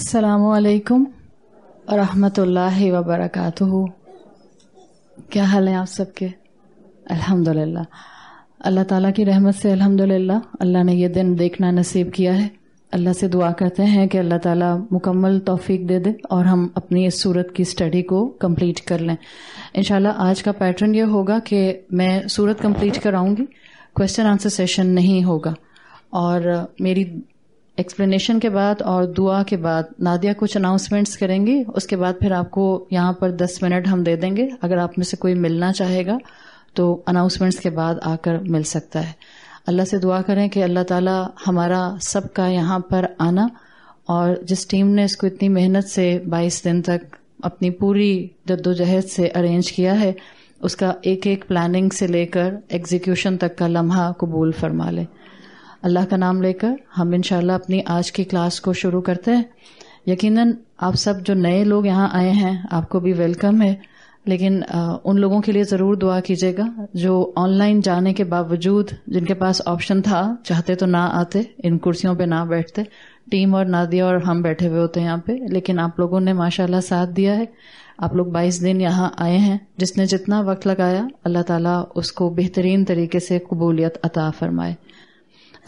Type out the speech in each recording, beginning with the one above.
असलकम रहमतुल्लाहि व क्या हाल है आप सबके अल्हम्दुलिल्लाह अल्लाह ताला की रहमत से अल्हम्दुलिल्लाह अल्लाह ने ये दिन देखना नसीब किया है अल्लाह से दुआ करते हैं कि अल्लाह ताला मुकम्मल तौफीक दे दे और हम अपनी इस सूरत की स्टडी को कंप्लीट कर लें इनशाला आज का पैटर्न ये होगा कि मैं सूरत कंप्लीट कराऊंगी क्वेश्चन आंसर सेशन नहीं होगा और मेरी एक्सप्लेनेशन के बाद और दुआ के बाद नादिया कुछ अनाउंसमेंट्स करेंगी उसके बाद फिर आपको यहाँ पर दस मिनट हम दे देंगे अगर आप में से कोई मिलना चाहेगा तो अनाउंसमेंट्स के बाद आकर मिल सकता है अल्लाह से दुआ करें कि अल्लाह ताला हमारा सबका यहाँ पर आना और जिस टीम ने इसको इतनी मेहनत से 22 दिन तक अपनी पूरी जद्दोजहद से अरेंज किया है उसका एक एक प्लानिंग से लेकर एग्जीक्यूशन तक का लम्हा कबूल फरमा लें अल्लाह का नाम लेकर हम इनशाला अपनी आज की क्लास को शुरू करते हैं यकीनन आप सब जो नए लोग यहाँ आए हैं आपको भी वेलकम है लेकिन उन लोगों के लिए ज़रूर दुआ कीजिएगा जो ऑनलाइन जाने के बावजूद जिनके पास ऑप्शन था चाहते तो ना आते इन कुर्सियों पे ना बैठते टीम और नादिया और हम बैठे हुए होते हैं यहाँ पे लेकिन आप लोगों ने माशाल्लाह साथ दिया है आप लोग 22 दिन यहाँ आए हैं जिसने जितना वक्त लगाया अल्लाह ताला उसको बेहतरीन तरीके से कबूलियत अता फरमाए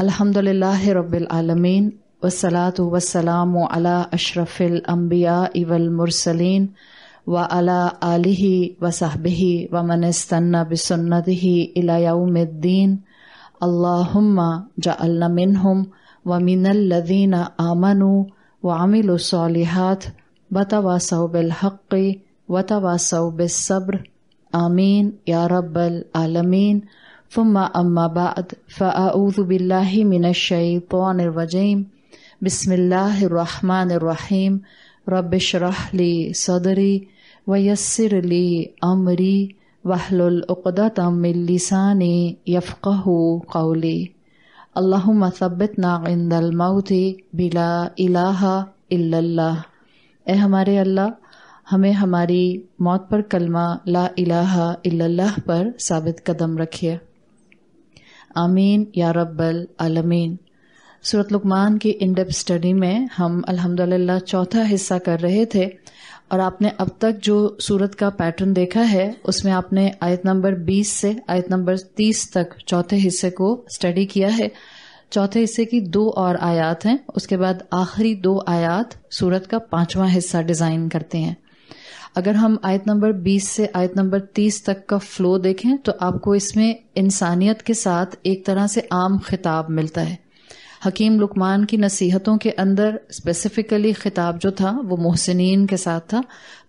अल्हम्दुलिल्लाह रब्बिल आलमीन वसलातु वसलाम अला अशरफिल अम्बिया इवल मुरसलीन व अला आलिहि वसाहबिहि व मनस्तन्ना बिसुन्नतिहि इला यौमिद्दीन अल्लाहुम्मा जअलना मिनहुम व मिनल लजीना आमनु व अमिलु सालिहात वतवासौ बिल हक़्क़ि वतवासौ बिस सब्र या रब्बल आलमीन ثم أما بعد فأعوذ بالله من الشيطان الرجيم بسم الله الرحمن الرحيم رب اشرح لي صدري ويسر لي أمري واحلل عقدة من لساني يفقه قولي اللهم ثبتنا عند الموت بلا إله إلا الله اے ہمارے اللہ ہمیں ہماری موت پر کلمہ لا الہ الا اللہ پر ثابت قدم رکھیے आमीन या रब्बल अलमीन सूरत लुकमान की इनडेप स्टडी में हम अल्हम्दुलिल्लाह चौथा हिस्सा कर रहे थे और आपने अब तक जो सूरत का पैटर्न देखा है उसमें आपने आयत नंबर 20 से आयत नंबर 30 तक चौथे हिस्से को स्टडी किया है चौथे हिस्से की दो और आयात हैं उसके बाद आखिरी दो आयात सूरत का पांचवा हिस्सा डिज़ाइन करते हैं अगर हम आयत नंबर 20 से आयत नंबर 30 तक का फ्लो देखें तो आपको इसमें इंसानियत के साथ एक तरह से आम खिताब मिलता है हकीम लुकमान की नसीहतों के अंदर स्पेसिफिकली खिताब जो था वो मोहसिन के साथ था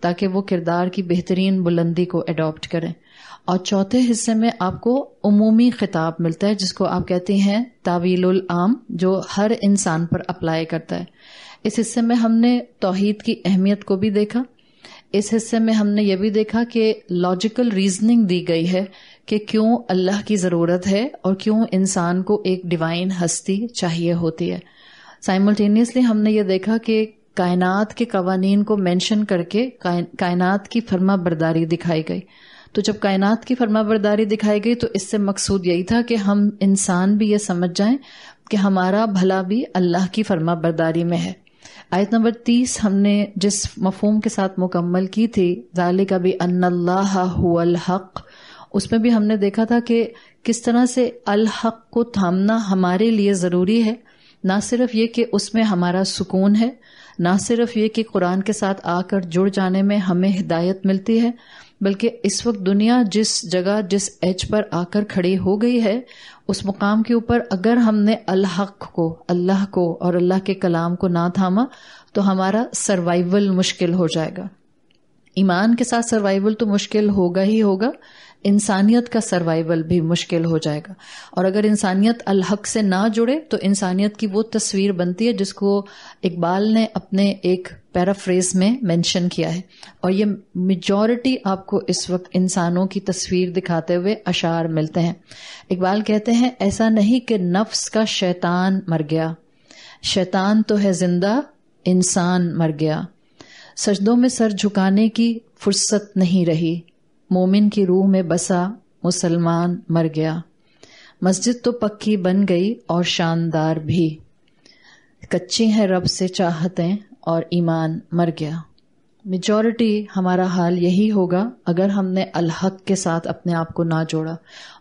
ताकि वो किरदार की बेहतरीन बुलंदी को अडोप्ट करें और चौथे हिस्से में आपको उमूमी खिताब मिलता है जिसको आप कहते हैं तावील आम जो हर इंसान पर अप्लाई करता है इस हिस्से में हमने तोहहीद की अहमियत को भी देखा इस हिस्से में हमने ये भी देखा कि लॉजिकल रीजनिंग दी गई है कि क्यों अल्लाह की ज़रूरत है और क्यों इंसान को एक डिवाइन हस्ती चाहिए होती है साइमल्टेनियसली हमने ये देखा कि कायनात के कवानीन को मेंशन करके कायनात की फर्मा बरदारी दिखाई गई तो जब कायनात की फर्मा बरदारी दिखाई गई तो इससे मकसूद यही था कि हम इंसान भी ये समझ जाएं कि हमारा भला भी अल्लाह की फर्मा बरदारी में है आयत नंबर तीस हमने जिस मफहम के साथ मुकम्मल की थी जाले का भी अनल्लाहल हक उसमें भी हमने देखा था कि किस तरह से अल हक को थामना हमारे लिए ज़रूरी है ना सिर्फ ये कि उसमें हमारा सुकून है ना सिर्फ ये कि कुरान के साथ आकर जुड़ जाने में हमें हिदायत मिलती है बल्कि इस वक्त दुनिया जिस जगह जिस एज पर आकर खड़ी हो गई है उस मुकाम के ऊपर अगर हमने अलहक को अल्लाह को और अल्लाह के कलाम को ना थामा तो हमारा सर्वाइवल मुश्किल हो जाएगा ईमान के साथ सर्वाइवल तो मुश्किल होगा ही होगा इंसानियत का सर्वाइवल भी मुश्किल हो जाएगा और अगर इंसानियत अलहक से ना जुड़े तो इंसानियत की वो तस्वीर बनती है जिसको इकबाल ने अपने एक पैराफ्रेज में मेंशन किया है और ये मेजॉरिटी आपको इस वक्त इंसानों की तस्वीर दिखाते हुए अशार मिलते हैं इकबाल कहते हैं ऐसा नहीं कि नफ्स का शैतान मर गया शैतान तो है जिंदा इंसान मर गया सजदों में सर झुकाने की फुर्सत नहीं रही मोमिन की रूह में बसा मुसलमान मर गया मस्जिद तो पक्की बन गई और शानदार भी कच्ची हैं रब से चाहतें और ईमान मर गया मेजॉरिटी हमारा हाल यही होगा अगर हमने अलहक के साथ अपने आप को ना जोड़ा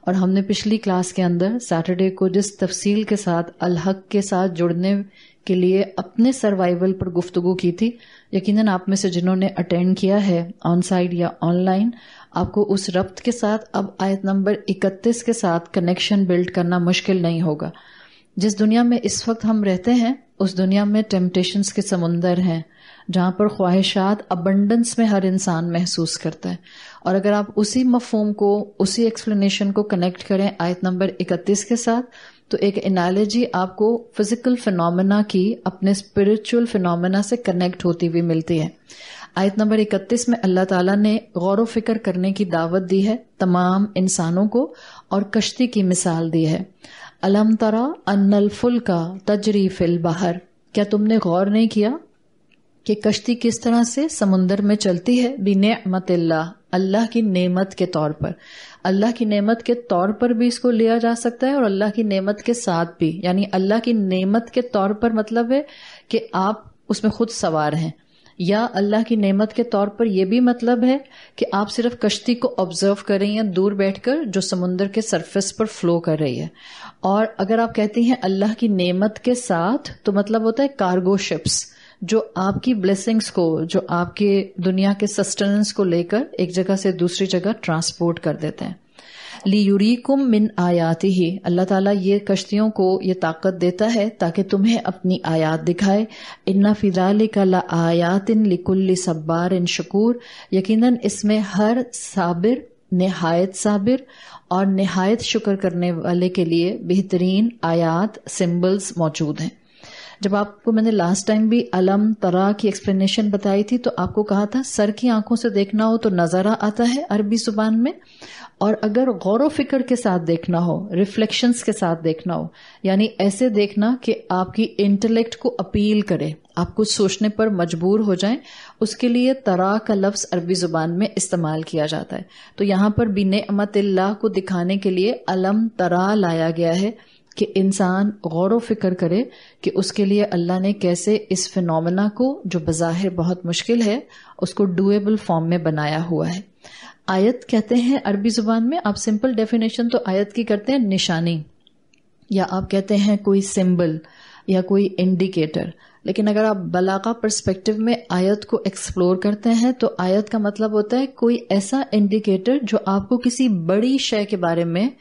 और हमने पिछली क्लास के अंदर सैटरडे को जिस तफसील के साथ अलहक के साथ जुड़ने के लिए अपने सर्वाइवल पर गुफ्तगु की थी यकीनन आप में से जिन्होंने अटेंड किया है ऑन साइड या ऑनलाइन आपको उस रब्त के साथ अब आयत नंबर 31 के साथ कनेक्शन बिल्ड करना मुश्किल नहीं होगा जिस दुनिया में इस वक्त हम रहते हैं उस दुनिया में टेम्पटेशंस के समुंदर हैं जहां पर ख्वाहिशात अबंडेंस में हर इंसान महसूस करता है और अगर आप उसी मफहम को उसी एक्सप्लेनेशन को कनेक्ट करें आयत नंबर इकतीस के साथ तो एक एनालॉजी आपको फिजिकल फिनोमेना की अपने स्पिरिचुअल फिनोमेना से कनेक्ट होती हुई मिलती है आयत नंबर इकतीस में अल्लाह ताला ने गौर व फिक्र करने की दावत दी है तमाम इंसानों को और कश्ती की मिसाल दी है अलम तरा अन्नल फुल का तजरी फिल बाहर क्या तुमने गौर नहीं किया कि कश्ती किस तरह से समुंदर में चलती है बिनमत अल्लाह की नेमत के तौर पर अल्लाह की नेमत के तौर पर भी इसको लिया जा सकता है और अल्लाह की नेमत के साथ भी यानी अल्लाह की नेमत के तौर पर मतलब है कि आप उसमें खुद सवार हैं या अल्लाह की नेमत के तौर पर यह भी मतलब है कि आप सिर्फ कश्ती को ऑब्जर्व कर रही हैं दूर बैठकर जो समुंदर के सरफेस पर फ्लो कर रही है और अगर आप कहती हैं अल्लाह की नेमत के साथ तो मतलब होता है कार्गो शिप्स जो आपकी ब्लेसिंग्स को जो आपके दुनिया के सस्टेनेंस को लेकर एक जगह से दूसरी जगह ट्रांसपोर्ट कर देते हैं लीयुरीकुम मिन आयाति ही अल्लाह ताला ये कश्तियों को ये ताकत देता है ताकि तुम्हें अपनी आयात दिखाए इन्ना फिजाल ला आयातिन लिकुल्ली सब्बार इन शकूर यकीनन इसमें हर साबिर नहायत साबिर और नहायत शुक्र करने वाले के लिए बेहतरीन आयात सिम्बल्स मौजूद हैं जब आपको मैंने लास्ट टाइम भी अलम तरा की एक्सप्लेनेशन बताई थी तो आपको कहा था सर की आंखों से देखना हो तो नज़ारा आता है अरबी जुबान में और अगर गौर फिक्र के साथ देखना हो रिफ्लेक्शंस के साथ देखना हो यानी ऐसे देखना कि आपकी इंटेलेक्ट को अपील करे आपको सोचने पर मजबूर हो जाए उसके लिए तरा का लफ्ज़ अरबी ज़ुबान में इस्तेमाल किया जाता है तो यहां पर बिन अमतिल्ला को दिखाने के लिए अलम तरा लाया गया है कि इंसान गौर फिक्र करे कि उसके लिए अल्लाह ने कैसे इस फिनना को जो बज़ाहिर बहुत मुश्किल है उसको डुएबल फॉर्म में बनाया हुआ है आयत कहते हैं अरबी ज़ुबान में आप सिंपल डेफिनेशन तो आयत की करते हैं निशानी या आप कहते हैं कोई सिंबल या कोई इंडिकेटर लेकिन अगर आप बलाका पर्सपेक्टिव में आयत को एक्सप्लोर करते हैं तो आयत का मतलब होता है कोई ऐसा इंडिकेटर जो आपको किसी बड़ी शय के बारे में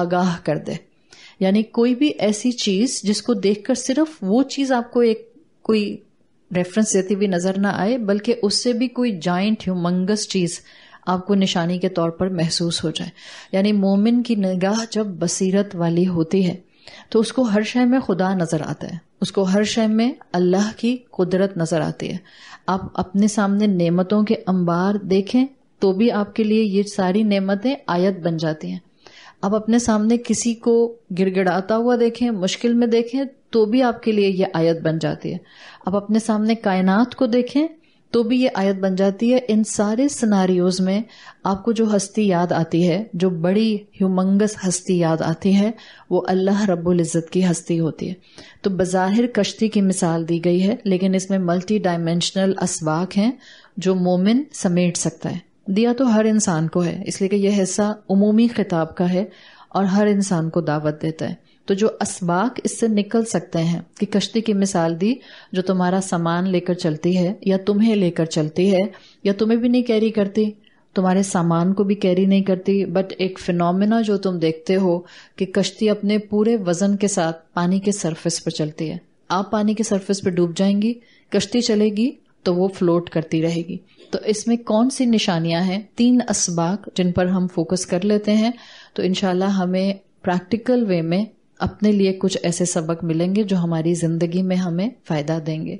आगाह कर दे यानी कोई भी ऐसी चीज जिसको देखकर सिर्फ वो चीज आपको एक कोई रेफरेंस देती हुई नजर ना आए बल्कि उससे भी कोई जॉइंट ह्यूमंगस चीज आपको निशानी के तौर पर महसूस हो जाए यानी मोमिन की निगाह जब बसीरत वाली होती है तो उसको हर शय में खुदा नज़र आता है उसको हर शय में अल्लाह की कुदरत नज़र आती है आप अपने सामने नेमतों के अंबार देखें तो भी आपके लिए ये सारी नेमतें आयत बन जाती हैं आप अपने सामने किसी को गिड़गिड़ाता हुआ देखें मुश्किल में देखें तो भी आपके लिए ये आयत बन जाती है आप अपने सामने कायनात को देखें तो भी ये आयत बन जाती है इन सारे सिनारियोज में आपको जो हस्ती याद आती है जो बड़ी ह्यूमंगस हस्ती याद आती है वो अल्लाह रब्बुल इज़्ज़त की हस्ती होती है तो बज़ाहिर कश्ती की मिसाल दी गई है लेकिन इसमें मल्टी डायमेंशनल असवाक हैं जो मोमिन समेट सकता है दिया तो हर इंसान को है इसलिए कि यह हिस्सा उमूमी खिताब का है और हर इंसान को दावत देता है तो जो असबाक इससे निकल सकते हैं कि कश्ती की मिसाल दी जो तुम्हारा सामान लेकर चलती है या तुम्हें लेकर चलती है या तुम्हें भी नहीं कैरी करती तुम्हारे सामान को भी कैरी नहीं करती बट एक फिनोमिना जो तुम देखते हो कि कश्ती अपने पूरे वजन के साथ पानी के सरफेस पर चलती है आप पानी के सरफेस पर डूब जाएंगी कश्ती चलेगी तो वो फ्लोट करती रहेगी तो इसमें कौन सी निशानियां हैं तीन असबाक जिन पर हम फोकस कर लेते हैं तो इनशाला हमें प्रैक्टिकल वे में अपने लिए कुछ ऐसे सबक मिलेंगे जो हमारी जिंदगी में हमें फायदा देंगे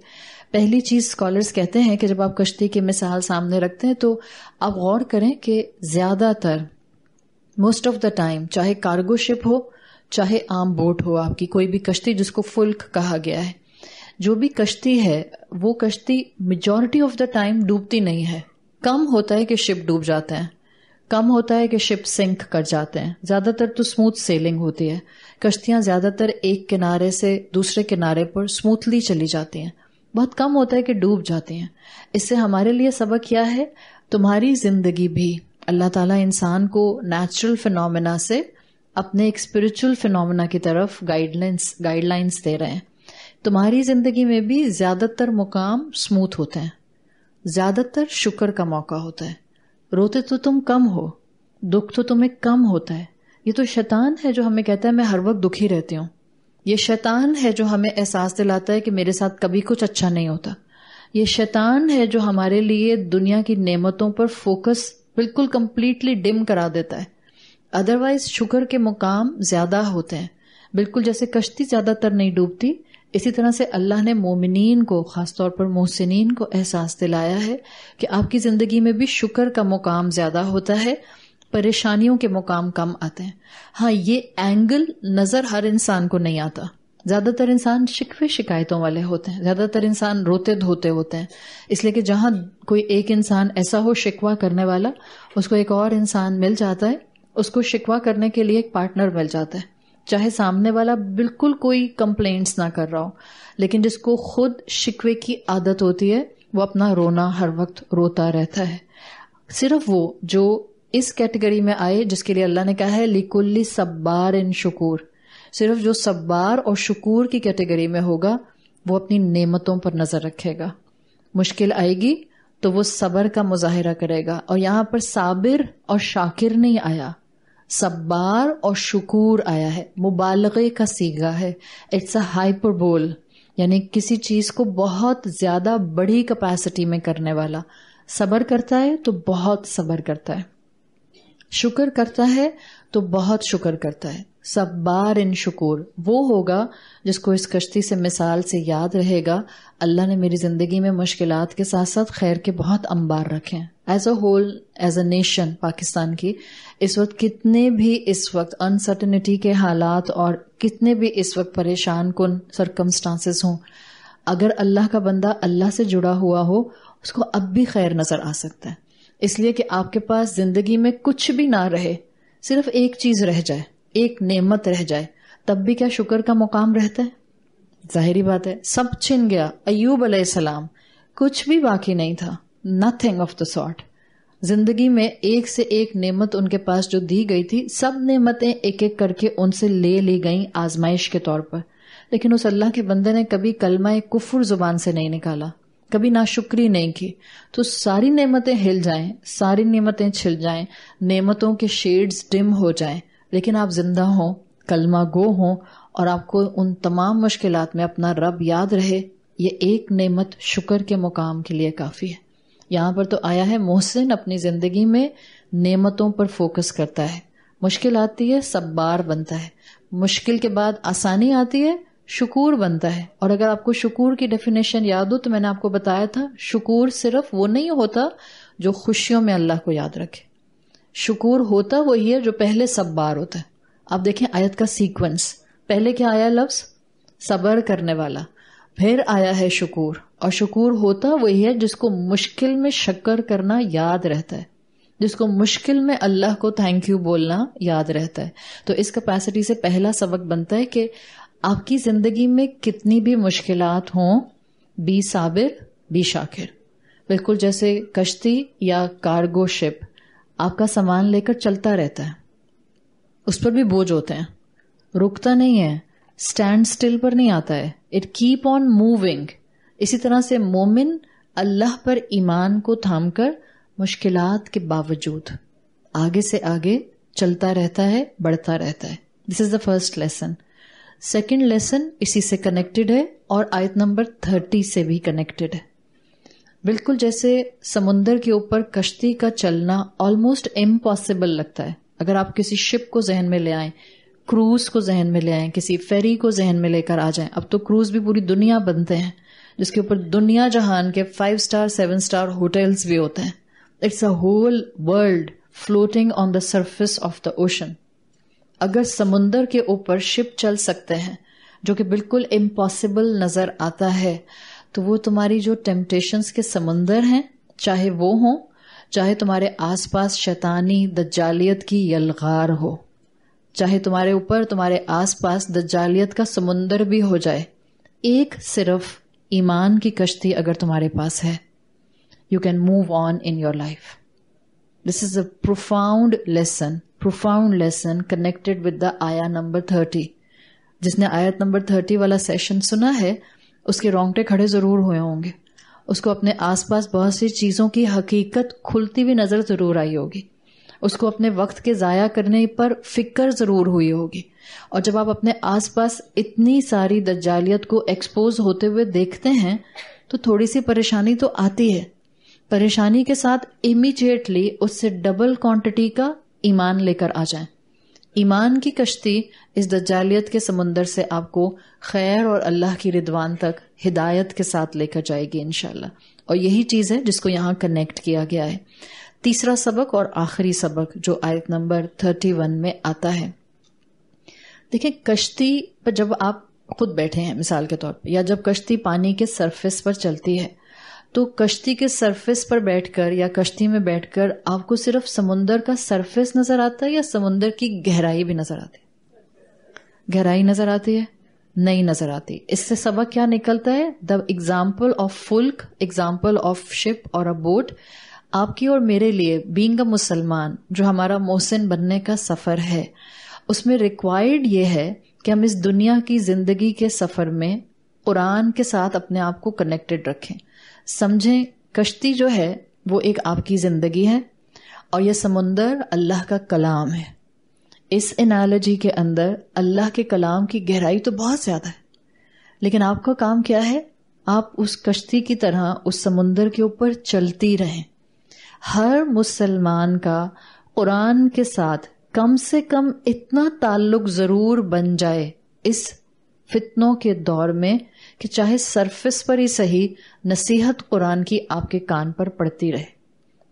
पहली चीज स्कॉलर्स कहते हैं कि जब आप कश्ती की मिसाल सामने रखते हैं तो आप गौर करें कि ज्यादातर मोस्ट ऑफ द टाइम चाहे कार्गो शिप हो चाहे आम बोट हो आपकी कोई भी कश्ती जिसको फुल्क कहा गया है जो भी कश्ती है वो कश्ती मेजोरिटी ऑफ द टाइम डूबती नहीं है कम होता है कि शिप डूब जाते हैं कम होता है कि शिप सिंक कर जाते हैं ज्यादातर तो स्मूथ सेलिंग होती है कश्तियां ज़्यादातर एक किनारे से दूसरे किनारे पर स्मूथली चली जाती हैं बहुत कम होता है कि डूब जाते हैं इससे हमारे लिए सबक क्या है तुम्हारी ज़िंदगी भी अल्लाह ताला इंसान को नेचुरल फिनोमेना से अपने एक स्पिरिचुअल फिनोमेना की तरफ गाइडलाइंस गाइडलाइंस दे रहे हैं तुम्हारी ज़िंदगी में भी ज़्यादातर मुकाम स्मूथ होते हैं ज़्यादातर शुक्र का मौका होता है रोते तो तुम कम हो दुख तो तुम्हें कम होता है ये तो शैतान है जो हमें कहता है मैं हर वक्त दुखी रहती हूँ ये शैतान है जो हमें एहसास दिलाता है कि मेरे साथ कभी कुछ अच्छा नहीं होता ये शैतान है जो हमारे लिए दुनिया की नेमतों पर फोकस बिल्कुल कम्प्लीटली डिम करा देता है अदरवाइज शुगर के मुकाम ज्यादा होते हैं बिल्कुल जैसे कश्ती ज्यादातर नहीं डूबती इसी तरह से अल्लाह ने मोमिनीन को खासतौर पर मोहसिन को एहसास दिलाया है कि आपकी जिंदगी में भी शुक्र का मुकाम ज्यादा होता है परेशानियों के मुकाम कम आते हैं हाँ ये एंगल नजर हर इंसान को नहीं आता ज्यादातर इंसान शिकवे शिकायतों वाले होते हैं ज्यादातर इंसान रोते धोते होते हैं इसलिए कि जहां कोई एक इंसान ऐसा हो शिकवा करने वाला उसको एक और इंसान मिल जाता है उसको शिकवा करने के लिए एक पार्टनर मिल जाता है चाहे सामने वाला बिल्कुल कोई कंप्लेंट्स ना कर रहा हो लेकिन जिसको खुद शिकवे की आदत होती है वो अपना रोना हर वक्त रोता रहता है सिर्फ वो जो इस कैटेगरी में आए जिसके लिए अल्लाह ने कहा है लिकुल्ली सब्बार इन शकूर सिर्फ जो सब्बार और शकूर की कैटेगरी में होगा वो अपनी नेमतों पर नजर रखेगा मुश्किल आएगी तो वो सबर का मुजाहरा करेगा और यहाँ पर साबिर और शाकिर नहीं आया सब्बार और शकूर आया है मुबालगे का सीगा है इट्स अ हाइपरबोल यानी किसी चीज को बहुत ज्यादा बड़ी कैपेसिटी में करने वाला सबर करता है तो बहुत सबर करता है शुक्र करता है तो बहुत शुक्र करता है सब बार इन शकूर वो होगा जिसको इस कश्ती से मिसाल से याद रहेगा अल्लाह ने मेरी ज़िंदगी में मुश्किल के साथ साथ खैर के बहुत अंबार रखे हैं as a whole as a nation Pakistan की इस वक्त कितने भी इस वक्त अनसर्टनिटी के हालात और कितने भी इस वक्त परेशान कन सरकमस्टांसिस हों अगर अल्लाह का बंदा अल्लाह से जुड़ा हुआ हो उसको अब भी खैर नज़र आ सकता है इसलिए कि आपके पास जिंदगी में कुछ भी ना रहे सिर्फ एक चीज रह जाए एक नेमत रह जाए तब भी क्या शुक्र का मुकाम रहता है जाहिर बात है सब छिन गया अयूब सलाम कुछ भी बाकी नहीं था नथिंग ऑफ द सॉर्ट जिंदगी में एक से एक नेमत उनके पास जो दी गई थी सब नेमतें एक एक करके उनसे ले ली गई आजमाइश के तौर पर लेकिन उस अल्लाह के बंदे ने कभी कलमा कुफुर जुबान से नहीं निकाला कभी ना शुक्री नहीं की तो सारी नेमतें हिल जाएं सारी नेमतें छिल जाएं नेमतों के शेड्स डिम हो जाएं लेकिन आप जिंदा हों कलमा गो हों और आपको उन तमाम मुश्किल में अपना रब याद रहे ये एक नेमत शुक्र के मुकाम के लिए काफ़ी है यहां पर तो आया है मोहसिन अपनी ज़िंदगी में नेमतों पर फोकस करता है मुश्किल आती है सब बार बनता है मुश्किल के बाद आसानी आती है शुकूर बनता है और अगर आपको शुकूर की डेफिनेशन याद हो तो मैंने आपको बताया था शुकूर सिर्फ वो नहीं होता जो खुशियों में अल्लाह को याद रखे शुकूर होता वही है जो पहले सब बार होता है आप देखें आयत का सीक्वेंस पहले क्या आया लफ्ज सबर करने वाला फिर आया है शुकूर और शुकूर होता वही है जिसको मुश्किल में शक्कर करना याद रहता है जिसको मुश्किल में अल्लाह को थैंक यू बोलना याद रहता है तो इस कैपेसिटी से पहला सबक बनता है कि आपकी जिंदगी में कितनी भी मुश्किल हों बी साबिर बी शाकिर बिल्कुल जैसे कश्ती या कार्गो शिप आपका सामान लेकर चलता रहता है उस पर भी बोझ होते हैं रुकता नहीं है स्टैंड स्टिल पर नहीं आता है इट कीप ऑन मूविंग इसी तरह से मोमिन अल्लाह पर ईमान को थाम कर मुश्किलात के बावजूद आगे से आगे चलता रहता है बढ़ता रहता है this is the first lesson second lesson इसी से कनेक्टेड है और आयत नंबर थर्टी से भी कनेक्टेड है बिल्कुल जैसे समुन्दर के ऊपर कश्ती का चलना ऑलमोस्ट इम्पॉसिबल लगता है अगर आप किसी शिप को जहन में ले आए क्रूज को जहन में ले आए किसी फेरी को जहन में लेकर आ जाए अब तो क्रूज भी पूरी दुनिया बनते हैं जिसके ऊपर दुनिया जहान के five star seven star hotels भी होते हैं it's a whole world floating on the surface of the ocean अगर समुन्दर के ऊपर शिप चल सकते हैं जो कि बिल्कुल इम्पॉसिबल नजर आता है तो वो तुम्हारी जो टेम्पटेशंस के समुन्दर हैं चाहे वो हों चाहे तुम्हारे आसपास शैतानी दज्जालियत की यलगार हो चाहे तुम्हारे ऊपर तुम्हारे आसपास दज्जालियत का समुंदर भी हो जाए एक सिर्फ ईमान की कश्ती अगर तुम्हारे पास है you can move on in your life This is a profound lesson, profound lesson connected with the ayah number 30. जिसने आयत नंबर थर्टी वाला सेशन सुना है उसके रोंगटे खड़े जरूर हुए होंगे उसको अपने आसपास बहुत सी चीज़ों की हकीकत खुलती हुई नज़र ज़रूर आई होगी उसको अपने वक्त के ज़ाया करने पर फिक्र ज़रूर हुई होगी और जब आप अपने आसपास इतनी सारी दज्जालियत को एक्सपोज होते हुए देखते हैं तो थोड़ी सी परेशानी तो आती है परेशानी के साथ इमीजिएटली उससे डबल क्वांटिटी का ईमान लेकर आ जाएं। ईमान की कश्ती इस दजालियत के समुंदर से आपको खैर और अल्लाह की रिदवान तक हिदायत के साथ लेकर जाएगी इनशाला और यही चीज़ है जिसको यहाँ कनेक्ट किया गया है तीसरा सबक और आखिरी सबक जो आयत नंबर थर्टी वन में आता है देखिए कश्ती पर जब आप खुद बैठे हैं मिसाल के तौर पर या जब कश्ती पानी के सरफेस पर चलती है तो कश्ती के सरफेस पर बैठकर या कश्ती में बैठकर आपको सिर्फ समुन्दर का सरफेस नजर आता है या समुन्दर की गहराई भी नजर आती गहराई नजर आती है नहीं नजर आती इससे सबक क्या निकलता है द एग्जाम्पल ऑफ फुल्क एग्जाम्पल ऑफ शिप और अ बोट आपकी और मेरे लिए बींग अ मुसलमान जो हमारा मोहसिन बनने का सफर है उसमें रिक्वायर्ड यह है कि हम इस दुनिया की जिंदगी के सफर में कुरान के साथ अपने आप को कनेक्टेड रखें समझें कश्ती जो है वो एक आपकी ज़िंदगी है और यह समुंदर अल्लाह का कलाम है इस एनालॉजी के अंदर अल्लाह के कलाम की गहराई तो बहुत ज़्यादा है लेकिन आपका काम क्या है आप उस कश्ती की तरह उस समुंदर के ऊपर चलती रहें हर मुसलमान का कुरान के साथ कम से कम इतना ताल्लुक ज़रूर बन जाए इस फितनों के दौर में कि चाहे सरफेस पर ही सही नसीहत कुरान की आपके कान पर पड़ती रहे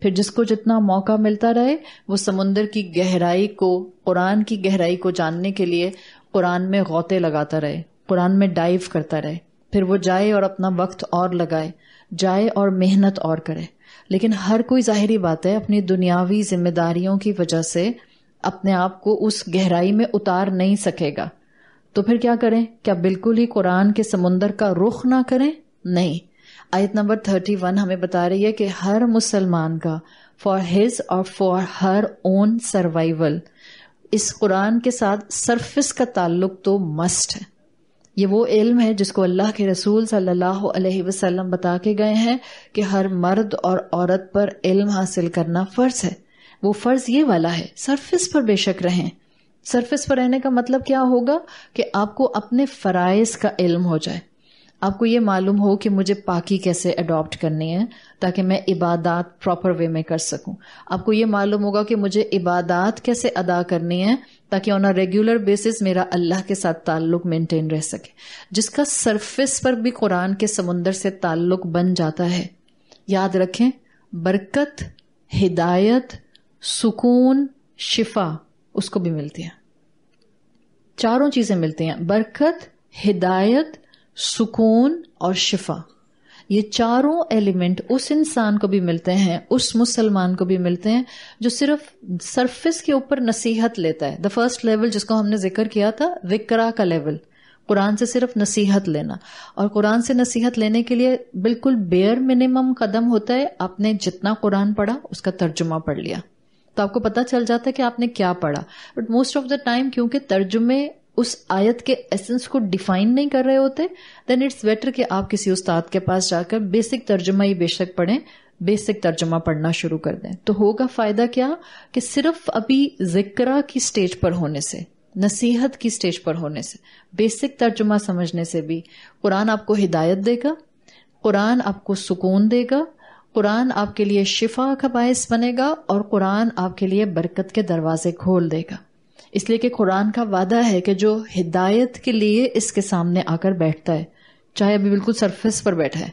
फिर जिसको जितना मौका मिलता रहे वो समुन्दर की गहराई को कुरान की गहराई को जानने के लिए कुरान में गौते लगाता रहे कुरान में डाइव करता रहे फिर वो जाए और अपना वक्त और लगाए जाए और मेहनत और करे लेकिन हर कोई जाहिरी बात है अपनी दुनियावी जिम्मेदारियों की वजह से अपने आप को उस गहराई में उतार नहीं सकेगा तो फिर क्या करें क्या बिल्कुल ही कुरान के समुंदर का रुख ना करें नहीं आयत नंबर थर्टी वन हमें बता रही है कि हर मुसलमान का फॉर हिज और फॉर हर ओन सर्वाइवल इस कुरान के साथ सरफिस का ताल्लुक तो मस्ट है ये वो इल्म है जिसको अल्लाह के रसूल सल्लल्लाहु अलैहि वसल्लम बता के गए हैं कि हर मर्द और औरत पर इल्म हासिल करना फ़र्ज है वो फ़र्ज ये वाला है सरफिस पर बेशक रहें सरफेस पर रहने का मतलब क्या होगा कि आपको अपने फ़राइज का इल्म हो जाए आपको ये मालूम हो कि मुझे पाकी कैसे अडॉप्ट करनी है ताकि मैं इबादत प्रॉपर वे में कर सकूं आपको ये मालूम होगा कि मुझे इबादत कैसे अदा करनी है ताकि ऑन अ रेगुलर बेसिस मेरा अल्लाह के साथ ताल्लुक मेंटेन रह सके जिसका सरफेस पर भी कुरान के समुंदर से ताल्लुक बन जाता है याद रखें बरकत हिदायत सुकून शिफा उसको भी मिलती है चारों चीजें मिलती हैं बरकत हिदायत सुकून और शिफा ये चारों एलिमेंट उस इंसान को भी मिलते हैं उस मुसलमान को भी मिलते हैं जो सिर्फ सरफेस के ऊपर नसीहत लेता है द फर्स्ट लेवल जिसको हमने जिक्र किया था विकरा का लेवल कुरान से सिर्फ नसीहत लेना और कुरान से नसीहत लेने के लिए बिल्कुल बेयर मिनिमम कदम होता है आपने जितना कुरान पढ़ा उसका तर्जुमा पढ़ लिया तो आपको पता चल जाता है कि आपने क्या पढ़ा but most of the time क्योंकि तर्जुमे उस आयत के एसेंस को डिफाइन नहीं कर रहे होते देन इट्स बेटर कि आप किसी उस्ताद के पास जाकर बेसिक तर्जुमा ही बेशक पढ़ें बेसिक तर्जुमा पढ़ना शुरू कर दें तो होगा फायदा क्या कि सिर्फ अभी जिक्रा की स्टेज पर होने से नसीहत की स्टेज पर होने से बेसिक तर्जुमा समझने से भी कुरान आपको हिदायत देगा कुरान आपको सुकून देगा कुरान आपके लिए शिफा का बायस बनेगा और कुरान आपके लिए बरकत के दरवाजे खोल देगा इसलिए कि कुरान का वादा है कि जो हिदायत के लिए इसके सामने आकर बैठता है चाहे अभी बिल्कुल सरफेस पर बैठा है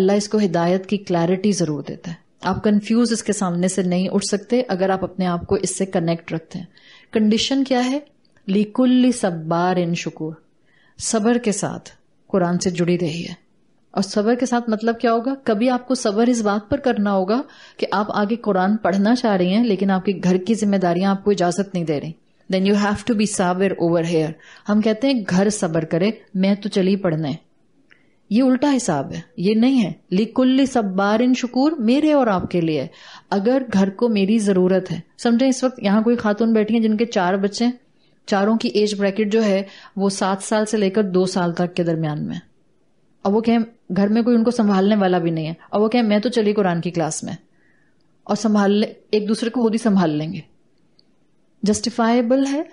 अल्लाह इसको हिदायत की क्लैरिटी ज़रूर देता है आप कंफ्यूज इसके सामने से नहीं उठ सकते अगर आप अपने आप को इससे कनेक्ट रखते हैं कंडीशन क्या है लिकुल्ली सब्बार इन शुकुर सबर के साथ कुरान से जुड़ी रही है और सबर के साथ मतलब क्या होगा कभी आपको सबर इस बात पर करना होगा कि आप आगे कुरान पढ़ना चाह रही हैं लेकिन आपके घर की जिम्मेदारियां आपको इजाजत नहीं दे रही then you have to be साबिर ओवर हेयर हम कहते हैं घर सबर करे मैं तो चली पढ़ने ये उल्टा हिसाब है ये नहीं है लिकुल्ली सब्बार इन शकूर मेरे और आपके लिए अगर घर को मेरी जरूरत है समझे इस वक्त यहां कोई खातून बैठी है जिनके चार बच्चे हैं चारों की एज ब्रैकेट जो है वो सात साल से लेकर दो साल तक के दरमियान में अब वो कहें घर में कोई उनको संभालने वाला भी नहीं है और वो कहें मैं तो चली कुरान की क्लास में और संभाल एक दूसरे को खुद ही संभाल लेंगे जस्टिफाइबल है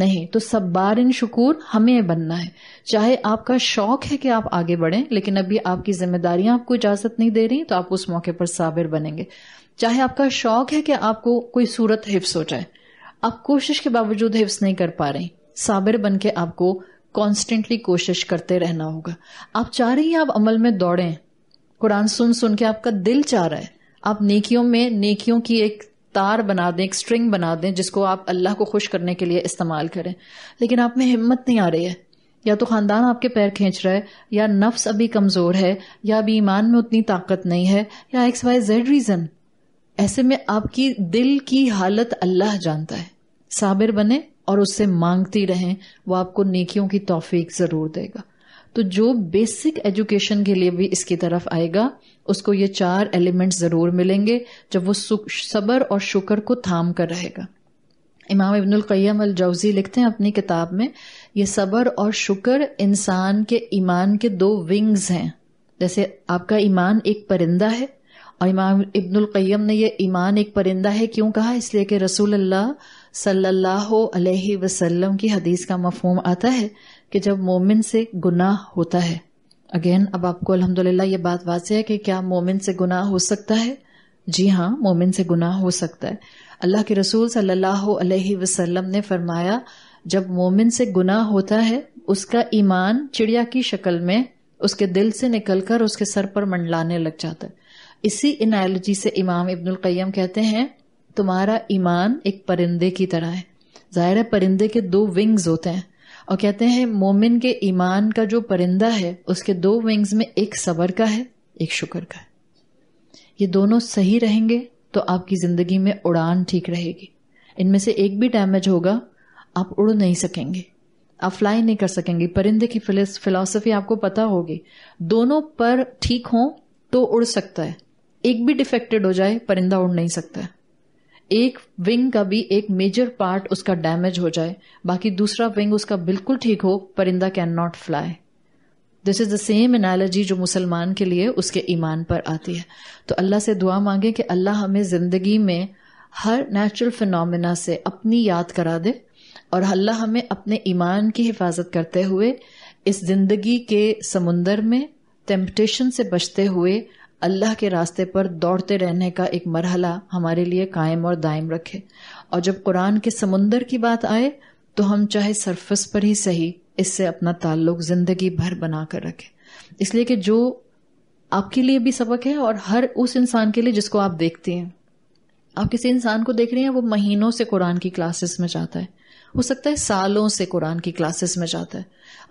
नहीं तो सब बार इन शकूर हमें बनना है चाहे आपका शौक है कि आप आगे बढ़ें लेकिन अभी आपकी जिम्मेदारियां आपको इजाजत नहीं दे रही तो आप उस मौके पर साबिर बनेंगे चाहे आपका शौक है कि आपको कोई सूरत हिफ्स हो जाए आप कोशिश के बावजूद हिफ्स नहीं कर पा रहे साबिर बन के आपको कॉन्स्टेंटली कोशिश करते रहना होगा आप चाह रही हैं आप अमल में दौड़ें कुरान सुन सुन के आपका दिल चाह रहा है आप नेकियों में नेकियों की एक तार बना दें एक स्ट्रिंग बना दें जिसको आप अल्लाह को खुश करने के लिए इस्तेमाल करें लेकिन आप में हिम्मत नहीं आ रही है या तो खानदान आपके पैर खींच रहा है या नफ्स अभी कमज़ोर है या अभी ईमान में उतनी ताकत नहीं है या एक्स वाई जेड रीज़न ऐसे में आपकी दिल की हालत अल्लाह जानता है साबिर बने और उससे मांगती रहें वो आपको नेकियों की तोफीक ज़रूर देगा तो जो बेसिक एजुकेशन के लिए भी इसकी तरफ आएगा उसको ये चार एलिमेंट्स ज़रूर मिलेंगे जब वो सब्र और शुक्र को थाम कर रहेगा इमाम इब्नुल क़य्यम अल जौज़ी लिखते हैं अपनी किताब में ये सब्र और शुक्र इंसान के ईमान के दो विंग्स हैं जैसे आपका ईमान एक परिंदा है और इमाम इब्नुल क़य्यम ने यह ईमान एक परिंदा है क्यों कहा इसलिए कि रसूल अल्लाह सल्लल्लाहु अलैहि वसल्लम की हदीस का मफहम आता है कि जब मोमिन से गुनाह होता है अगेन अब आपको अल्हम्दुलिल्लाह ये बात वाजह है कि क्या मोमिन से गुनाह हो सकता है जी हाँ मोमिन से गुनाह हो सकता है अल्लाह के रसूल सल्लल्लाहु अलैहि वसल्लम ने फरमाया जब मोमिन से गुनाह होता है उसका ईमान चिड़िया की शक्ल में उसके दिल से निकलकर उसके सर पर मंडलाने लग जाता है इसी इनायलोजी से इमाम इब्नुल क़य्यम कहते हैं तुम्हारा ईमान एक परिंदे की तरह है ज़ाहिर है परिंदे के दो विंग्स होते हैं और कहते हैं मोमिन के ईमान का जो परिंदा है उसके दो विंग्स में एक सबर का है एक शुक्र का है ये दोनों सही रहेंगे तो आपकी ज़िंदगी में उड़ान ठीक रहेगी इनमें से एक भी डैमेज होगा आप उड़ नहीं सकेंगे आप फ्लाई नहीं कर सकेंगे परिंदे की फिलोसफी आपको पता होगी दोनों पर ठीक हो तो उड़ सकता है एक भी डिफेक्टेड हो जाए परिंदा उड़ नहीं सकता है एक विंग का भी एक मेजर पार्ट उसका डैमेज हो जाए बाकी दूसरा विंग उसका बिल्कुल ठीक हो परिंदा can not fly this is the same analogy जो मुसलमान के लिए उसके ईमान पर आती है तो अल्लाह से दुआ मांगे कि अल्लाह हमें जिंदगी में हर नेचुरल फिनोमिना से अपनी याद करा दे और अल्लाह हमें अपने ईमान की हिफाजत करते हुए इस जिंदगी के समुन्दर में टेम्पटेशन से बचते हुए अल्लाह के रास्ते पर दौड़ते रहने का एक मरहला हमारे लिए कायम और दायम रखे और जब कुरान के समुंदर की बात आए तो हम चाहे सरफस पर ही सही इससे अपना ताल्लुक जिंदगी भर बना कर इसलिए कि जो आपके लिए भी सबक है और हर उस इंसान के लिए जिसको आप देखते हैं आप किसी इंसान को देख रहे हैं वो महीनों से कुरान की क्लासेस में जाता है हो सकता है सालों से कुरान की क्लासेस में जाता है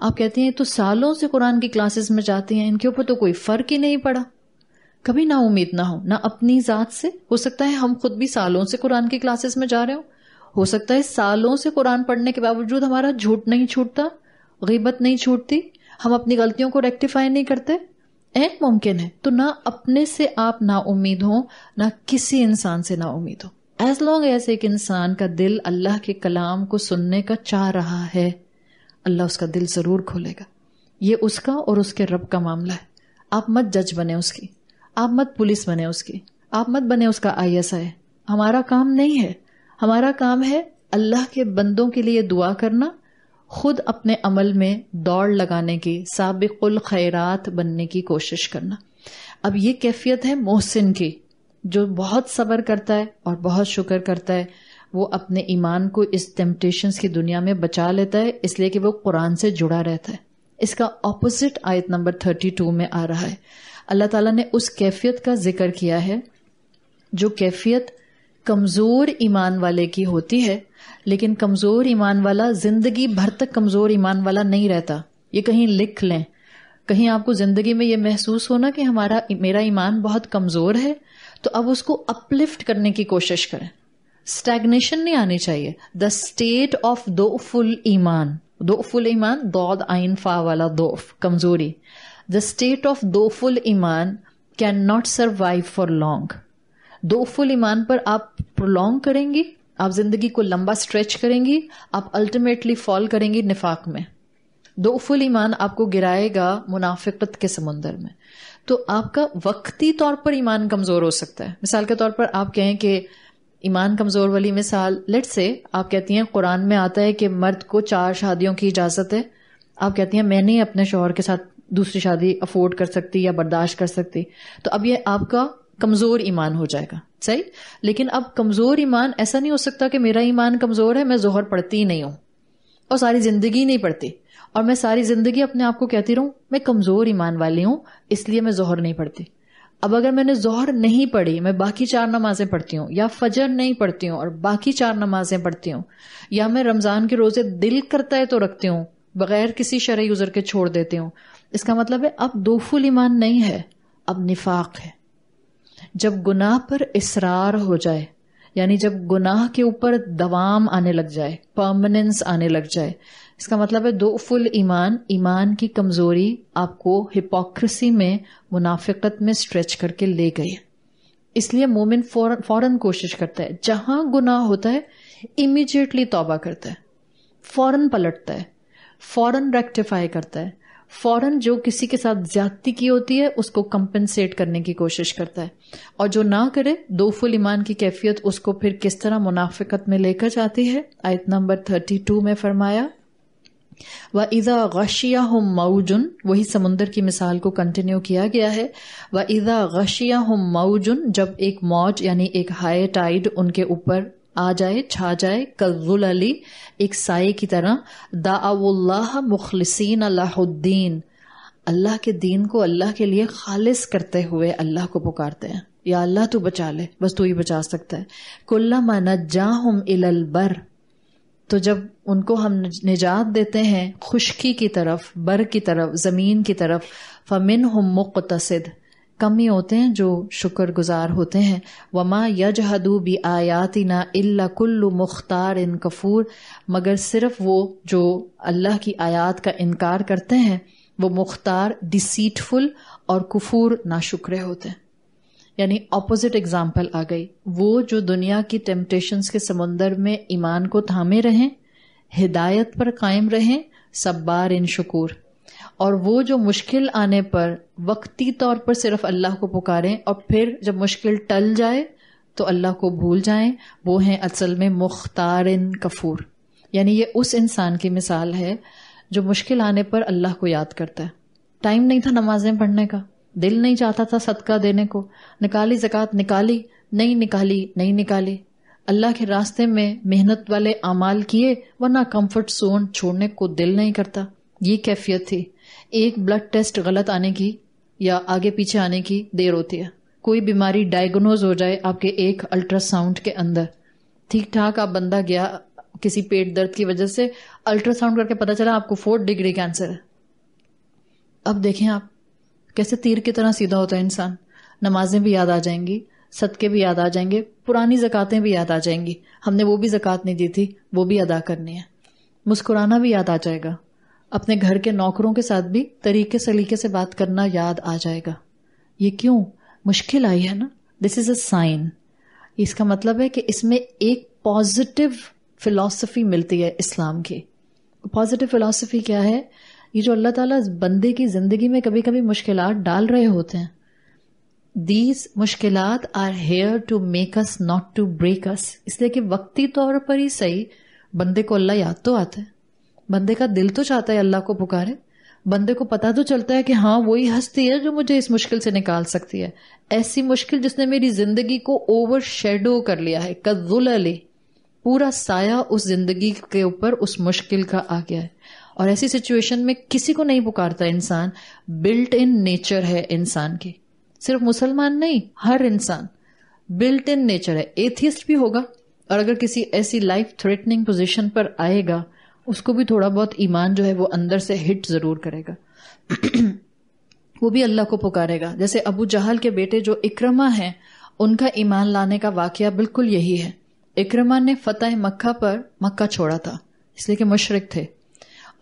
आप कहते हैं तो सालों से कुरान की क्लासेस में जाते हैं इनके ऊपर तो कोई फर्क ही नहीं पड़ा कभी ना उम्मीद ना हो ना अपनी जात से हो सकता है हम खुद भी सालों से कुरान की क्लासेस में जा रहे हो हो सकता है सालों से कुरान पढ़ने के बावजूद हमारा झूठ नहीं छूटता गिबत नहीं छूटती हम अपनी गलतियों को रेक्टिफाई नहीं करते एन मुमकिन है तो ना अपने से आप ना उम्मीद हो ना किसी इंसान से ना उम्मीद हो एज लॉन्ग एज एक इंसान का दिल अल्लाह के कलाम को सुनने का चाह रहा है अल्लाह उसका दिल जरूर खोलेगा ये उसका और उसके रब का मामला है आप मत जज बने उसकी आप मत पुलिस बने उसकी आप मत बने उसका आई हमारा काम नहीं है हमारा काम है अल्लाह के बंदों के लिए दुआ करना खुद अपने अमल में दौड़ लगाने की सबकुल खैरात बनने की कोशिश करना अब ये कैफियत है मोहसिन की जो बहुत सब्र करता है और बहुत शुक्र करता है वो अपने ईमान को इस टेम्पटेशन की दुनिया में बचा लेता है इसलिए कि वो कुरान से जुड़ा रहता है इसका ऑपोजिट आयत नंबर थर्टी टू में आ रहा है अल्लाह ताला ने उस कैफियत का जिक्र किया है जो कैफियत कमज़ोर ईमान वाले की होती है लेकिन कमज़ोर ईमान वाला ज़िंदगी भर तक कमज़ोर ईमान वाला नहीं रहता ये कहीं लिख लें कहीं आपको ज़िंदगी में ये महसूस होना कि हमारा मेरा ईमान बहुत कमज़ोर है तो अब उसको अपलिफ्ट करने की कोशिश करें स्टैग्नेशन नहीं आनी चाहिए the state of doubtful ईमान दो फुल ईमान दौद आइन फा वाला दोफ कमज़ोरी द स्टेट ऑफ दोफुल ईमान can not survive for long doubtful ईमान पर आप प्रोलोंग करेंगी आप जिंदगी को लंबा स्ट्रेच करेंगी आप अल्टीमेटली फॉल करेंगी निफाक में दो फुल ईमान आपको गिराएगा मुनाफिकत के समुंदर में तो आपका वक्ती तौर पर ईमान कमजोर हो सकता है मिसाल के तौर पर आप कहें कि ईमान कमजोर वाली मिसाल लेट से आप कहती हैं कुरान में आता है कि मर्द को चार शादियों की इजाजत है आप कहती हैं मैंने अपने शोहर के साथ दूसरी शादी अफोर्ड कर सकती या बर्दाश्त कर सकती तो अब यह आपका कमजोर ईमान हो जाएगा सही लेकिन अब कमजोर ईमान ऐसा नहीं हो सकता कि मेरा ईमान कमजोर है मैं जोहर पढ़ती ही नहीं हूं और सारी जिंदगी नहीं पढ़ती और मैं सारी जिंदगी अपने आप को कहती रहूं मैं कमजोर ईमान वाली हूं इसलिए मैं जोहर नहीं पढ़ती अब अगर मैंने जोहर नहीं पढ़ी मैं बाकी चार नमाजें पढ़ती हूँ या फजर नहीं पढ़ती हूँ और बाकी चार नमाजें पढ़ती हूँ या मैं रमजान के रोजे दिल करता है तो रखती हूँ बगैर किसी शरय उजर के छोड़ देती हूँ इसका मतलब है अब दो फुल ईमान नहीं है अब निफाक है जब गुनाह पर इसरार हो जाए यानी जब गुनाह के ऊपर दवाम आने लग जाए परमानेंस आने लग जाए इसका मतलब है दो फुल ईमान ईमान की कमजोरी आपको हिपोक्रेसी में मुनाफिकत में स्ट्रेच करके ले गई इसलिए मोमिन फौरन फौरन कोशिश करता है जहां गुनाह होता है इमीजिएटली तौबा करता है फौरन पलटता है फौरन रेक्टिफाई करता है फौरन जो किसी के साथ ज्यादती की होती है उसको कंपनसेट करने की कोशिश करता है और जो ना करे दो फुल ईमान की कैफियत उसको फिर किस तरह मुनाफिकत में लेकर जाती है आयत नंबर थर्टी टू में फरमाया व इज़ा गशिया हम मऊजुन वही समुन्दर की मिसाल को कंटिन्यू किया गया है व इज़ा गशिया हम मऊजुन जब एक मौज यानी एक हाई टाइड उनके ऊपर आ जाए छा जाए कल अली एक साए की तरह दाउल्लाह मुखलसिन अल्लाहुद्दीन अल्लाह के दीन को अल्लाह के लिए खालिस करते हुए अल्लाह को पुकारते हैं या अल्लाह तू बचा ले बस तू ही बचा सकता है कुल्ला मनजा हम इलबर तो जब उनको हम निजात देते हैं खुशकी की तरफ बर की तरफ ज़मीन की तरफ फमिन हम मुकतसद कम ही होते हैं जो शुक्र गुजार होते हैं वमा हदू बी आयाति ना इल्ला कुल्लु मुख्तार इन कफूर मगर सिर्फ वो जो अल्लाह की आयात का इनकार करते हैं वो मुख्तार डिसीटफुल और कफूर शुक्र होते हैं यानी ऑपोजिट एग्जाम्पल आ गई वो जो दुनिया की टेम्पटेशन के समंदर में ईमान को थामे रहें हिदायत पर कायम रहें सब्बार इन शकूर और वो जो मुश्किल आने पर वक्ती तौर पर सिर्फ अल्लाह को पुकारें और फिर जब मुश्किल टल जाए तो अल्लाह को भूल जाएं वो हैं असल में मुख्तार कफूर यानी ये उस इंसान की मिसाल है जो मुश्किल आने पर अल्लाह को याद करता है टाइम नहीं था नमाजें पढ़ने का दिल नहीं चाहता था सदका देने को निकाली जक़ात निकाली नहीं निकाली नहीं निकाली अल्लाह के रास्ते में मेहनत वाले अमाल किए वरना कंफर्ट जोन छोड़ने को दिल नहीं करता ये कैफियत थी एक ब्लड टेस्ट गलत आने की या आगे पीछे आने की देर होती है कोई बीमारी डायग्नोज हो जाए आपके एक अल्ट्रासाउंड के अंदर ठीक ठाक आप बंदा गया किसी पेट दर्द की वजह से अल्ट्रासाउंड करके पता चला आपको फोर्थ डिग्री कैंसर है अब देखें आप कैसे तीर की तरह सीधा होता है इंसान नमाजें भी याद आ जाएंगी सदके भी याद आ जाएंगे पुरानी जक़ातें भी याद आ जाएंगी हमने वो भी जक़ात नहीं दी थी वो भी अदा करनी है मुस्कुराना भी याद आ जाएगा अपने घर के नौकरों के साथ भी तरीके सलीके से बात करना याद आ जाएगा ये क्यों मुश्किल आई है ना दिस इज अ साइन इसका मतलब है कि इसमें एक पॉजिटिव फिलॉसफी मिलती है इस्लाम की पॉजिटिव फिलॉसफी क्या है ये जो अल्लाह ताला बंदे की जिंदगी में कभी कभी मुश्किल डाल रहे होते हैं दीज मुश्किल are here to make us not to break us इसलिए कि वक्ती तौर पर ही सही बंदे को अल्लाह याद तो आता है बंदे का दिल तो चाहता है अल्लाह को पुकारे बंदे को पता तो चलता है कि हाँ वही हस्ती है जो मुझे इस मुश्किल से निकाल सकती है ऐसी मुश्किल जिसने मेरी जिंदगी को ओवर शेडो कर लिया है कजुल अली पूरा साया उस जिंदगी के ऊपर उस मुश्किल का आ गया है और ऐसी सिचुएशन में किसी को नहीं पुकारता इंसान बिल्ट इन नेचर है इंसान की सिर्फ मुसलमान नहीं हर इंसान बिल्ट इन नेचर है एथियस्ट भी होगा और अगर किसी ऐसी लाइफ थ्रेटनिंग पोजिशन पर आएगा उसको भी थोड़ा बहुत ईमान जो है वो अंदर से हिट जरूर करेगा वो भी अल्लाह को पुकारेगा जैसे अबू जहल के बेटे जो इक्रमा हैं उनका ईमान लाने का वाक्य बिल्कुल यही है इक्रमा ने फतेह मक्का पर मक्का छोड़ा था इसलिए कि मुशरक थे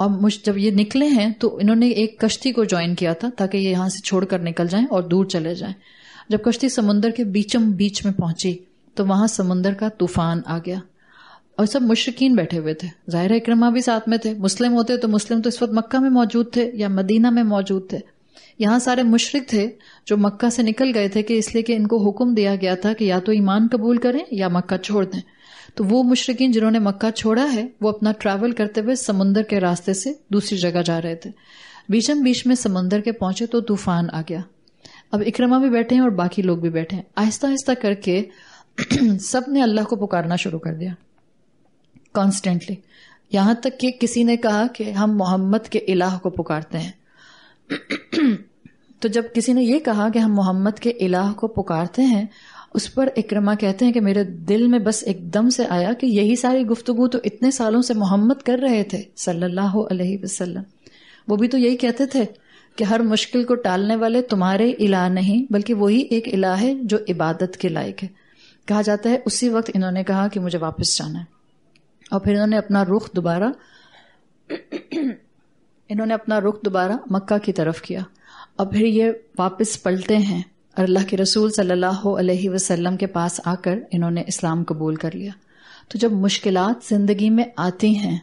और मुझ जब ये निकले हैं तो इन्होंने एक कश्ती को ज्वाइन किया था ताकि ये यहां से छोड़कर निकल जाएं और दूर चले जाएं जब कश्ती समुन्दर के बीचम बीच में पहुंची तो वहां समुन्दर का तूफान आ गया और सब मुशरकिन बैठे हुए थे ज़ाहिर इक्रमा भी साथ में थे मुस्लिम होते तो मुस्लिम तो इस वक्त मक्का में मौजूद थे या मदीना में मौजूद थे यहाँ सारे मुशरक थे जो मक्का से निकल गए थे कि इसलिए कि इनको हुक्म दिया गया था कि या तो ईमान कबूल करें या मक्का छोड़ दें तो वो मुशरकिन जिन्होंने मक्का छोड़ा है वो अपना ट्रैवल करते हुए समुन्दर के रास्ते से दूसरी जगह जा रहे थे बीचम बीच में समुंदर के पहुंचे तो तूफान आ गया अब इक्रमा भी बैठे हैं और बाकी लोग भी बैठे हैं आहिस्ता आहिस्ता करके सब ने अल्लाह को पुकारना शुरू कर दिया कॉन्स्टेंटली यहां तक कि किसी ने कहा कि हम मोहम्मद के इलाह को पुकारते हैं तो जब किसी ने यह कहा कि हम मोहम्मद के इलाह को पुकारते हैं उस पर इक्रमा कहते हैं कि मेरे दिल में बस एकदम से आया कि यही सारी गुफ्तगु तो इतने सालों से मोहम्मद कर रहे थे सल्लल्लाहु अलैहि वसल्लम वो भी तो यही कहते थे कि हर मुश्किल को टालने वाले तुम्हारे इलाह नहीं बल्कि वही एक इलाह है जो इबादत के लायक है कहा जाता है उसी वक्त इन्होंने कहा कि मुझे वापस जाना है और फिर इन्होंने अपना रुख दोबारा इन्होंने अपना रुख दोबारा मक्का की तरफ किया और फिर ये वापस पलटे हैं और अल्लाह के रसूल सल्लल्लाहु अलैहि वसल्लम के पास आकर इन्होंने इस्लाम कबूल कर लिया तो जब मुश्किल ज़िंदगी में आती हैं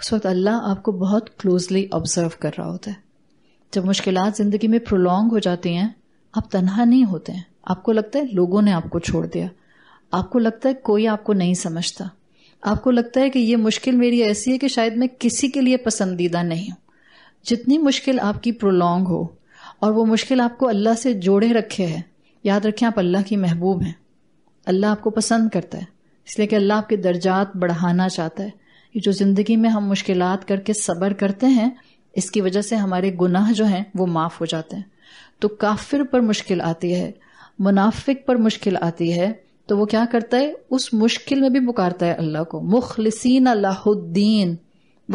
उस वक्त अल्लाह आपको बहुत क्लोजली ऑब्जर्व कर रहा होता है जब मुश्किल ज़िंदगी में प्रोलोंग हो जाती हैं आप तनहा नहीं होते हैं आपको लगता है लोगों ने आपको छोड़ दिया आपको लगता है कोई आपको नहीं समझता आपको लगता है कि ये मुश्किल मेरी ऐसी है कि शायद मैं किसी के लिए पसंदीदा नहीं हूं जितनी मुश्किल आपकी प्रोलोंग हो और वो मुश्किल आपको अल्लाह से जोड़े रखे है याद रखें आप अल्लाह की महबूब हैं अल्लाह आपको पसंद करता है इसलिए कि अल्लाह आपके दर्जात बढ़ाना चाहता है ये जो ज़िंदगी में हम मुश्किल करके सब्र करते हैं इसकी वजह से हमारे गुनाह जो हैं वो माफ़ हो जाते हैं तो काफिर पर मुश्किल आती है मुनाफिक पर मुश्किल आती है तो वो क्या करता है उस मुश्किल में भी पुकारता है अल्लाह को मुखलसिन अल्लाहुद्दीन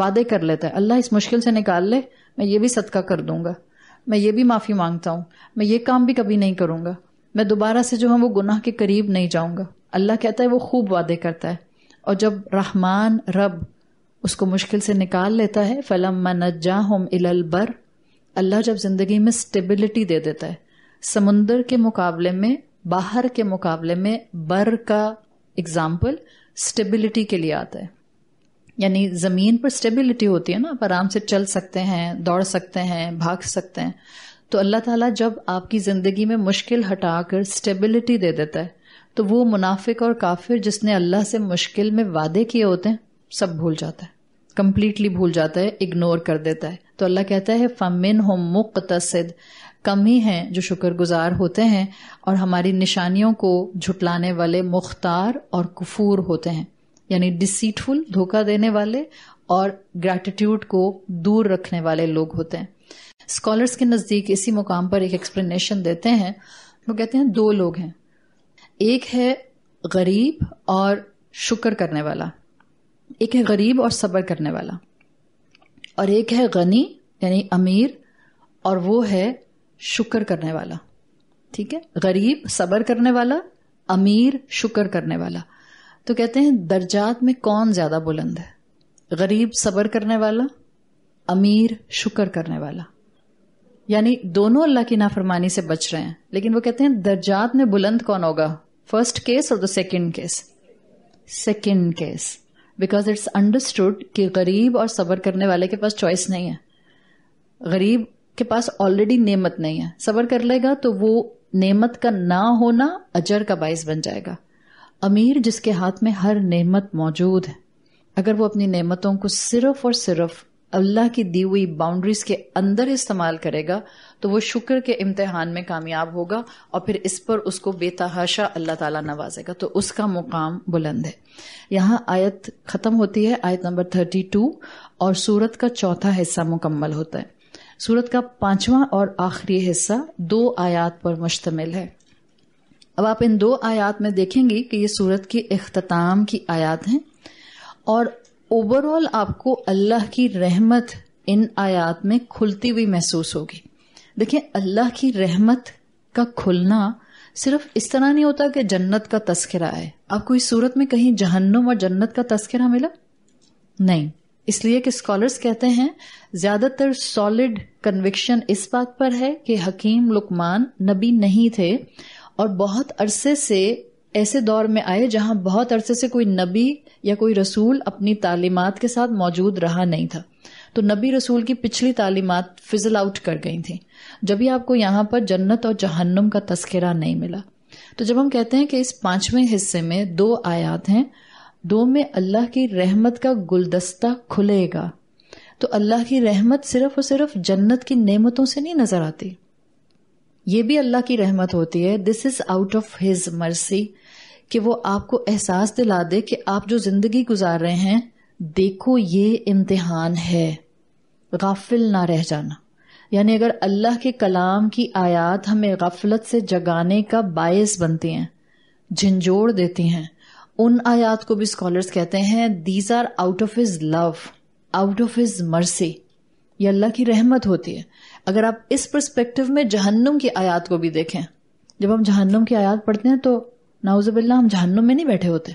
वादे कर लेता है अल्लाह इस मुश्किल से निकाल ले मैं ये भी सदका कर दूंगा मैं ये भी माफ़ी मांगता हूं मैं ये काम भी कभी नहीं करूंगा मैं दोबारा से जो है वो गुनाह के करीब नहीं जाऊंगा अल्लाह कहता है वो खूब वादे करता है और जब रहमान रब उसको मुश्किल से निकाल लेता है फलम मनज्जा हम इलबर अल्लाह जब ज़िंदगी में स्टेबिलिटी दे देता है समुंदर के मुकाबले में बाहर के मुकाबले में बर का एग्जाम्पल स्टेबिलिटी के लिए आता है यानी ज़मीन पर स्टेबिलिटी होती है ना आप आराम से चल सकते हैं दौड़ सकते हैं भाग सकते हैं तो अल्लाह ताला जब आपकी ज़िंदगी में मुश्किल हटाकर स्टेबिलिटी दे देता है तो वो मुनाफिक और काफिर जिसने अल्लाह से मुश्किल में वादे किए होते हैं सब भूल जाता है कंप्लीटली भूल जाता है इग्नोर कर देता है तो अल्लाह कहता है फ़मिन होम मुकतसद कम ही हैं जो शुक्रगुजार होते हैं और हमारी निशानियों को झुटलाने वाले मुख्तार और कफूर होते हैं यानी डिसीटफुल धोखा देने वाले और ग्रैटिट्यूड को दूर रखने वाले लोग होते हैं स्कॉलर्स के नज़दीक इसी मुकाम पर एक एक्सप्लेनेशन देते हैं वो कहते हैं दो लोग हैं एक है गरीब और शुक्र करने वाला एक है गरीब और सब्र करने वाला और एक है गनी यानी अमीर और वो है शुक्र करने वाला ठीक है गरीब सबर करने वाला अमीर शुक्र करने वाला तो कहते हैं दर्जात में कौन ज्यादा बुलंद है गरीब सबर करने वाला अमीर शुक्र करने वाला यानी दोनों अल्लाह की नाफरमानी से बच रहे हैं लेकिन वो कहते हैं दर्जात में बुलंद कौन होगा फर्स्ट केस और the second case second case because it's understood कि गरीब और सबर करने वाले के पास चॉइस नहीं है गरीब के पास ऑलरेडी नेमत नहीं है सबर कर लेगा तो वो नेमत का ना होना अजर का बायस बन जाएगा अमीर जिसके हाथ में हर नेमत मौजूद है अगर वो अपनी नेमतों को सिर्फ और सिर्फ अल्लाह की दी हुई बाउंड्रीज के अंदर इस्तेमाल करेगा तो वो शुक्र के इम्तिहान में कामयाब होगा और फिर इस पर उसको बेतहाशा अल्लाह ताला नवाजेगा तो उसका मुकाम बुलंद है यहाँ आयत खत्म होती है आयत नंबर थर्टी टू और सूरत का चौथा हिस्सा मुकम्मल होता है सूरत का पांचवा और आखिरी हिस्सा दो आयात पर मुश्तमिल है अब आप इन दो आयात में देखेंगे कि ये सूरत की अख्ताम की आयात हैं और ओवरऑल आपको अल्लाह की रहमत इन आयात में खुलती हुई महसूस होगी देखिए अल्लाह की रहमत का खुलना सिर्फ इस तरह नहीं होता कि जन्नत का तस्करा है आपको इस सूरत में कहीं जहन्नुम और जन्नत का तस्करा मिला नहीं इसलिए कि स्कॉलर्स कहते हैं ज्यादातर सॉलिड कन्विक्शन इस बात पर है कि हकीम लुकमान नबी नहीं थे और बहुत अरसे से ऐसे दौर में आए जहां बहुत अरसे से कोई नबी या कोई रसूल अपनी तालीमत के साथ मौजूद रहा नहीं था तो नबी रसूल की पिछली तालीमत फिजल आउट कर गई थी जब भी आपको यहां पर जन्नत और जहन्नम का तस्करा नहीं मिला तो जब हम कहते हैं कि इस पांचवें हिस्से में दो आयात हैं दो में अल्लाह की रहमत का गुलदस्ता खुलेगा तो अल्लाह की रहमत सिर्फ और सिर्फ जन्नत की नेमतों से नहीं नजर आती ये भी अल्लाह की रहमत होती है this is out of his mercy कि वो आपको एहसास दिला दे कि आप जो जिंदगी गुजार रहे हैं देखो ये इम्तिहान है गाफिल ना रह जाना यानी अगर अल्लाह के कलाम की आयात हमें गफलत से जगाने का बायस बनती हैं झंझोड़ देती हैं उन आयात को भी स्कॉलर्स कहते हैं these are out of his love out of his mercy ये अल्लाह की रहमत होती है अगर आप इस परस्पेक्टिव में जहन्नुम की आयात को भी देखें जब हम जहन्नुम की आयात पढ़ते हैं तो नाउजबिल्ला हम जहन्नुम में नहीं बैठे होते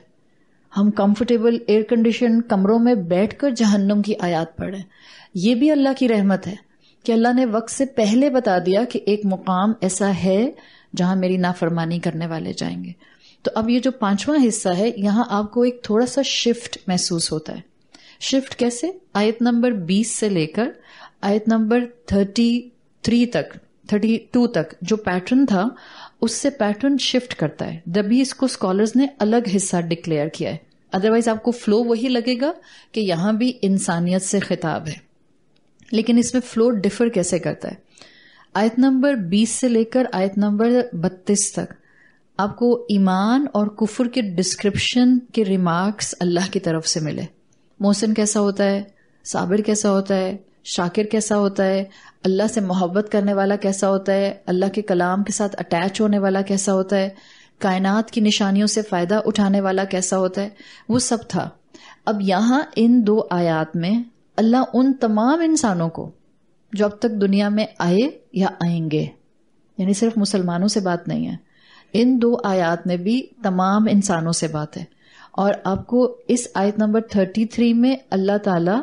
हम कंफर्टेबल एयर कंडीशन कमरों में बैठकर जहन्नुम की आयात पढ़ें ये भी अल्लाह की रहमत है कि अल्लाह ने वक्त से पहले बता दिया कि एक मुकाम ऐसा है जहां मेरी नाफरमानी करने वाले जाएंगे तो अब ये जो पांचवा हिस्सा है यहां आपको एक थोड़ा सा शिफ्ट महसूस होता है शिफ्ट कैसे आयत नंबर 20 से लेकर आयत नंबर 33 तक 32 तक जो पैटर्न था उससे पैटर्न शिफ्ट करता है तभी इसको स्कॉलर्स ने अलग हिस्सा डिक्लेयर किया है अदरवाइज आपको फ्लो वही लगेगा कि यहां भी इंसानियत से खिताब है लेकिन इसमें फ्लो डिफर कैसे करता है आयत नंबर 20 से लेकर आयत नंबर 32 तक आपको ईमान और कुफर के डिस्क्रिप्शन के रिमार्क्स अल्लाह की तरफ से मिले मोहसिन कैसा होता है साबिर कैसा होता है शाकिर कैसा होता है अल्लाह से मोहब्बत करने वाला कैसा होता है अल्लाह के कलाम के साथ अटैच होने वाला कैसा होता है कायनात की निशानियों से फ़ायदा उठाने वाला कैसा होता है वो सब था अब यहां इन दो आयात में अल्लाह उन तमाम इंसानों को जो अब तक दुनिया में आए या आएंगे यानी सिर्फ मुसलमानों से बात नहीं है इन दो आयात में भी तमाम इंसानों से बात है और आपको इस आयत नंबर थर्टी थ्री में अल्लाह ताला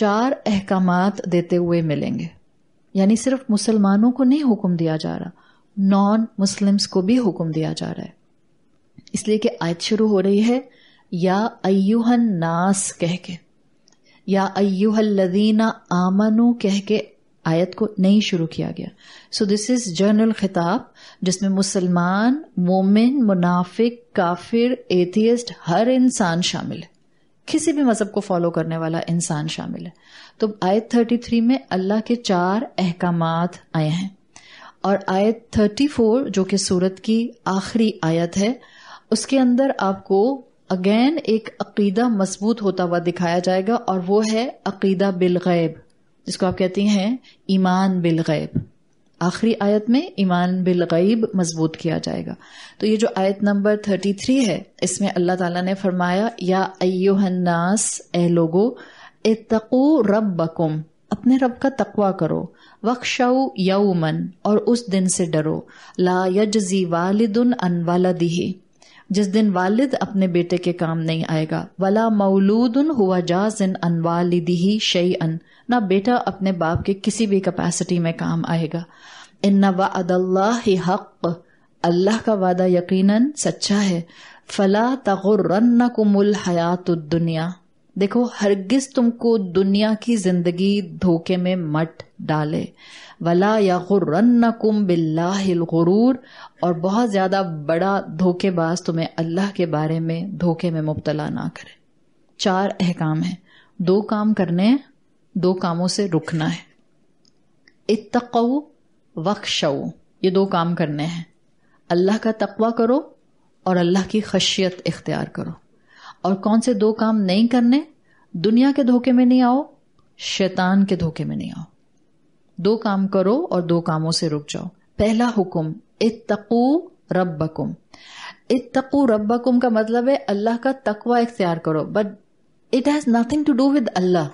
चार अहकाम देते हुए मिलेंगे यानी सिर्फ मुसलमानों को नहीं हुक्म दिया जा रहा नॉन मुस्लिम्स को भी हुक्म दिया जा रहा है इसलिए कि आयत शुरू हो रही है या अयुहन नास कह के या अयुहल लदीना आमनु कह के आयत को नहीं शुरू किया गया सो दिस इज जनरल खिताब जिसमें मुसलमान मोमिन मुनाफिक काफिर एथियस्ट हर इंसान शामिल है किसी भी मजहब को फॉलो करने वाला इंसान शामिल है तो आयत 33 में अल्लाह के चार अहकाम आए हैं और आयत 34 जो कि सूरत की आखिरी आयत है उसके अंदर आपको अगेन एक अकीदा मजबूत होता हुआ दिखाया जाएगा और वो है अकीदा बिलगैब जिसको आप कहती हैं ईमान बिल गैब आखिरी आयत में ईमान बिल गैब मजबूत किया जाएगा तो ये जो आयत नंबर थर्टी थ्री है इसमें अल्लाह ताला ने फरमाया या अयोहन्नास ए लोगो ए तको अपने रब का तकवा करो वक्शाऊ यऊमन और उस दिन से डरो ला यजी वालिदन अन वालदिही जिस दिन वालिद अपने बेटे के काम नहीं आएगा वला मौलूदन हुआ जाज इन अन वालिदिही शई अन ना बेटा अपने बाप के किसी भी कैपेसिटी में काम आएगा इन हक अल्लाह का वादा यकीनन सच्चा है फला तगुर्रन कुमुल हयात दुनिया देखो हरगिज तुमको दुनिया की जिंदगी धोखे में मत डाले वला या गुर्रन कुम बिल्लागरूर और बहुत ज्यादा बड़ा धोखेबाज तुम्हें अल्लाह के बारे में धोखे में मुबतला ना करे चार अहकाम है दो काम करने दो कामों से रुकना है इतकऊ वक्शऊ ये दो काम करने हैं अल्लाह का तकवा करो और अल्लाह की खशियत इख्तियार करो और कौन से दो काम नहीं करने दुनिया के धोखे में नहीं आओ शैतान के धोखे में नहीं आओ दो काम करो और दो कामों से रुक जाओ पहला हुक्म इतकू रब्बकुम इतकू रबुम का मतलब है अल्लाह का तकवा इख्तियार करो but it has nothing to do with अल्लाह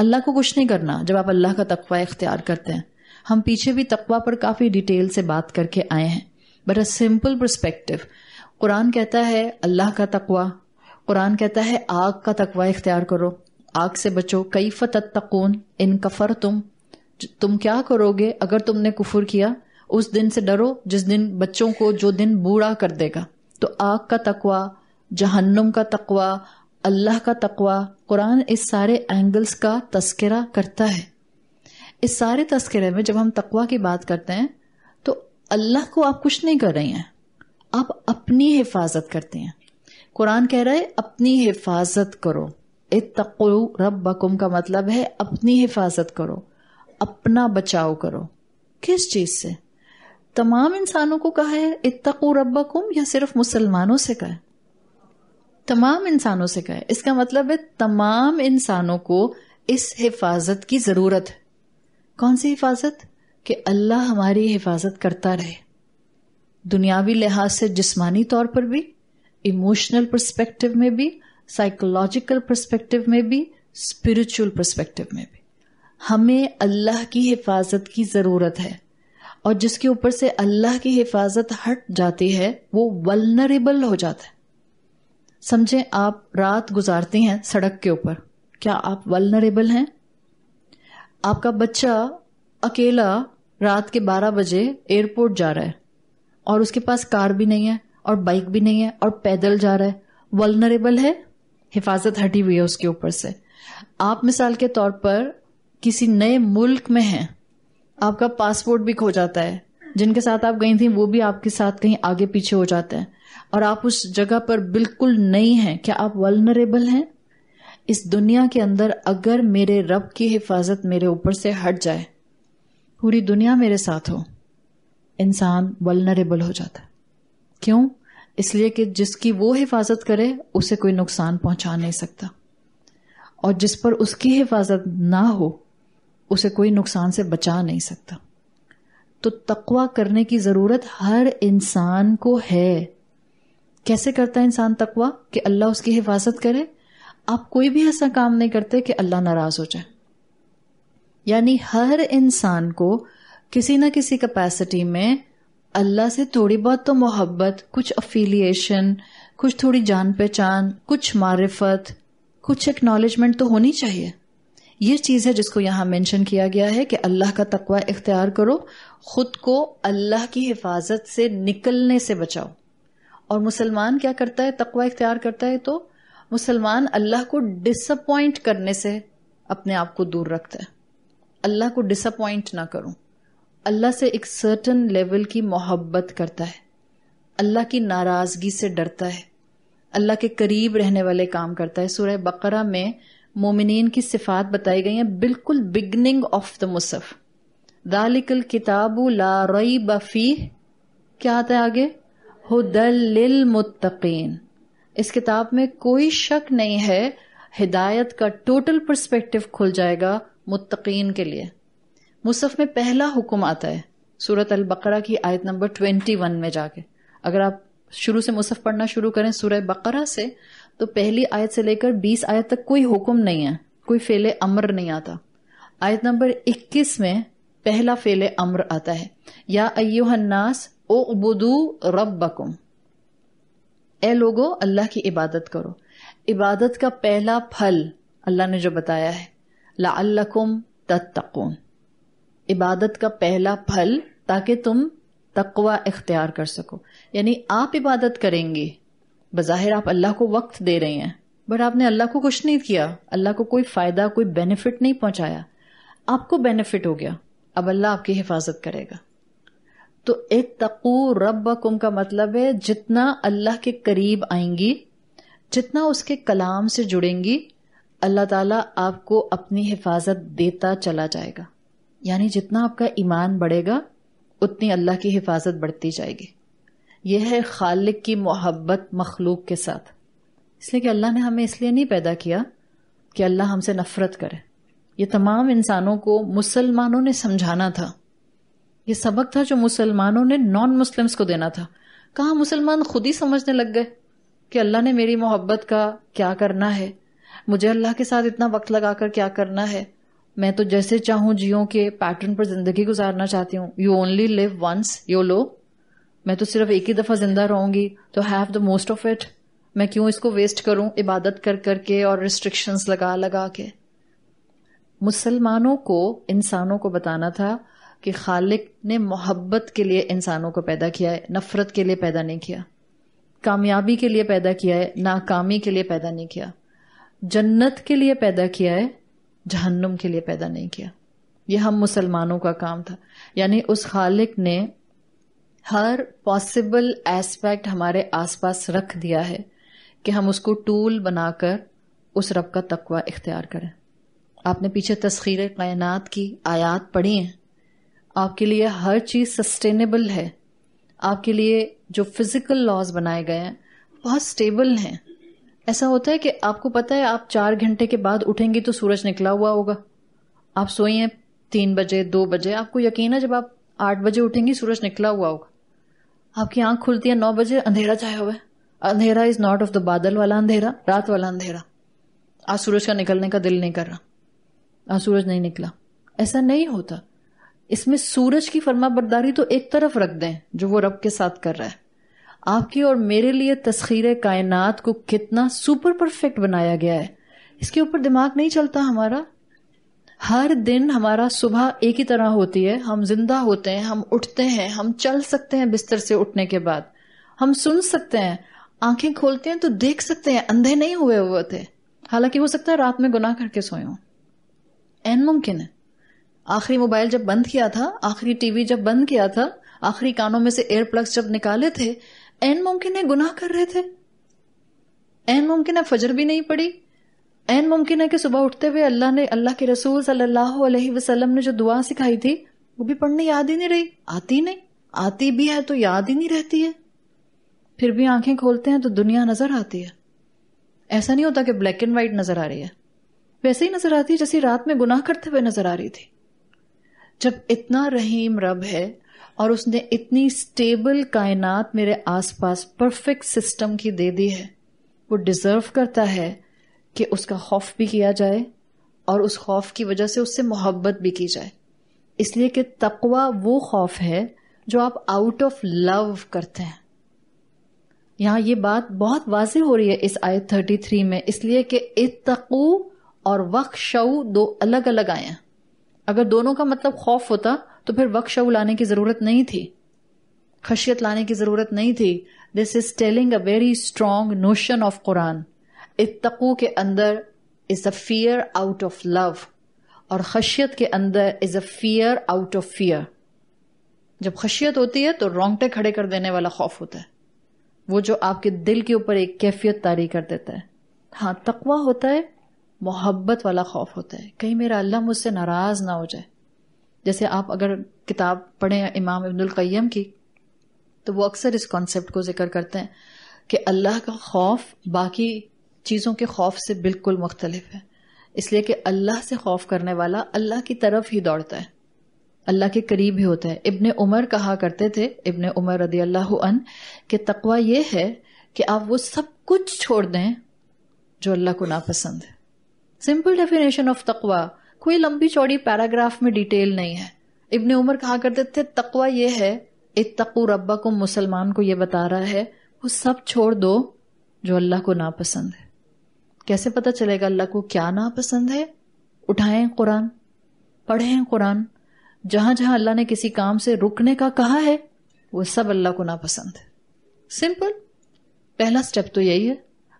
अल्लाह को कुछ नहीं करना जब आप अल्लाह का तकवा इख्तियार करते हैं हम पीछे भी तकवा पर काफ़ी डिटेल से बात करके आए हैं but a simple perspective Quran कहता है अल्लाह का तकवा कुरान कहता है आग का तकवा इख्तियार करो आग से बचो कई फ़तकून इन कफ़र तुम तुम क्या करोगे अगर तुमने कुफर किया उस दिन से डरो जिस दिन बच्चों को जो दिन बूढ़ा कर देगा तो आग का तकवा जहन्नुम का तकवा अल्लाह का तकवा कुरान इस सारे एंगल्स का तस्करा करता है इस सारे तस्करे में जब हम तकवा की बात करते हैं तो अल्लाह को आप कुछ नहीं कर रहे हैं आप अपनी हिफाजत करते हैं कुरान कह रहा है अपनी हिफाजत करो इतको रब बकुम का मतलब है अपनी हिफाजत करो अपना बचाव करो किस चीज से तमाम इंसानों को कहा है इतको रब बकुम या सिर्फ मुसलमानों से कहा है तमाम इंसानों से कहे इसका मतलब है तमाम इंसानों को इस हिफाजत की जरूरत है कौन सी हिफाजत कि अल्लाह हमारी हिफाजत करता रहे दुनियावी लिहाज से जिस्मानी तौर पर भी इमोशनल परस्पेक्टिव में भी साइकोलॉजिकल परस्पेक्टिव में भी स्पिरिचुअल परस्पेक्टिव में भी हमें अल्लाह की हिफाजत की ज़रूरत है और जिसके ऊपर से अल्लाह की हिफाजत हट जाती है वो वलनरेबल हो जाता है समझें आप रात गुजारती हैं सड़क के ऊपर क्या आप वलनरेबल हैं आपका बच्चा अकेला रात के 12 बजे एयरपोर्ट जा रहा है और उसके पास कार भी नहीं है और बाइक भी नहीं है और पैदल जा रहा है वलनरेबल है हिफाजत हटी हुई है उसके ऊपर से आप मिसाल के तौर पर किसी नए मुल्क में हैं आपका पासपोर्ट भी खो जाता है जिनके साथ आप गई थी वो भी आपके साथ कहीं आगे पीछे हो जाते हैं और आप उस जगह पर बिल्कुल नहीं हैं क्या आप वलनरेबल हैं इस दुनिया के अंदर अगर मेरे रब की हिफाजत मेरे ऊपर से हट जाए पूरी दुनिया मेरे साथ हो इंसान वल्नरेबल हो जाता है क्यों इसलिए कि जिसकी वो हिफाजत करे उसे कोई नुकसान पहुंचा नहीं सकता और जिस पर उसकी हिफाजत ना हो उसे कोई नुकसान से बचा नहीं सकता तो तकवा करने की ज़रूरत हर इंसान को है कैसे करता है इंसान तकवा कि अल्लाह उसकी हिफाजत करे आप कोई भी ऐसा काम नहीं करते कि अल्लाह नाराज हो जाए यानी हर इंसान को किसी ना किसी कैपेसिटी में अल्लाह से थोड़ी बहुत तो मोहब्बत कुछ अफिलिएशन कुछ थोड़ी जान पहचान कुछ मारिफत कुछ एक्नॉलेजमेंट तो होनी चाहिए ये चीज़ है जिसको यहां मेंशन किया गया है कि अल्लाह का तकवा इख्तियार करो खुद को अल्लाह की हिफाजत से निकलने से बचाओ और मुसलमान क्या करता है तकवा इख्तियार करता है तो मुसलमान अल्लाह को डिसअपॉइंट करने से अपने आप को दूर रखता है अल्लाह को डिसअपॉइंट ना करूं अल्लाह से एक सर्टन लेवल की मोहब्बत करता है अल्लाह की नाराजगी से डरता है अल्लाह के करीब रहने वाले काम करता है सूरह बकरा में मोमिन की सिफात बताई गई हैं बिल्कुल बिगनिंग ऑफ द मुसफ़ दालिकल किताबू ला रई बफी क्या आता है आगे हुदल मुत्तकीन इस किताब में कोई शक नहीं है हिदायत का टोटल पर्सपेक्टिव खुल जाएगा मुत्तकीन के लिए मुसफ में पहला हुक्म आता है सूरत अल बकरा की आयत नंबर ट्वेंटी वन में जाके अगर आप शुरू से मुसफ पढ़ना शुरू करें सूरह बकरा से तो पहली आयत से लेकर बीस आयत तक कोई हुक्म नहीं है कोई फेले अमर नहीं आता आयत नंबर इक्कीस में पहला फेले अमर आता है या अयोहन्नास ओ उबुदू रबकुम ए लोगो अल्लाह की इबादत करो इबादत का पहला फल अल्लाह ने जो बताया है लाअल्लकुम तत्तकुन इबादत का पहला फल ताकि तुम तकवा इख्तियार कर सको यानी आप इबादत करेंगे बज़ाहिर आप अल्लाह को वक्त दे रहे हैं बट आपने अल्लाह को कुछ नहीं किया अल्लाह को कोई फ़ायदा कोई बेनिफिट नहीं पहुंचाया आपको बेनिफिट हो गया अब अल्लाह आपकी हिफाजत करेगा तो एक तकू रब का मतलब है जितना अल्लाह के करीब आएंगी जितना उसके कलाम से जुड़ेंगी अल्लाह ताला आपको अपनी हिफाजत देता चला जाएगा यानी जितना आपका ईमान बढ़ेगा उतनी अल्लाह की हिफाजत बढ़ती जाएगी यह है खालिक की मोहब्बत मखलूक के साथ इसलिए कि अल्लाह ने हमें इसलिए नहीं पैदा किया कि अल्लाह हमसे नफरत करे ये तमाम इंसानों को मुसलमानों ने समझाना था ये सबक था जो मुसलमानों ने नॉन मुस्लिम्स को देना था कहा मुसलमान खुद ही समझने लग गए कि अल्लाह ने मेरी मोहब्बत का क्या करना है मुझे अल्लाह के साथ इतना वक्त लगाकर क्या करना है मैं तो जैसे चाहूं जियो के पैटर्न पर जिंदगी गुजारना चाहती हूँ you only live once YOLO मैं तो सिर्फ एक ही दफा जिंदा रहूंगी तो have the most of it मैं क्यों इसको वेस्ट करूं इबादत कर करके और रिस्ट्रिक्शंस लगा लगा के मुसलमानों को इंसानों को बताना था कि खालिक ने मोहब्बत के लिए इंसानों को पैदा किया है नफरत के लिए पैदा नहीं किया कामयाबी के लिए पैदा किया है नाकामी के लिए पैदा नहीं किया जन्नत के लिए पैदा किया है जहन्नुम के लिए पैदा नहीं किया यह हम मुसलमानों का काम था यानी उस खालिक ने हर पॉसिबल एस्पेक्ट हमारे आसपास रख दिया है कि हम उसको टूल बनाकर उस रब का तकवा इख्तियार करें आपने पीछे तस्खीर कायनात की आयात पढ़ी हैं आपके लिए हर चीज़ सस्टेनेबल है आपके लिए जो फिज़िकल लॉज बनाए गए हैं बहुत स्टेबल हैं ऐसा होता है कि आपको पता है आप चार घंटे के बाद उठेंगे तो सूरज निकला हुआ होगा आप सोई हैं तीन बजे दो बजे आपको यकीन है जब आप आठ बजे उठेंगी सूरज निकला हुआ होगा आपकी आंख खुलती है नौ बजे अंधेरा छाया हुआ है अंधेरा इज नॉट ऑफ द बादल वाला अंधेरा रात वाला अंधेरा आज सूरज का निकलने का दिल नहीं कर रहा आज सूरज नहीं निकला ऐसा नहीं होता इसमें सूरज की फर्मा बरदारी तो एक तरफ रख दें जो वो रब के साथ कर रहा है आपकी और मेरे लिए तस्खीर कायनात को कितना सुपर परफेक्ट बनाया गया है इसके ऊपर दिमाग नहीं चलता हमारा हर दिन हमारा सुबह एक ही तरह होती है हम जिंदा होते हैं हम उठते हैं हम चल सकते हैं बिस्तर से उठने के बाद हम सुन सकते हैं आंखें खोलते हैं तो देख सकते हैं अंधे नहीं हुए हुए थे हालांकि हो सकता है रात में गुनाह करके सोए हों एन मुमकिन है आखिरी मोबाइल जब बंद किया था आखिरी टीवी जब बंद किया था आखिरी कानों में से एयर प्लग्स जब निकाले थे एन मुमकिन है गुनाह कर रहे थे एन मुमकिन है फजर भी नहीं पड़ी एन मुमकिन है कि सुबह उठते हुए अल्लाह ने अल्लाह के रसूल सल्लल्लाहु अलैहि वसल्लम ने जो दुआ सिखाई थी वो भी पढ़ने याद ही नहीं रही आती नहीं आती भी है तो याद ही नहीं रहती है फिर भी आंखें खोलते हैं तो दुनिया नजर आती है ऐसा नहीं होता कि ब्लैक एंड व्हाइट नजर आ रही है वैसे ही नजर आती है जैसी रात में गुनाह करते हुए नजर आ रही थी जब इतना रहीम रब है और उसने इतनी स्टेबल कायनात मेरे आसपास परफेक्ट सिस्टम की दे दी है वो डिजर्व करता है कि उसका खौफ भी किया जाए और उस खौफ की वजह से उससे मोहब्बत भी की जाए इसलिए कि तकवा वो खौफ है जो आप आउट ऑफ लव करते हैं यहां ये बात बहुत वाज हो रही है इस आयत 33 में इसलिए कि इतकू और वक्शऊ दो अलग अलग आए हैं अगर दोनों का मतलब खौफ होता तो फिर वक्शव लाने की जरूरत नहीं थी खशियत लाने की जरूरत नहीं थी this is telling a very strong notion of Quran इतकू के अंदर is a fear out of love और खशियत के अंदर is a fear out of fear जब खशियत होती है तो रोंगटे खड़े कर देने वाला खौफ होता है वो जो आपके दिल के ऊपर एक कैफियत तारी कर देता है हाँ तकवा होता है मोहब्बत वाला खौफ होता है कहीं मेरा अल्लाह मुझसे नाराज ना हो जाए जैसे आप अगर किताब पढ़ें इमाम इब्नुल की तो वो अक्सर इस कॉन्सेप्ट को जिक्र करते हैं कि अल्लाह का खौफ बाकी चीज़ों के खौफ से बिल्कुल मुख्तलिफ है इसलिए कि अल्लाह से खौफ करने वाला अल्लाह की तरफ ही दौड़ता है अल्लाह के करीब ही होता है इब्न उमर कहा करते थे इब्न उमर रदी अल्लाह अन तकवा यह है कि आप वो सब कुछ छोड़ दें जो अल्लाह को नापसंद है सिंपल डेफिनेशन ऑफ तकवा कोई लंबी चौड़ी पैराग्राफ में डिटेल नहीं है इब्ने उमर कहा करते थे तकवा यह है एक तकू रब्बा को मुसलमान को यह बता रहा है वो सब छोड़ दो जो अल्लाह को नापसंद है कैसे पता चलेगा अल्लाह को क्या नापसंद है उठाएं कुरान पढ़ें कुरान जहां जहां अल्लाह ने किसी काम से रुकने का कहा है वो सब अल्लाह को नापसंद है सिंपल पहला स्टेप तो यही है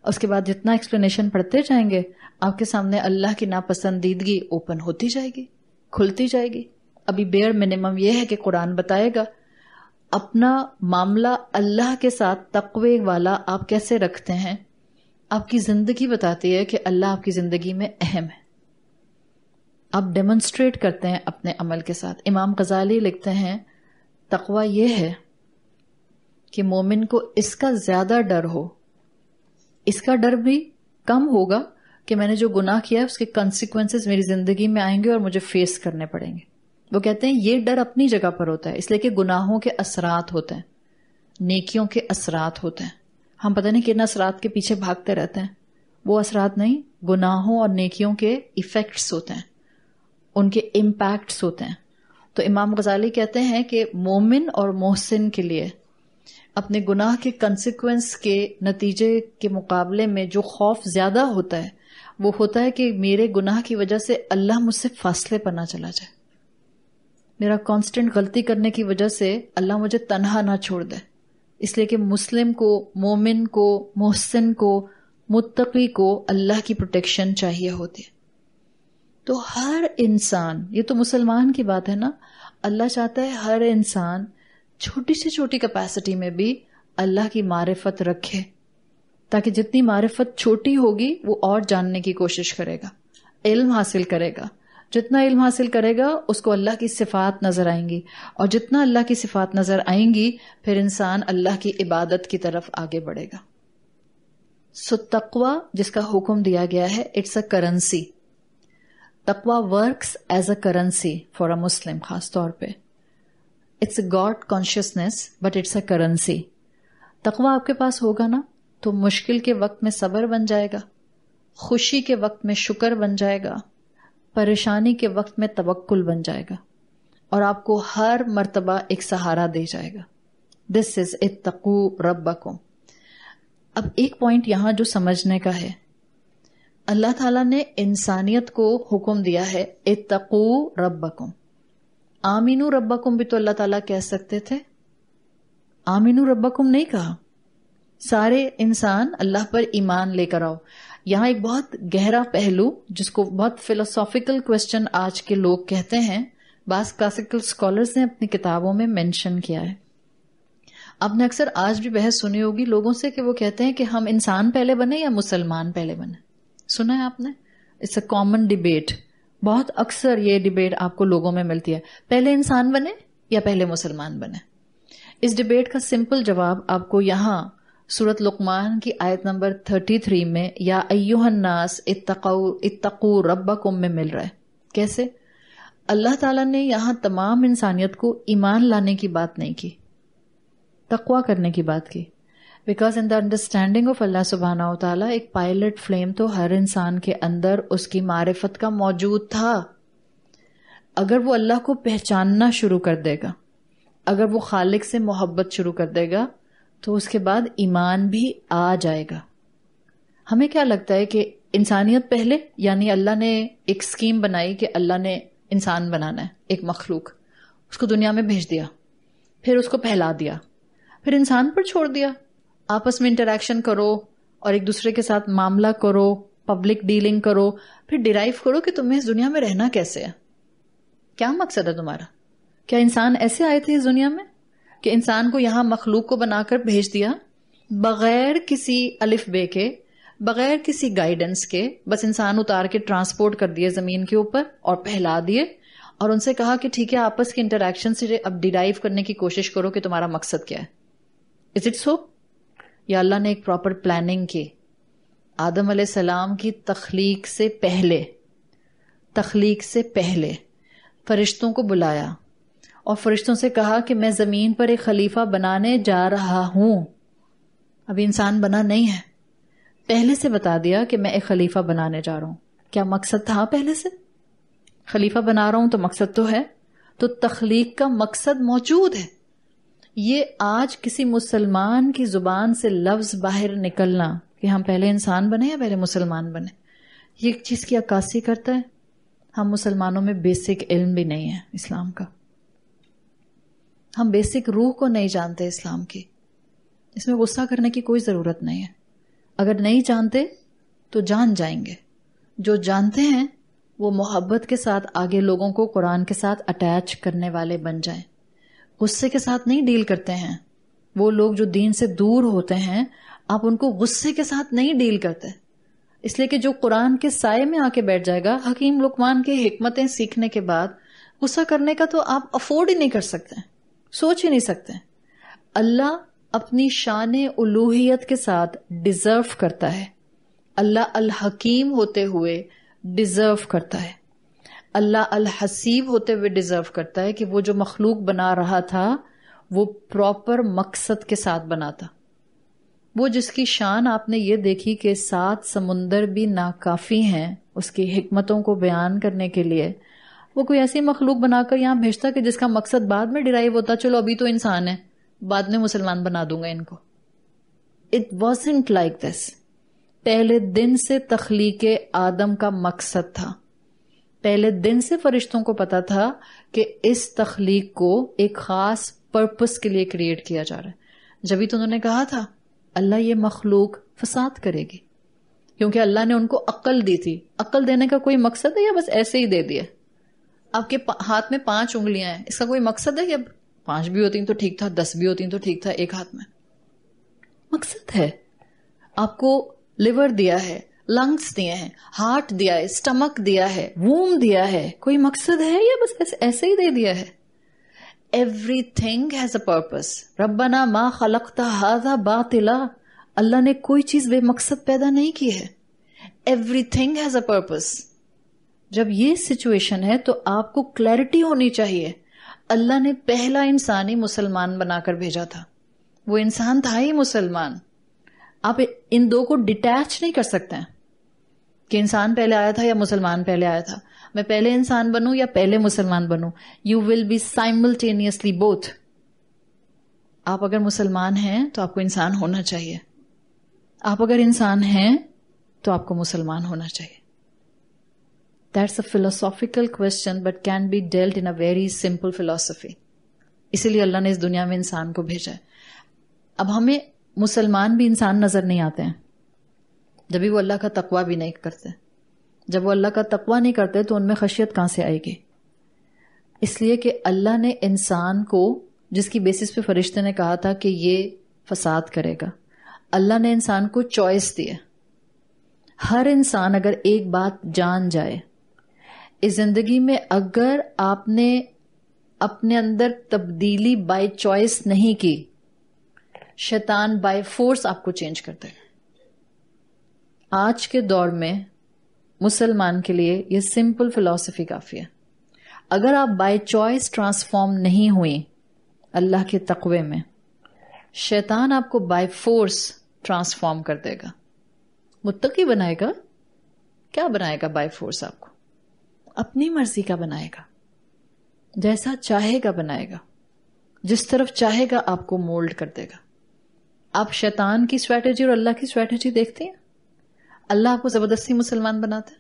उसके बाद जितना एक्सप्लेनेशन पढ़ते जाएंगे आपके सामने अल्लाह की नापसंदीदगी ओपन होती जाएगी खुलती जाएगी अभी बेयर मिनिमम यह है कि कुरान बताएगा अपना मामला अल्लाह के साथ तकवे वाला आप कैसे रखते हैं आपकी जिंदगी बताती है कि अल्लाह आपकी जिंदगी में अहम है आप डेमोन्स्ट्रेट करते हैं अपने अमल के साथ इमाम गजाली लिखते हैं तकवा यह है कि मोमिन को इसका ज्यादा डर हो इसका डर भी कम होगा कि मैंने जो गुनाह किया है उसके कॉन्सिक्वेंसेज मेरी जिंदगी में आएंगे और मुझे फेस करने पड़ेंगे वो कहते हैं ये डर अपनी जगह पर होता है इसलिए कि गुनाहों के असरात होते हैं नेकियों के असरात होते हैं हम पता नहीं कितने असरात के पीछे भागते रहते हैं वो असरात नहीं गुनाहों और नेकियों के इफेक्ट्स होते हैं उनके इम्पैक्ट्स होते हैं तो इमाम गजाली कहते हैं कि मोमिन और मोहसिन के लिए अपने गुनाह के कंसिक्वेंस के नतीजे के मुकाबले में जो खौफ ज्यादा होता है वो होता है कि मेरे गुनाह की वजह से अल्लाह मुझसे फासले पर ना चला जाए मेरा कांस्टेंट गलती करने की वजह से अल्लाह मुझे तनहा ना छोड़ दे इसलिए कि मुस्लिम को मोमिन को मोहसिन को मुत्तकी को अल्लाह की प्रोटेक्शन चाहिए होती है तो हर इंसान ये तो मुसलमान की बात है ना अल्लाह चाहता है हर इंसान छोटी से छोटी कैपेसिटी में भी अल्लाह की मारिफत रखे ताकि जितनी मारिफत छोटी होगी वो और जानने की कोशिश करेगा इल्म हासिल करेगा जितना इल्म हासिल करेगा उसको अल्लाह की सिफात नज़र आएंगी और जितना अल्लाह की सिफात नज़र आएंगी फिर इंसान अल्लाह की इबादत की तरफ आगे बढ़ेगा सो तकवा जिसका हुक्म दिया गया है इट्स अ करेंसी तकवा works as a currency for a Muslim खासतौर पर it's a god consciousness but it's a currency तकवा आपके पास होगा ना तो मुश्किल के वक्त में सबर बन जाएगा खुशी के वक्त में शुक्र बन जाएगा परेशानी के वक्त में तवक्ल बन जाएगा और आपको हर मर्तबा एक सहारा दे जाएगा दिस इज ए तकू रबको अब एक पॉइंट यहां जो समझने का है अल्लाह ताला ने इंसानियत को हुक्म दिया है ए तकू रबकुम आमीनू रब्बाकुम भी तो अल्लाह ताला कह सकते थे आमीन रब्बाकुम नहीं कहा सारे इंसान अल्लाह पर ईमान लेकर आओ यहां एक बहुत गहरा पहलू जिसको बहुत फिलोसॉफिकल क्वेश्चन आज के लोग कहते हैं बास क्लासिकल स्कॉलर्स ने अपनी किताबों में मेंशन किया है आपने अक्सर आज भी बहस सुनी होगी लोगों से कि वो कहते हैं कि हम इंसान पहले बने या मुसलमान पहले बने सुना है आपने इट्स अ कॉमन डिबेट बहुत अक्सर ये डिबेट आपको लोगों में मिलती है पहले इंसान बने या पहले मुसलमान बने इस डिबेट का सिंपल जवाब आपको यहां सूरत लुकमान की आयत नंबर 33 में या अयुहन्नास इतकू रब्बकुम में मिल रहा है कैसे अल्लाह ताला ने यहां तमाम इंसानियत को ईमान लाने की बात नहीं की तकवा करने की बात की because in the understanding of अल्लाह सुबहाना तला एक पायलट फ्लेम तो हर इंसान के अंदर उसकी मारिफत का मौजूद था अगर वो अल्लाह को पहचानना शुरू कर देगा अगर वो खालिक से मोहब्बत शुरू कर देगा तो उसके बाद ईमान भी आ जाएगा हमें क्या लगता है कि इंसानियत पहले यानी अल्लाह ने एक स्कीम बनाई कि अल्लाह ने इंसान बनाना है एक मखलूक उसको दुनिया में भेज दिया फिर उसको फैला दिया फिर इंसान पर छोड़ दिया आपस में इंटरेक्शन करो और एक दूसरे के साथ मामला करो पब्लिक डीलिंग करो फिर डिराइव करो कि तुम्हें इस दुनिया में रहना कैसे है क्या मकसद है तुम्हारा क्या इंसान ऐसे आए थे इस दुनिया में कि इंसान को यहां मखलूक को बनाकर भेज दिया बगैर किसी अलिफ बे के बगैर किसी गाइडेंस के बस इंसान उतार के ट्रांसपोर्ट कर दिए जमीन के ऊपर और फैला दिए और उनसे कहा कि ठीक है आपस के इंटरेक्शन से अब डिराइव करने की कोशिश करो कि तुम्हारा मकसद क्या है इज इट सो या अल्लाह ने एक प्रॉपर प्लानिंग की आदम सलाम की तख्लीक से पहले तख्लीक से पहले फरिश्तों को बुलाया और फरिश्तों से कहा कि मैं ज़मीन पर एक खलीफा बनाने जा रहा हूँ अभी इंसान बना नहीं है पहले से बता दिया कि मैं एक खलीफा बनाने जा रहा हूँ क्या मकसद था पहले से खलीफा बना रहा हूँ तो मकसद तो है तो तख्लीक का मकसद मौजूद है ये आज किसी मुसलमान की जुबान से लफ्ज बाहर निकलना कि हम पहले इंसान बने या पहले मुसलमान बने ये एक चीज की अक्कासी करता है हम मुसलमानों में बेसिक इल्म भी नहीं है इस्लाम का हम बेसिक रूह को नहीं जानते इस्लाम की इसमें गुस्सा करने की कोई ज़रूरत नहीं है अगर नहीं जानते तो जान जाएंगे जो जानते हैं वो मोहब्बत के साथ आगे लोगों को कुरान के साथ अटैच करने वाले बन जाएं गुस्से के साथ नहीं डील करते हैं वो लोग जो दीन से दूर होते हैं आप उनको गुस्से के साथ नहीं डील करते इसलिए कि जो कुरान के साय में आके बैठ जाएगा हकीम लुकमान की हमतें सीखने के बाद गुस्सा करने का तो आप अफोर्ड ही नहीं कर सकते सोच ही नहीं सकते अल्लाह अपनी शान उलूहियत के साथ डिजर्व करता है अल्लाह अल हकीम होते हुए डिजर्व करता है अल्लाह अल हसीब होते हुए डिजर्व करता है कि वो जो मखलूक बना रहा था वो प्रॉपर मकसद के साथ बना था वो जिसकी शान आपने ये देखी कि सात समुंदर भी नाकाफी हैं उसकी हिकमतों को बयान करने के लिए वो कोई ऐसी मखलूक बनाकर यहां भेजता कि जिसका मकसद बाद में डिराइव होता चलो अभी तो इंसान है बाद में मुसलमान बना दूंगा इनको इट वॉज लाइक दिस पहले दिन से तखलीके आदम का मकसद था पहले दिन से फरिश्तों को पता था कि इस तखलीक को एक खास पर्पस के लिए क्रिएट किया जा रहा है जब तो उन्होंने कहा था अल्लाह ये मखलूक फसाद करेगी क्योंकि अल्लाह ने उनको अक्ल दी थी अक्ल देने का कोई मकसद है या बस ऐसे ही दे दिया आपके हाथ में पांच उंगलियां हैं इसका कोई मकसद है या पांच भी होती तो ठीक था दस भी होती तो ठीक था एक हाथ में मकसद है आपको लिवर दिया है लंग्स दिए हैं हार्ट दिया है स्टमक दिया है वूम दिया है कोई मकसद है या बस ऐसे, ऐसे ही दे दिया है everything has a purpose रबना माँ खलकता हाजा बातिला अल्लाह ने कोई चीज बेमकसद पैदा नहीं की है everything has a purpose जब ये सिचुएशन है तो आपको क्लैरिटी होनी चाहिए अल्लाह ने पहला इंसान ही मुसलमान बनाकर भेजा था वो इंसान था ही मुसलमान आप इन दो को डिटैच नहीं कर सकते हैं कि इंसान पहले आया था या मुसलमान पहले आया था मैं पहले इंसान बनू या पहले मुसलमान बनू you will be simultaneously both आप अगर मुसलमान हैं तो आपको इंसान होना चाहिए आप अगर इंसान हैं तो आपको मुसलमान होना चाहिए that's a philosophical question but can be dealt in a very simple philosophy इसीलिए अल्लाह ने इस दुनिया में इंसान को भेजा है अब हमें मुसलमान भी इंसान नजर नहीं आते हैं जब भी वो अल्लाह का तकवा भी नहीं करते जब वो अल्लाह का तकवा नहीं करते तो उनमें खशियत कहां से आएगी इसलिए कि अल्लाह ने इंसान को जिसकी बेसिस पे फरिश्ते ने कहा था कि ये फसाद करेगा अल्लाह ने इंसान को चॉइस दिया हर इंसान अगर एक बात जान जाए इस जिंदगी में अगर आपने अपने अंदर तब्दीली बाय चॉइस नहीं की शैतान बाय फोर्स आपको चेंज कर देगा आज के दौर में मुसलमान के लिए यह सिंपल फिलॉसफी काफ़ी है अगर आप बाय चॉइस ट्रांसफॉर्म नहीं हुई अल्लाह के तकवे में शैतान आपको बाय फोर्स ट्रांसफॉर्म कर देगा मुत्तकी बनाएगा क्या बनाएगा बाय फोर्स आपको अपनी मर्जी का बनाएगा जैसा चाहेगा बनाएगा जिस तरफ चाहेगा आपको मोल्ड कर देगा आप शैतान की स्ट्रैटेजी और अल्लाह की स्ट्रैटेजी देखते हैं अल्लाह आपको जबरदस्ती मुसलमान बनाता है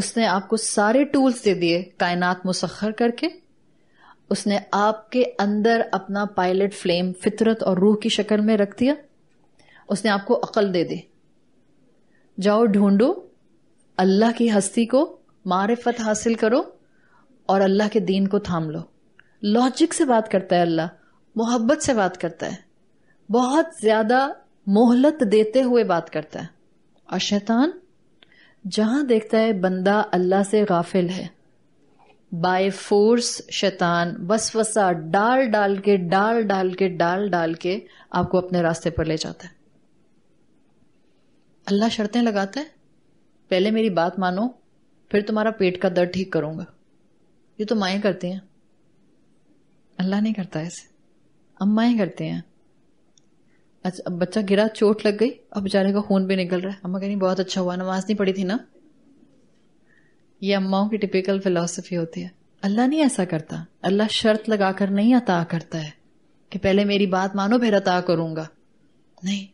उसने आपको सारे टूल्स दे दिए कायनात मुसखर करके उसने आपके अंदर अपना पायलट फ्लेम फितरत और रूह की शक्ल में रख दिया उसने आपको अकल दे दी जाओ ढूंढो अल्लाह की हस्ती को मारिफत हासिल करो और अल्लाह के दीन को थाम लो लॉजिक से बात करता है अल्लाह मोहब्बत से बात करता है बहुत ज्यादा मोहलत देते हुए बात करता है और शैतान जहां देखता है बंदा अल्लाह से गाफिल है बाय फोर्स शैतान वसा डाल डाल के डाल डाल के डाल डाल के आपको अपने रास्ते पर ले जाता है अल्लाह शर्तें लगाता है पहले मेरी बात मानो फिर तुम्हारा पेट का दर्द ठीक करूंगा ये तो माए करती हैं अल्लाह नहीं करता ऐसे अम्माएं करती हैं अच्छा अब बच्चा गिरा चोट लग गई अब बेचारे का खून भी निकल रहा है अम्मा कह रही बहुत अच्छा हुआ नमाज नहीं पढ़ी थी ना ये अम्माओं की टिपिकल फिलोसफी होती है अल्लाह नहीं ऐसा करता अल्लाह शर्त लगाकर नहीं अता करता है कि पहले मेरी बात मानो फिर अता करूंगा नहीं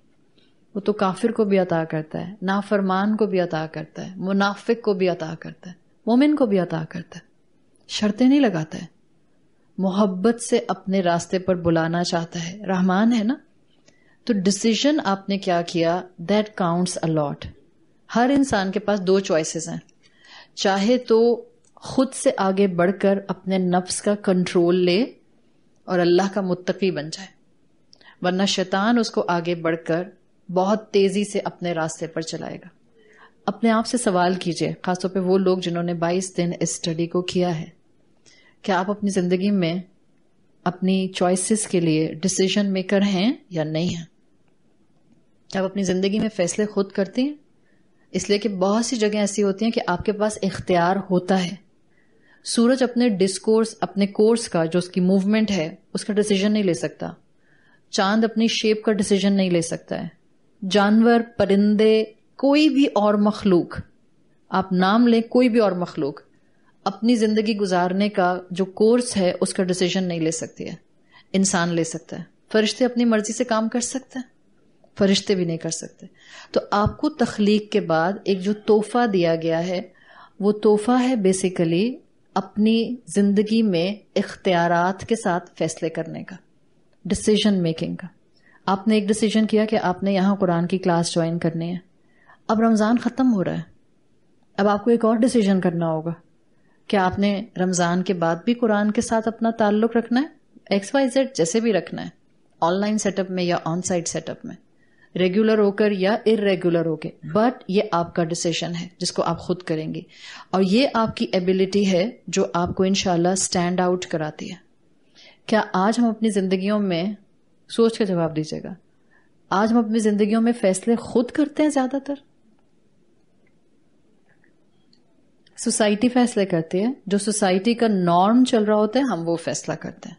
वो तो काफिर को भी अता करता है नाफरमान को भी अता करता है मुनाफिक को भी अता करता है मोमिन को भी अता करता है शर्तें नहीं लगाता है मोहब्बत से अपने रास्ते पर बुलाना चाहता है रहमान है ना तो डिसीजन आपने क्या किया दैट काउंट्स अलॉट हर इंसान के पास दो चॉइसेस हैं चाहे तो खुद से आगे बढ़कर अपने नफ्स का कंट्रोल ले और अल्लाह का मुत्तकी बन जाए वरना शैतान उसको आगे बढ़कर बहुत तेजी से अपने रास्ते पर चलाएगा अपने आप से सवाल कीजिए खासतौर पे वो लोग जिन्होंने 22 दिन इस स्टडी को किया है क्या आप अपनी जिंदगी में अपनी चॉइसेस के लिए डिसीजन मेकर हैं या नहीं हैं आप अपनी ज़िंदगी में फैसले खुद करती हैं इसलिए कि बहुत सी जगह ऐसी होती हैं कि आपके पास इख्तियार होता है सूरज अपने डिस्कोर्स अपने कोर्स का जो उसकी मूवमेंट है उसका डिसीजन नहीं ले सकता चांद अपनी शेप का डिसीजन नहीं ले सकता है जानवर परिंदे कोई भी और मखलूक आप नाम लें कोई भी और मखलूक अपनी जिंदगी गुजारने का जो कोर्स है उसका डिसीजन नहीं ले सकती है इंसान ले सकता है फरिश्ते अपनी मर्जी से काम कर सकते हैं फरिश्ते भी नहीं कर सकते तो आपको तख्लीक के बाद एक जो तोहफा दिया गया है वो तोहफा है बेसिकली अपनी जिंदगी में इख्तियार के साथ फैसले करने का डिसीजन मेकिंग का आपने एक डिसीजन किया कि आपने यहाँ कुरान की क्लास ज्वाइन करनी है अब रमज़ान ख़त्म हो रहा है अब आपको एक और डिसीजन करना होगा क्या आपने रमज़ान के बाद भी कुरान के साथ अपना ताल्लुक रखना है एक्स वाई जेड जैसे भी रखना है ऑनलाइन सेटअप में या ऑन साइट सेटअप में रेगुलर होकर या इरेगुलर होके बट ये आपका डिसीजन है जिसको आप खुद करेंगे और ये आपकी एबिलिटी है जो आपको इनशाला स्टैंड आउट कराती है क्या आज हम अपनी जिंदगियों में सोच के जवाब दीजिएगा आज हम अपनी जिंदगियों में फैसले खुद करते हैं ज्यादातर सोसाइटी फैसले करती है जो सोसाइटी का नॉर्म चल रहा होता है हम वो फैसला करते हैं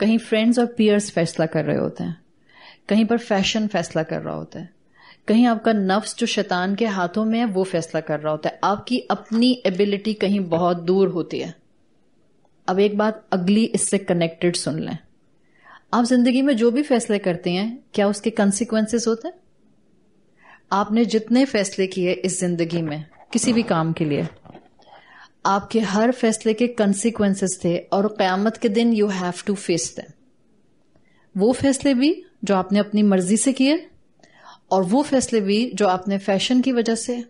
कहीं फ्रेंड्स और पीयर्स फैसला कर रहे होते हैं कहीं पर फैशन फैसला कर रहा होता है कहीं आपका नफ्स जो शैतान के हाथों में है वो फैसला कर रहा होता है आपकी अपनी एबिलिटी कहीं बहुत दूर होती है अब एक बात अगली इससे कनेक्टेड सुन लें आप जिंदगी में जो भी फैसले करते हैं क्या उसके कंसिक्वेंसेस होते हैं आपने जितने फैसले किए इस जिंदगी में किसी भी काम के लिए आपके हर फैसले के कंसिक्वेंसेस थे और क्यामत के दिन you have to face them वो फैसले भी जो आपने अपनी मर्जी से किए और वो फैसले भी जो आपने फैशन की वजह से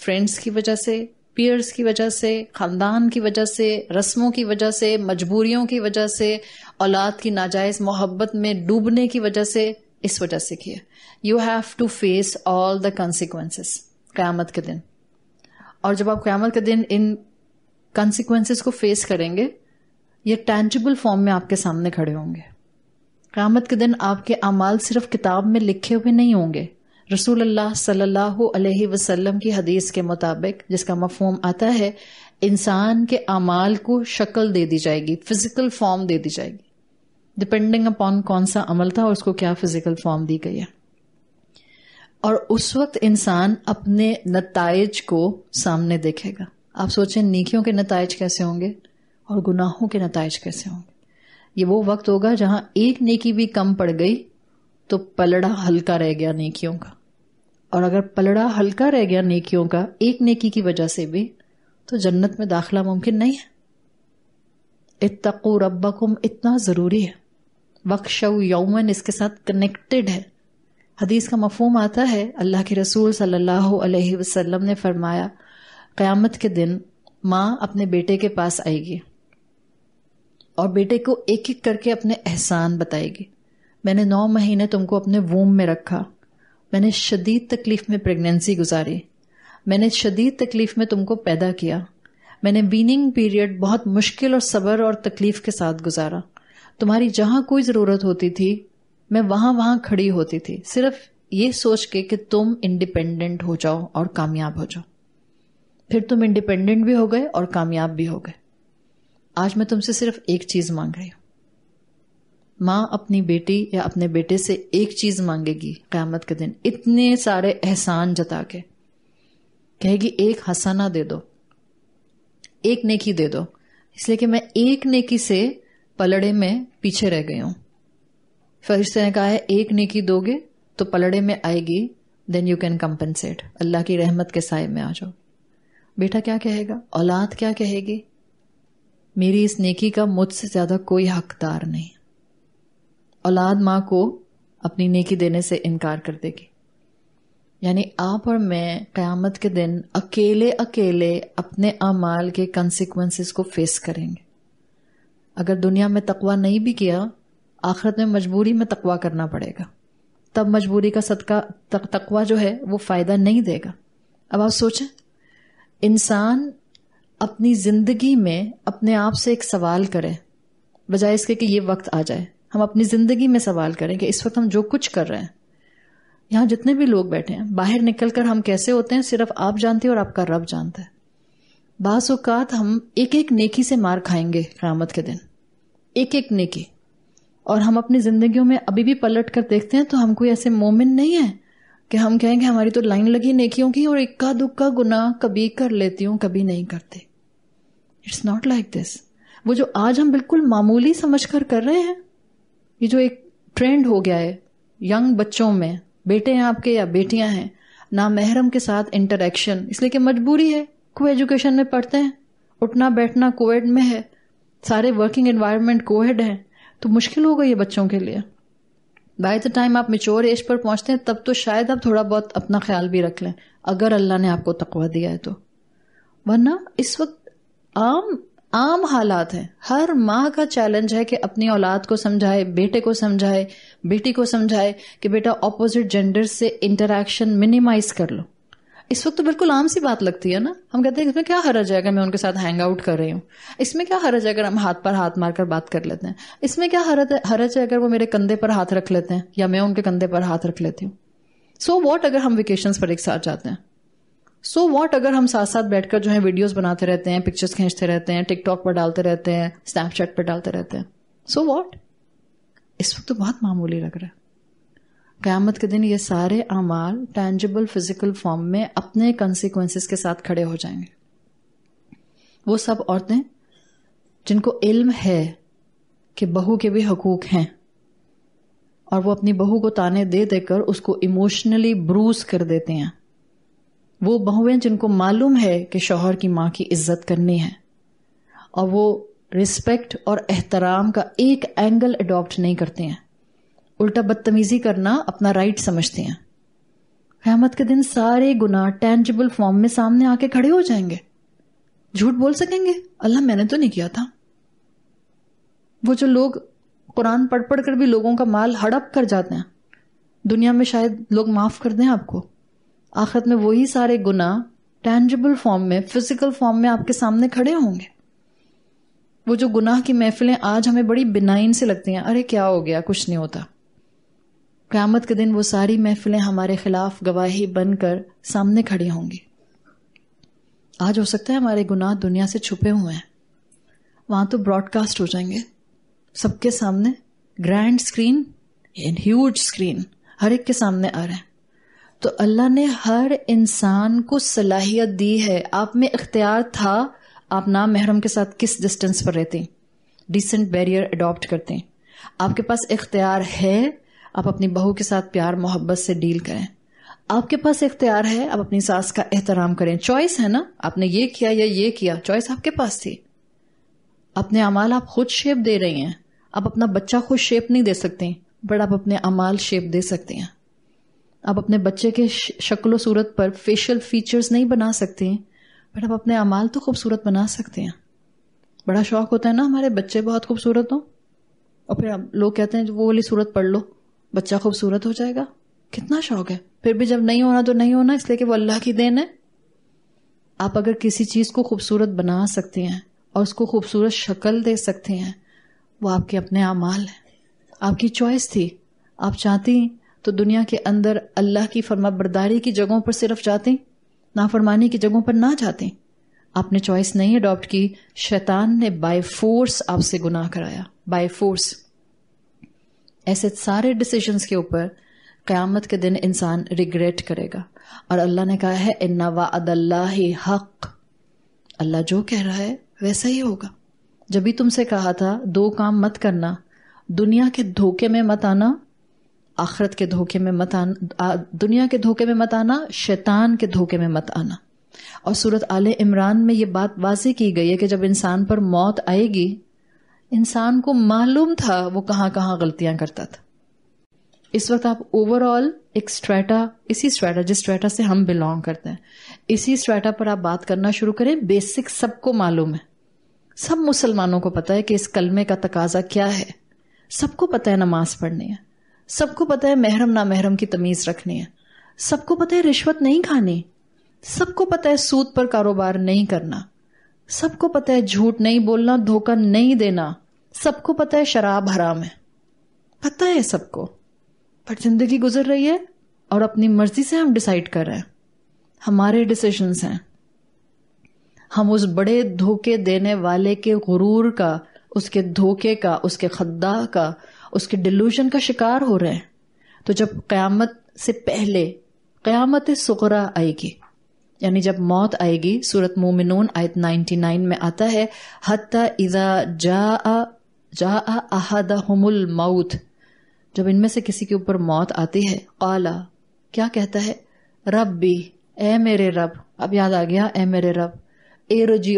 फ्रेंड्स की वजह से पीयर्स की वजह से खानदान की वजह से रस्मों की वजह से मजबूरियों की वजह से औलाद की नाजायज मोहब्बत में डूबने की वजह से इस वजह से किए you have to face all the consequences क़्यामत के दिन और जब आप क़्यामत के दिन इन कॉन्सिक्वेंसेस को फेस करेंगे ये टेंजिबल फॉर्म में आपके सामने खड़े होंगे क़्यामत के दिन आपके अमाल सिर्फ किताब में लिखे हुए नहीं होंगे रसूल अल्लाह सल्लल्लाहु की हदीस के मुताबिक जिसका मफहम आता है इंसान के अमाल को शक्ल दे दी जाएगी फिजिकल फॉर्म दे दी जाएगी डिपेंडिंग अपॉन कौन सा अमल था और उसको क्या फिजिकल फॉर्म दी गई है और उस वक्त इंसान अपने नतज को सामने देखेगा आप सोचें नीकियों के नतज कैसे होंगे और गुनाहों के नतज कैसे होंगे ये वो वक्त होगा जहां एक नेकी भी कम पड़ गई तो पलड़ा हल्का रह गया नेकियों का और अगर पलड़ा हल्का रह गया नेकियों का एक नेकी की वजह से भी तो जन्नत में दाखला मुमकिन नहीं है इतको रब्बकुम इतना ज़रूरी है वक्शव यौमन इसके साथ कनेक्टेड है हदीस का मफहम आता है अल्लाह के रसूल सल्लल्लाहु अलैहि वसल्लम ने फरमाया क़यामत के दिन माँ अपने बेटे के पास आएगी और बेटे को एक एक करके अपने एहसान बताएगी मैंने नौ महीने तुमको अपने वूम में रखा मैंने शदीद तकलीफ़ में प्रेगनेंसी गुजारी मैंने शदीद तकलीफ़ में तुमको पैदा किया मैंने बीनिंग पीरियड बहुत मुश्किल और सब्र और तकलीफ़ के साथ गुजारा तुम्हारी जहां कोई ज़रूरत होती थी मैं वहां वहां खड़ी होती थी सिर्फ ये सोच के कि तुम इंडिपेंडेंट हो जाओ और कामयाब हो जाओ फिर तुम इंडिपेंडेंट भी हो गए और कामयाब भी हो गए आज मैं तुमसे सिर्फ एक चीज मांग रही हूं मां अपनी बेटी या अपने बेटे से एक चीज मांगेगी क्यामत के दिन इतने सारे एहसान जता के कहेगी एक हसाना दे दो एक नेकी दे दो इसलिए कि मैं एक नेकी से पलड़े में पीछे रह गई हूं फरिश्ते ने कहा है एक नेकी दोगे तो पलड़े में आएगी देन यू कैन कंपनसेट अल्लाह की रहमत के साय में आ जाओ बेटा क्या कहेगा औलाद क्या कहेगी मेरी इस नेकी का मुझसे ज्यादा कोई हकदार नहीं औलाद माँ को अपनी नेकी देने से इनकार कर देगी यानी आप और मैं क़यामत के दिन अकेले अकेले अपने अमाल के कंसिक्वेंसेस को फेस करेंगे अगर दुनिया में तकवा नहीं भी किया आखिरत में मजबूरी में तकवा करना पड़ेगा तब मजबूरी का सदका तक, तकवा जो है वो फ़ायदा नहीं देगा अब आप सोचें इंसान अपनी जिंदगी में अपने आप से एक सवाल करें बजाय इसके कि ये वक्त आ जाए हम अपनी जिंदगी में सवाल करें कि इस वक्त हम जो कुछ कर रहे हैं यहां जितने भी लोग बैठे हैं बाहर निकलकर हम कैसे होते हैं सिर्फ आप जानते हैं और आपका रब जानता है अवकात हम एक एक नेकी से मार खाएंगे रामत के दिन एक एक नेकी और हम अपनी जिंदगियों में अभी भी पलट कर देखते हैं तो हम कोई ऐसे मोमिन नहीं है कि हम कहेंगे हमारी तो लाइन लगी नेकियों की और इक्का दुक्का गुना कभी कर लेती हूँ कभी नहीं करती इट्स नॉट लाइक दिस वो जो आज हम बिल्कुल मामूली समझ कर कर रहे हैं ये जो एक ट्रेंड हो गया है यंग बच्चों में बेटे हैं आपके या बेटियां हैं ना महरम के साथ इंटरेक्शन इसलिए कि मजबूरी है को एजुकेशन में पढ़ते हैं उठना बैठना कोविड में है सारे वर्किंग एनवायरमेंट कोविड है तो मुश्किल हो गई है बच्चों के लिए बाय द टाइम आप मेच्योर एज पर पहुंचते हैं तब तो शायद आप थोड़ा बहुत अपना ख्याल भी रख लें अगर अल्लाह ने आपको तकवा दिया है तो वरना इस वक्त आम आम हालात हैं हर माँ का चैलेंज है कि अपनी औलाद को समझाए बेटे को समझाए बेटी को समझाए कि बेटा ऑपोजिट जेंडर से इंटरेक्शन मिनिमाइज कर लो इस वक्त तो बिल्कुल आम सी बात लगती है ना हम कहते हैं इसमें क्या हरा जाएगा मैं उनके साथ हैंग आउट कर रही हूँ इसमें क्या हरा जाएगा हम हाथ पर हाथ मारकर बात कर लेते हैं इसमें क्या हरा है अगर वो मेरे कंधे पर हाथ रख लेते हैं या मैं उनके कंधे पर हाथ रख लेती हूँ सो so वॉट अगर हम वेकेशन पर एक साथ जाते हैं सो so वॉट अगर हम साथ साथ बैठकर जो है वीडियोस बनाते रहते हैं पिक्चर्स खींचते रहते हैं टिकटॉक पर डालते रहते हैं स्नैपचैट पर डालते रहते हैं सो so वॉट इस वक्त तो बहुत मामूली लग रहा है क़्यामत के दिन ये सारे अमाल टैंजिबल फिजिकल फॉर्म में अपने कंसिक्वेंसेस के साथ खड़े हो जाएंगे वो सब औरतें जिनको इल्म है कि बहू के भी हकूक हैं और वो अपनी बहू को ताने दे देकर उसको इमोशनली ब्रूस कर देते हैं वो बहुएं जिनको मालूम है कि शोहर की माँ की इज्जत करनी है और वो रिस्पेक्ट और एहतराम का एक एंगल अडॉप्ट नहीं करते हैं उल्टा बदतमीजी करना अपना राइट समझते हैं अहमद के दिन सारे गुनाह टेंजिबल फॉर्म में सामने आके खड़े हो जाएंगे झूठ बोल सकेंगे अल्लाह मैंने तो नहीं किया था वो जो लोग कुरान पढ़ पढ़ कर भी लोगों का माल हड़प कर जाते हैं दुनिया में शायद लोग माफ कर दें आपको आखिरत में वही सारे गुना टेंजिबल फॉर्म में फिजिकल फॉर्म में आपके सामने खड़े होंगे वो जो गुनाह की महफिलें आज हमें बड़ी बिनाइन से लगती हैं अरे क्या हो गया कुछ नहीं होता क़्यामत के दिन वो सारी महफिलें हमारे खिलाफ गवाही बनकर सामने खड़ी होंगी आज हो सकता है हमारे गुनाह दुनिया से छुपे हुए हैं वहां तो ब्रॉडकास्ट हो जाएंगे सबके सामने grand screen and huge screen हर एक के सामने आ रहे हैं तो अल्लाह ने हर इंसान को सलाहियत दी है आप में इख्तियार था आप ना महरम के साथ किस डिस्टेंस पर रहते डिसेंट बैरियर अडॉप्ट करते आपके पास इख्तियार है आप अपनी बहू के साथ प्यार मोहब्बत से डील करें आपके पास इख्तियार है आप अपनी सास का एहतराम करें चॉइस है ना आपने ये किया या ये किया चॉइस आपके पास थी अपने अमाल आप खुद शेप दे रही हैं आप अपना बच्चा खुद शेप नहीं दे सकते बट आप अपने अमाल शेप दे सकते हैं आप अपने बच्चे के शक्ल सूरत पर फेशियल फीचर्स नहीं बना सकते हैं बट आप अपने अमाल तो खूबसूरत बना सकते हैं बड़ा शौक होता है ना हमारे बच्चे बहुत खूबसूरत हों और फिर आप लोग कहते हैं वो वाली सूरत पढ़ लो बच्चा खूबसूरत हो जाएगा कितना शौक है फिर भी जब नहीं होना तो नहीं होना इसलिए कि वो अल्लाह की देन है आप अगर किसी चीज़ को खूबसूरत बना सकते हैं और उसको खूबसूरत शक्ल दे सकते हैं वो आपके अपने अमाल है आपकी चॉइस थी आप चाहती तो दुनिया के अंदर अल्लाह की फरमा बरदारी की जगहों पर सिर्फ जाते नाफरमानी की जगहों पर ना जाते आपने चॉइस नहीं अडॉप्ट की शैतान ने बाय फोर्स आपसे गुनाह कराया बाय फोर्स ऐसे सारे डिसीजंस के ऊपर क़यामत के दिन इंसान रिग्रेट करेगा और अल्लाह ने कहा है इन्ना वादल्ला हक अल्लाह जो कह रहा है वैसा ही होगा जब भी तुमसे कहा था दो काम मत करना दुनिया के धोखे में मत आना आखरत के धोखे में मत आना दुनिया के धोखे में मत आना शैतान के धोखे में मत आना और सूरत आल इमरान में ये बात वाजी की गई है कि जब इंसान पर मौत आएगी इंसान को मालूम था वो कहाँ कहाँ गलतियां करता था इस वक्त आप ओवरऑल एक स्ट्रेटा इसी स्ट्रेटा जिस स्ट्रेटा से हम बिलोंग करते हैं इसी स्ट्रेटा पर आप बात करना शुरू करें बेसिक सबको मालूम है सब मुसलमानों को पता है कि इस कलमे का तकाजा क्या है सबको पता है नमाज पढ़नी है सबको पता है महरम ना महरम की तमीज रखनी है सबको पता है रिश्वत नहीं खानी सबको पता है सूद पर कारोबार नहीं करना सबको पता है झूठ नहीं बोलना धोखा नहीं देना सबको पता है शराब हराम है पता है सबको पर जिंदगी गुजर रही है और अपनी मर्जी से हम डिसाइड कर रहे हैं हमारे डिसीजंस हैं हम उस बड़े धोखे देने वाले के गुरूर का उसके धोखे का उसके खद्दा का उसके डिल्यूजन का शिकार हो रहे हैं तो जब क़यामत से पहले क़यामत सुकरा आएगी यानी जब मौत आएगी सूरत मोमिनून आयत 99 में आता है हत्ता इज़ा जा जा अहदा हमुल मऊत जब इनमें से किसी के ऊपर मौत आती है आला क्या कहता है रब भी ए मेरे रब अब याद आ गया ए मेरे रब ए रजी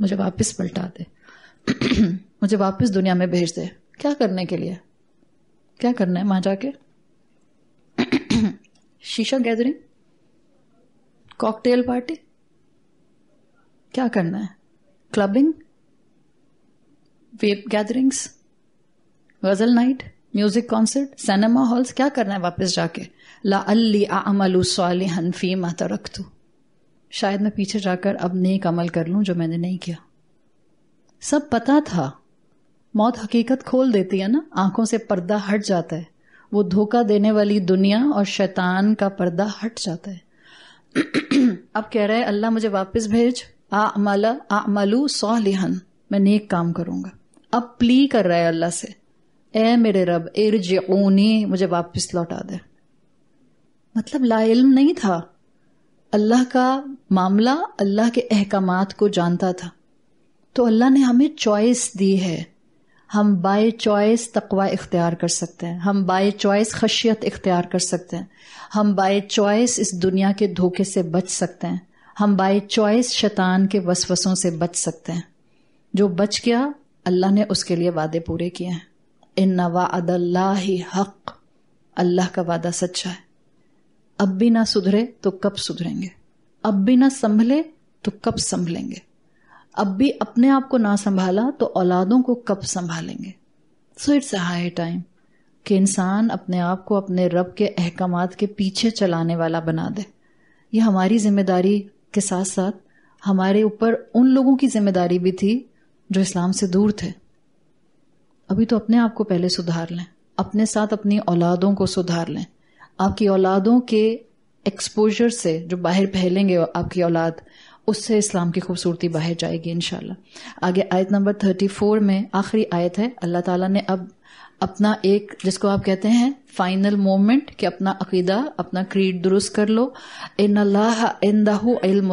मुझे वापस पलटा दे मुझे वापस दुनिया में भेज दे क्या करने के लिए क्या करना है वहां जाके शीशा गैदरिंग कॉकटेल पार्टी क्या करना है clubbing web gatherings ghazal night music concert cinema halls क्या करना है वापस जाके ला अली अमलू साल हनफी माता रख तू शायद मैं पीछे जाकर अब नेक अमल कर लूं जो मैंने नहीं किया सब पता था मौत हकीकत खोल देती है ना आंखों से पर्दा हट जाता है वो धोखा देने वाली दुनिया और शैतान का पर्दा हट जाता है अब कह रहे हैं अल्लाह मुझे वापस भेज आ माला आ मालू सौ लिहन मैं नेक काम करूंगा अब प्ली कर रहा है अल्लाह से ए मेरे रब ऊनी मुझे वापस लौटा दे मतलब ला इल्म नहीं था अल्लाह का मामला अल्लाह के अहकाम को जानता था तो अल्लाह ने हमें चॉइस दी है हम बाय चॉइस तकवा इख्तियार कर सकते हैं हम बाय चॉइस खशियत इख्तियार कर सकते हैं हम बाय चॉइस इस दुनिया के धोखे से बच सकते हैं हम बाय चॉइस शैतान के वसवसों से बच सकते हैं जो बच गया अल्लाह ने उसके लिए वादे पूरे किए हैं इन वादल्ला ही हक अल्लाह का वादा सच्चा है अब भी ना सुधरे तो कब सुधरेंगे अब भी ना संभले तो कब संभलेंगे अब भी अपने आप को ना संभाला तो औलादों को कब संभालेंगे so it's a high time कि इंसान अपने आप को अपने रब के अहकाम के पीछे चलाने वाला बना दे ये हमारी जिम्मेदारी के साथ साथ हमारे ऊपर उन लोगों की जिम्मेदारी भी थी जो इस्लाम से दूर थे अभी तो अपने आप को पहले सुधार लें अपने साथ अपनी औलादों को सुधार लें आपकी औलादों के एक्सपोजर से जो बाहर फैलेंगे आपकी औलाद उससे इस्लाम की खूबसूरती बाहर जाएगी इन आगे आयत नंबर थर्टी फोर में आखिरी आयत है अल्लाह ताला ने अब अपना एक जिसको आप कहते हैं फाइनल मोमेंट कि अपना अकीदा अपना क्रीड दुरुस्त कर लो इन अल्लाह इंदाहु इल्म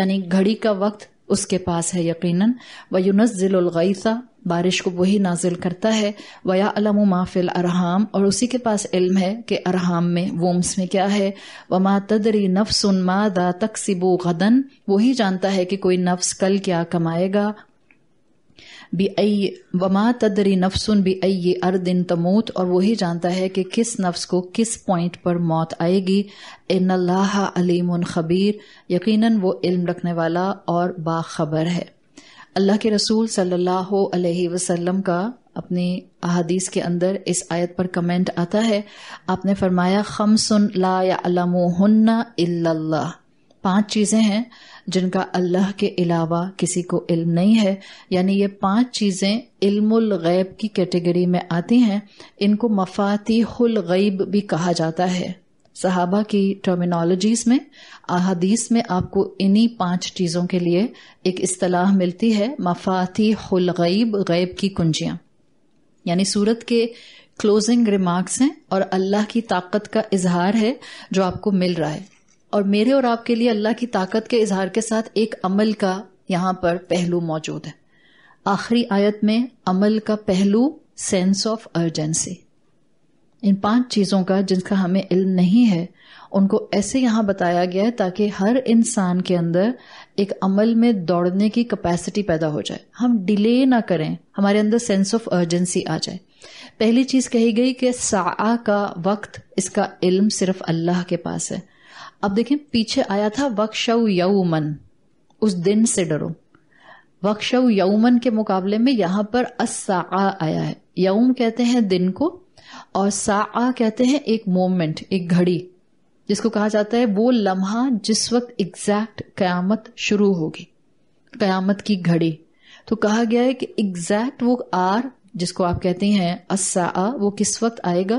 यानी घड़ी का वक्त उसके पास है यकीनन व यूनज़िलगैसा बारिश को वही नाजिल करता है वया अलम माफिल अरहाम और उसी के पास इल्म है कि अरहाम में वोम्स में क्या है व मा तदरी नफ्स मा दा तकसिबो गदन वही जानता है कि कोई नफ्स कल क्या कमाएगा बई वमा तदरी नफसुन बी अई ये अर दिन तमोत और वही जानता है कि किस नफ्स को किस पॉइंट पर मौत आएगी इन अल्लाह अलीम खबीर यकीन वो इल्म रखने वाला और बाखबर है अल्लाह के रसूल सल्लल्लाहु अलैहि वसल्लम का अपने अहादीस के अंदर इस आयत पर कमेंट आता है आपने फरमाया खमसुन ला या अलमोहन्ना हन्ना पांच चीजें हैं जिनका अल्लाह के अलावा किसी को इल्म नहीं है यानी ये पांच चीजें इल्मुल गैब की कैटेगरी में आती हैं इनको मफातीहुल गैब भी कहा जाता है सहाबा की टर्मिनोलॉजीज में अहादीस में आपको इन्हीं पांच चीजों के लिए एक इस्तलाह मिलती है मफातीहुल गैब गैब की कुंजियां यानी सूरत के क्लोजिंग रिमार्क्स हैं और अल्लाह की ताकत का इजहार है जो आपको मिल रहा है और मेरे और आपके लिए अल्लाह की ताकत के इजहार के साथ एक अमल का यहां पर पहलू मौजूद है आखिरी आयत में अमल का पहलू सेंस ऑफ अर्जेंसी इन पांच चीज़ों का जिनका हमें इल्म नहीं है उनको ऐसे यहां बताया गया है ताकि हर इंसान के अंदर एक अमल में दौड़ने की कैपेसिटी पैदा हो जाए हम डिले ना करें हमारे अंदर सेंस ऑफ अर्जेंसी आ जाए पहली चीज़ कही गई कि सा का वक्त इसका इल्म सिर्फ अल्लाह के पास है अब देखें पीछे आया था वक्ष यऊमन उस दिन से डरो वक्ष यऊमन के मुकाबले में यहां पर असा आया है यऊम कहते हैं दिन को और सा कहते हैं एक मोमेंट एक घड़ी जिसको कहा जाता है वो लम्हा जिस वक्त एग्जैक्ट कयामत शुरू होगी कयामत की घड़ी तो कहा गया है कि एग्जैक्ट वो आर जिसको आप कहते हैं अस्सा वो किस वक्त आएगा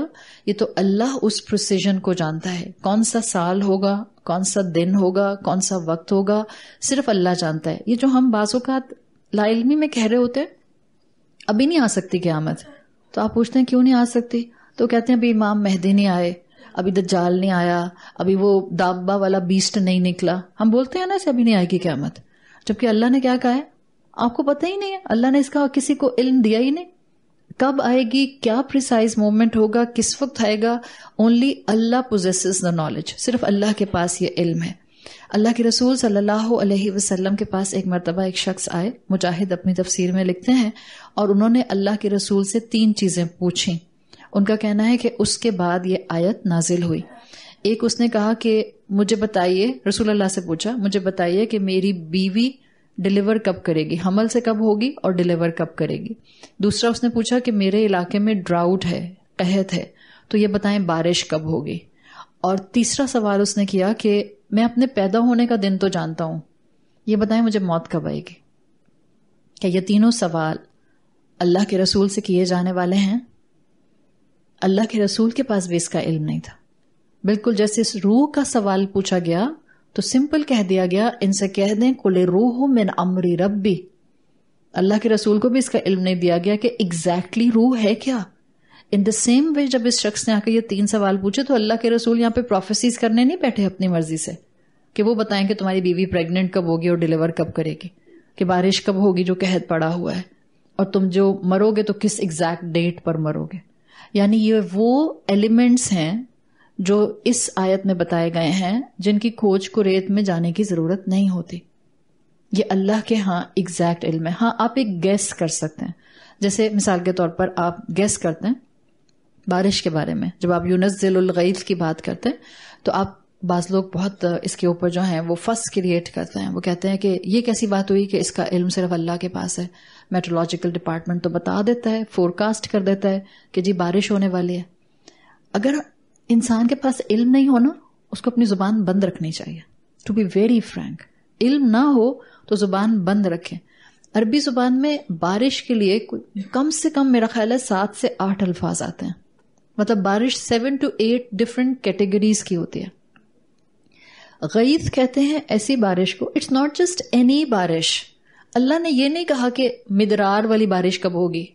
ये तो अल्लाह उस प्रोसीजन को जानता है कौन सा साल होगा कौन सा दिन होगा कौन सा वक्त होगा सिर्फ अल्लाह जानता है ये जो हम बाज़ात लाइलमी में कह रहे होते हैं अभी नहीं आ सकती क्यामत तो आप पूछते हैं क्यों नहीं आ सकती तो कहते हैं अभी इमाम मेहदी नहीं आए अभी दज्जाल नहीं आया अभी वो दाबा वाला बीस्ट नहीं निकला हम बोलते हैं ना इसे अभी नहीं आएगी क्यामत जबकि अल्लाह ने क्या कहा है आपको पता ही नहीं है अल्लाह ने इसका किसी को इल्म दिया ही नहीं कब आएगी क्या प्रिसाइज मोमेंट होगा किस वक्त आएगा ओनली अल्लाह पोजेसेस द नॉलेज सिर्फ अल्लाह के पास ये इल्म है अल्लाह के रसूल सल्लल्लाहु अलैहि वसल्लम के पास एक मरतबा एक शख्स आए मुजाहिद अपनी तफसीर में लिखते हैं और उन्होंने अल्लाह के रसूल से तीन चीज़ें पूछी उनका कहना है कि उसके बाद ये आयत नाजिल हुई एक उसने कहा कि मुझे बताइए रसूल अल्लाह से पूछा मुझे बताइए कि मेरी बीवी डिलीवर कब करेगी हमल से कब होगी और डिलीवर कब करेगी दूसरा उसने पूछा कि मेरे इलाके में ड्राउट है कहत है तो ये बताएं बारिश कब होगी और तीसरा सवाल उसने किया कि मैं अपने पैदा होने का दिन तो जानता हूं ये बताएं मुझे मौत कब आएगी क्या ये तीनों सवाल अल्लाह के रसूल से किए जाने वाले हैं अल्लाह के रसूल के पास भी इसका इल्म नहीं था बिल्कुल जैसे इस रूह का सवाल पूछा गया तो सिंपल कह दिया गया इनसे कह दें कुल रूह मिन अमरी रब्बी अल्लाह के रसूल को भी इसका इल्म नहीं दिया गया कि एग्जैक्टली रूह है क्या इन द सेम वे जब इस शख्स ने आकर ये तीन सवाल पूछे तो अल्लाह के रसूल यहाँ पे प्रोफेसीज करने नहीं बैठे अपनी मर्जी से कि वो बताएं कि तुम्हारी बीवी प्रेग्नेंट कब होगी और डिलीवर कब करेगी कि बारिश कब होगी जो कहत पड़ा हुआ है और तुम जो मरोगे तो किस एग्जैक्ट डेट पर मरोगे यानी ये वो एलिमेंट्स हैं जो इस आयत में बताए गए हैं जिनकी खोज को रेत में जाने की जरूरत नहीं होती ये अल्लाह के हाँ एग्जैक्ट इल्म है हाँ आप एक गैस कर सकते हैं जैसे मिसाल के तौर पर आप गैस करते हैं बारिश के बारे में जब आप यूनस यूनसलगैद की बात करते हैं तो आप बाज लोग बहुत इसके ऊपर जो हैं वो फस क्रिएट करते हैं वो कहते हैं कि ये कैसी बात हुई कि इसका इल्म सिर्फ अल्लाह के पास है मेट्रोलॉजिकल डिपार्टमेंट तो बता देता है फोरकास्ट कर देता है कि जी बारिश होने वाली है अगर इंसान के पास इल्म नहीं होना उसको अपनी जुबान बंद रखनी चाहिए टू बी वेरी फ्रैंक इल्म ना हो तो जुबान बंद रखें अरबी जुबान में बारिश के लिए कम से कम मेरा ख्याल है सात से आठ अल्फाज आते हैं मतलब बारिश seven to eight different categories की होती है गईस कहते हैं ऐसी बारिश को इट्स नॉट जस्ट एनी बारिश अल्लाह ने यह नहीं कहा कि मिदरार वाली बारिश कब होगी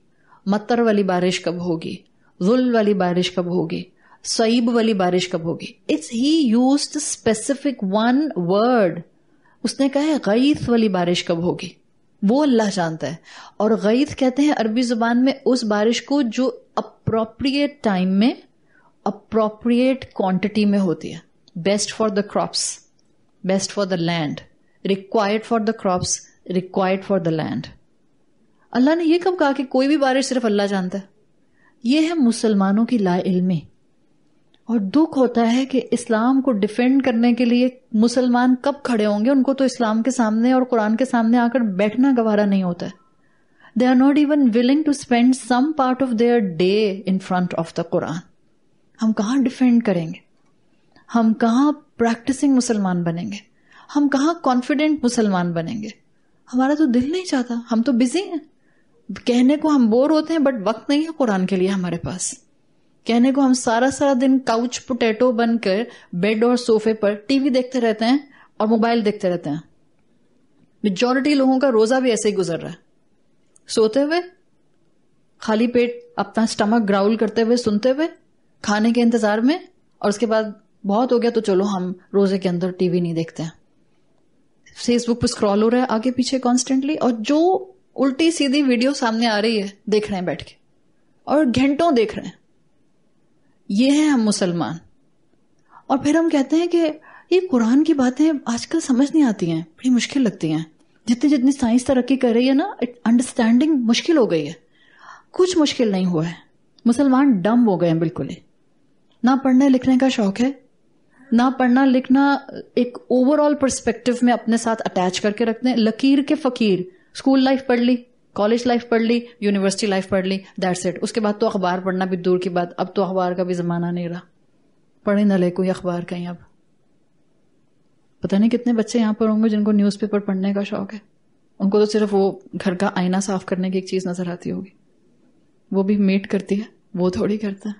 मत्तर वाली बारिश कब होगी जुल वाली बारिश कब होगी सईब वाली बारिश कब होगी it's he use specific one word उसने कहा है गईस वाली बारिश कब होगी वो अल्लाह जानता है और गईस कहते हैं अरबी जुबान में उस बारिश को जो अप्रोप्रिएट टाइम में अप्रोप्रिएट क्वांटिटी में होती है best for the crops best for the land required for the crops required for the land अल्लाह ने यह कब कहा कि कोई भी बारिश सिर्फ अल्लाह जानता है यह है मुसलमानों की ला इल्मी और दुख होता है कि इस्लाम को डिफेंड करने के लिए मुसलमान कब खड़े होंगे उनको तो इस्लाम के सामने और कुरान के सामने आकर बैठना गवारा नहीं होता है they are not even willing to spend some part of their day in front of the Quran हम कहाँ डिफेंड करेंगे हम कहाँ प्रैक्टिसिंग मुसलमान बनेंगे हम कहाँ कॉन्फिडेंट मुसलमान बनेंगे हमारा तो दिल नहीं चाहता हम तो बिजी हैं कहने को हम बोर होते हैं बट वक्त नहीं है कुरान के लिए हमारे पास कहने को हम सारा सारा दिन काउच पोटैटो बनकर बेड और सोफे पर टीवी देखते रहते हैं और मोबाइल देखते रहते हैं मेजोरिटी लोगों का रोजा भी ऐसे ही गुजर रहा है सोते हुए खाली पेट अपना स्टमक ग्राउल करते हुए सुनते हुए खाने के इंतजार में और उसके बाद बहुत हो गया तो चलो हम रोजे के अंदर टीवी नहीं देखते हैं फेसबुक पर स्क्रॉल हो रहा है आगे पीछे कॉन्स्टेंटली और जो उल्टी सीधी वीडियो सामने आ रही है देख रहे हैं बैठ के और घंटों देख रहे हैं ये हैं हम मुसलमान और फिर हम कहते हैं कि ये कुरान की बातें आजकल समझ नहीं आती हैं बड़ी मुश्किल लगती हैं जितनी जितनी साइंस तरक्की कर रही है ना अंडरस्टैंडिंग मुश्किल हो गई है कुछ मुश्किल नहीं हुआ है मुसलमान डम हो गए हैं बिल्कुल ही ना पढ़ने लिखने का शौक है ना पढ़ना लिखना एक ओवरऑल परस्पेक्टिव में अपने साथ अटैच करके रखते हैं लकीर के फकीर स्कूल लाइफ पढ़ ली कॉलेज लाइफ पढ़ ली यूनिवर्सिटी लाइफ पढ़ ली दैट्स इट उसके बाद तो अखबार पढ़ना भी दूर की बात अब तो अखबार का भी ज़माना नहीं रहा पढ़े ना ले कोई अखबार कहीं अब पता नहीं कितने बच्चे यहां पर होंगे जिनको न्यूज़पेपर पढ़ने का शौक है उनको तो सिर्फ वो घर का आईना साफ करने की एक चीज़ नज़र आती होगी वो भी मीट करती है वो थोड़ी करता है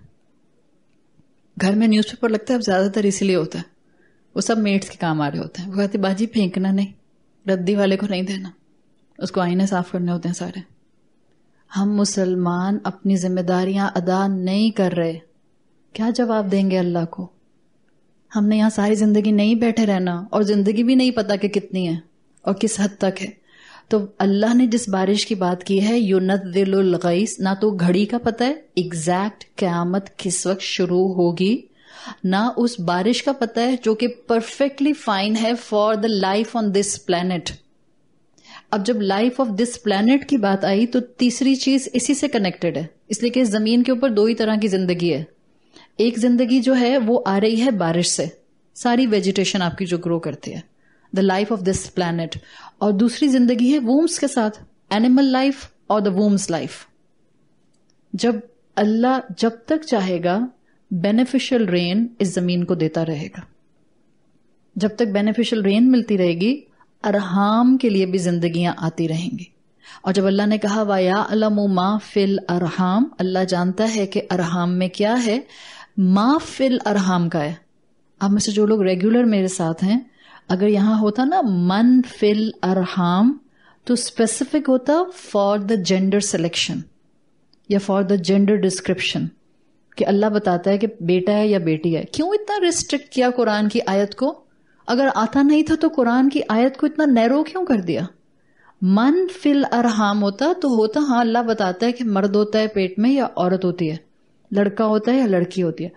घर में न्यूज़पेपर लगता है अब ज़्यादातर इसीलिए होता है वो सब मेट्स के काम आ रहे होते हैं वो कहते बाजी फेंकना नहीं रद्दी वाले को नहीं देना उसको आईने साफ करने होते हैं सारे हम मुसलमान अपनी जिम्मेदारियां अदा नहीं कर रहे क्या जवाब देंगे अल्लाह को हमने यहां सारी जिंदगी नहीं बैठे रहना और जिंदगी भी नहीं पता कि कितनी है और किस हद तक है तो अल्लाह ने जिस बारिश की बात की है यूनत दिलगैस ना तो घड़ी का पता है एग्जैक्ट क्यामत किस वक्त शुरू होगी ना उस बारिश का पता है जो कि परफेक्टली फाइन है for the life on this planet अब जब लाइफ ऑफ दिस प्लेनेट की बात आई तो तीसरी चीज इसी से कनेक्टेड है इसलिए कि जमीन के ऊपर दो ही तरह की जिंदगी है एक जिंदगी जो है वो आ रही है बारिश से सारी वेजिटेशन आपकी जो ग्रो करती है the life of this planet और दूसरी जिंदगी है वूम्स के साथ एनिमल लाइफ और द वूम्स लाइफ जब अल्लाह जब तक चाहेगा बेनिफिशियल रेन इस जमीन को देता रहेगा जब तक बेनिफिशियल रेन मिलती रहेगी अरहाम के लिए भी जिंदगियां आती रहेंगी और जब अल्लाह ने कहा वाया मा फिल अरहाम अल्लाह जानता है कि अरहाम में क्या है मा फिल अरहाम का है आप में से जो लोग रेगुलर मेरे साथ हैं अगर यहां होता ना मन फिल अरहाम तो स्पेसिफिक होता फॉर द जेंडर सिलेक्शन या फॉर द जेंडर डिस्क्रिप्शन कि अल्लाह बताता है कि बेटा है या बेटी है क्यों इतना रिस्ट्रिक्ट किया कुरान की आयत को अगर आता नहीं था तो कुरान की आयत को इतना नैरो क्यों कर दिया मन फिल अरहाम होता तो होता हाँ अल्लाह बताता है कि मर्द होता है पेट में या औरत होती है लड़का होता है या लड़की होती है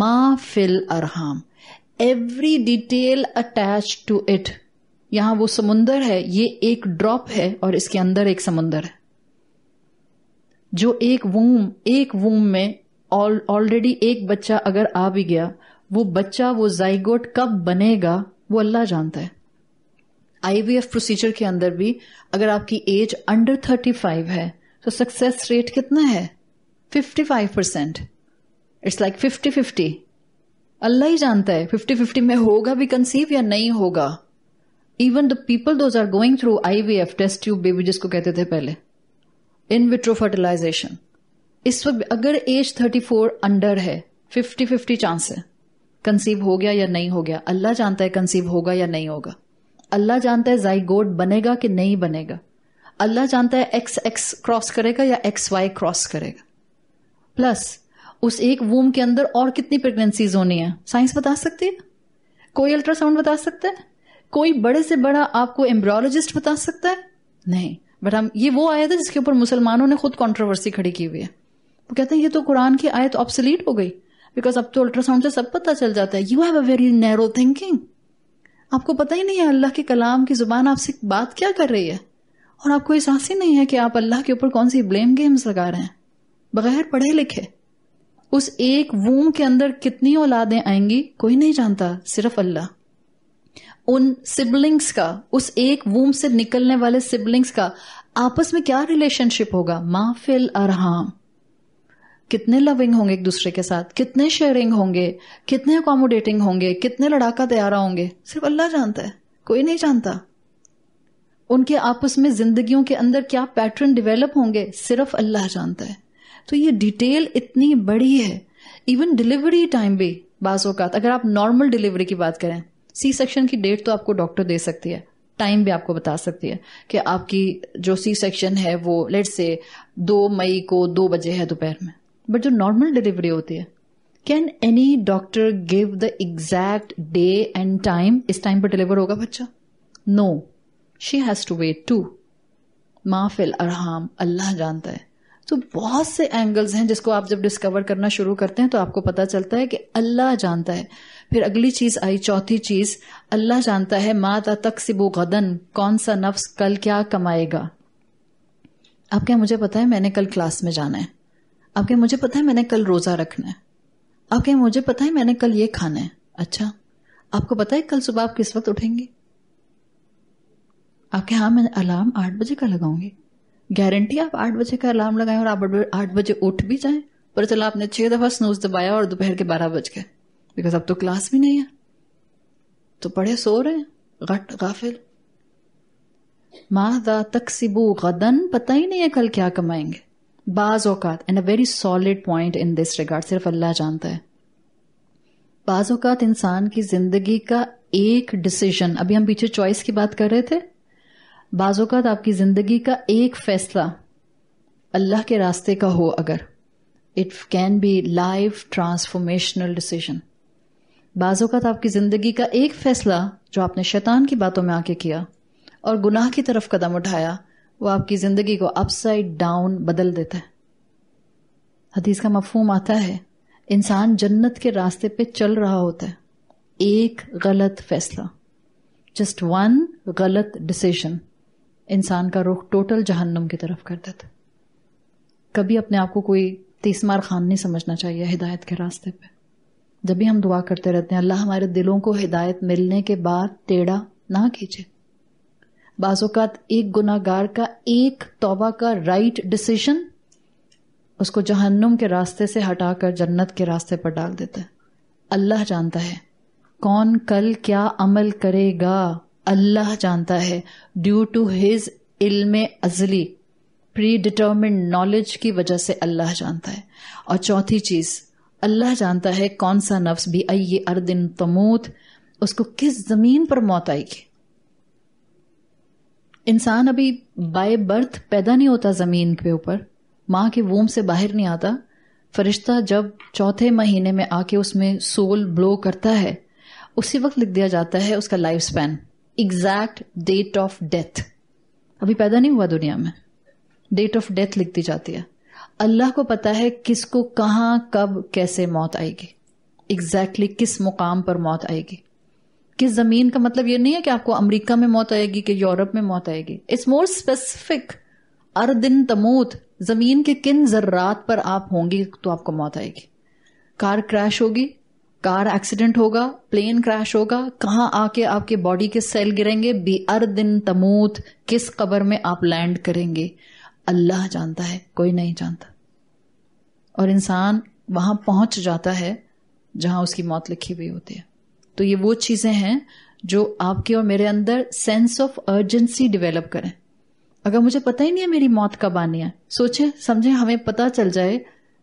मा फिल अरहाम every detail attached to it यहां वो समुंदर है ये एक ड्रॉप है और इसके अंदर एक समुंदर है जो एक वूम एक वूम में ऑलरेडी एक बच्चा अगर आ भी गया वो बच्चा वो जाइगोट कब बनेगा वो अल्लाह जानता है आईवीएफ प्रोसीजर के अंदर भी अगर आपकी एज अंडर थर्टी फाइव है तो सक्सेस रेट कितना है fifty five percent it's like fifty fifty अल्लाह ही जानता है फिफ्टी फिफ्टी में होगा भी कंसीव या नहीं होगा even the people those are going through I V F test tube baby जिसको कहते थे पहले इन विट्रो फर्टिलाइजेशन इस वक्त अगर एज थर्टी फोर अंडर है फिफ्टी फिफ्टी चांस है कंसीव हो गया या नहीं हो गया अल्लाह जानता है कंसीव होगा या नहीं होगा अल्लाह जानता है जाइगोड बनेगा कि नहीं बनेगा अल्लाह जानता है एक्स एक्स क्रॉस करेगा या एक्स वाई क्रॉस करेगा प्लस उस एक वूम के अंदर और कितनी प्रेगनेंसीज होनी है साइंस बता सकती है कोई अल्ट्रासाउंड बता सकता है कोई बड़े से बड़ा आपको एम्ब्रोलॉजिस्ट बता सकता है नहीं बट हम ये वो आया था जिसके ऊपर मुसलमानों ने खुद कंट्रोवर्सी खड़ी की हुई है वो कहते हैं ये तो कुरान की आयत ऑप्सलीट हो गई बिकॉज अब तो अल्ट्रासाउंड से सब पता चल जाता है you have a very narrow thinking आपको पता ही नहीं है अल्लाह के कलाम की जुबान आपसे बात क्या कर रही है और आपको एहसास ही नहीं है कि आप अल्लाह के ऊपर कौन सी ब्लेम गेम्स लगा रहे हैं बगैर पढ़े लिखे उस एक वूम के अंदर कितनी औलादें आएंगी कोई नहीं जानता सिर्फ अल्लाह उन सिबलिंग्स का उस एक वूम से निकलने वाले सिबलिंग्स का आपस में क्या रिलेशनशिप होगा माफिल अरहाम कितने लविंग होंगे एक दूसरे के साथ कितने शेयरिंग होंगे कितने अकोमोडेटिंग होंगे कितने लड़ाका तैयार होंगे सिर्फ अल्लाह जानता है कोई नहीं जानता उनके आपस में जिंदगियों के अंदर क्या पैटर्न डेवलप होंगे सिर्फ अल्लाह जानता है तो ये डिटेल इतनी बड़ी है इवन डिलीवरी टाइम भी बाजोकात अगर आप नॉर्मल डिलीवरी की बात करें सी सेक्शन की डेट तो आपको डॉक्टर दे सकती है टाइम भी आपको बता सकती है कि आपकी जो सी सेक्शन है वो लेट से दो मई को दो बजे है दोपहर में बट जो नॉर्मल डिलीवरी होती है can any doctor give the exact day and time इस टाइम पर डिलीवर होगा बच्चा no she has to wait to माफिल अरहम अल्लाह जानता है तो बहुत से एंगल्स हैं जिसको आप जब डिस्कवर करना शुरू करते हैं तो आपको पता चलता है कि अल्लाह जानता है फिर अगली चीज आई चौथी चीज अल्लाह जानता है माता तक सिबो गदन कौन सा नफ्स कल क्या कमाएगा अब क्या मुझे पता है मैंने कल क्लास में जाना है आप कहें मुझे पता है मैंने कल रोज़ा रखना है आप कहें मुझे पता है मैंने कल ये खाना है अच्छा आपको पता है कल सुबह आप किस वक्त उठेंगे आप कहें हाँ मैं अलार्म आठ बजे का लगाऊंगी गारंटी आप आठ बजे का अलार्म लगाएं और आप आठ बजे उठ भी जाएं पर चला आपने छह दफा स्नूज दबाया और दोपहर के बारह बज गए बिकॉज अब तो क्लास भी नहीं है तो पढ़े सो रहे घट गट गाफिल तक सिबू गदन पता ही नहीं है कल क्या कमाएंगे बाज़ औकात and a very solid point in this regard सिर्फ अल्लाह जानता है बाज़ अवकात इंसान की जिंदगी का एक डिसीजन अभी हम पीछे चॉइस की बात कर रहे थे बाज़ औकात आपकी जिंदगी का एक फैसला अल्लाह के रास्ते का हो अगर it can be life transformational decision बाज़ात आपकी ज़िंदगी का एक फैसला जो आपने शैतान की बातों में आके किया और गुनाह की तरफ कदम उठाया वो आपकी ज़िंदगी को अपसाइड डाउन बदल देता है हदीस का मफहम आता है इंसान जन्नत के रास्ते पे चल रहा होता है एक गलत फैसला जस्ट वन गलत डिसीजन इंसान का रुख टोटल जहन्नम की तरफ कर देता कभी अपने आप को कोई तीसमार खान नहीं समझना चाहिए हिदायत के रास्ते पे जब भी हम दुआ करते रहते हैं अल्लाह हमारे दिलों को हिदायत मिलने के बाद टेढ़ा ना खींचे बाजोकात एक गुनागार का एक तोबा का राइट डिसीजन उसको जहन्नुम के रास्ते से हटाकर जन्नत के रास्ते पर डाल देता है अल्लाह जानता है कौन कल क्या अमल करेगा अल्लाह जानता है ड्यू टू हिज इल्म अजली प्री डिटर्मिंड नॉलेज की वजह से अल्लाह जानता है और चौथी चीज अल्लाह जानता है कौन सा नफ्स भी अये अर्दिन तमूत उसको किस जमीन पर मौत आएगी इंसान अभी बाय बर्थ पैदा नहीं होता जमीन के ऊपर माँ के वोम से बाहर नहीं आता फरिश्ता जब चौथे महीने में आके उसमें सोल ब्लो करता है उसी वक्त लिख दिया जाता है उसका life span exact date of death अभी पैदा नहीं हुआ दुनिया में डेट ऑफ डेथ लिख दी जाती है अल्लाह को पता है किसको कहाँ कब कैसे मौत आएगी एग्जैक्टली exactly किस मुकाम पर मौत आएगी कि जमीन का मतलब ये नहीं है कि आपको अमेरिका में मौत आएगी कि यूरोप में मौत आएगी इट्स मोर स्पेसिफिक अर दिन तमूत जमीन के किन जर्रात पर आप होंगे तो आपको मौत आएगी कार क्रैश होगी कार एक्सीडेंट होगा प्लेन क्रैश होगा कहाँ आके आपके बॉडी के सेल गिरेंगे बी अर दिन तमूत किस कबर में आप लैंड करेंगे अल्लाह जानता है कोई नहीं जानता और इंसान वहां पहुंच जाता है जहां उसकी मौत लिखी हुई होती है तो ये वो चीजें हैं जो आपके और मेरे अंदर सेंस ऑफ अर्जेंसी डेवलप करें अगर मुझे पता ही नहीं है मेरी मौत कब आनी है सोचें समझें हमें पता चल जाए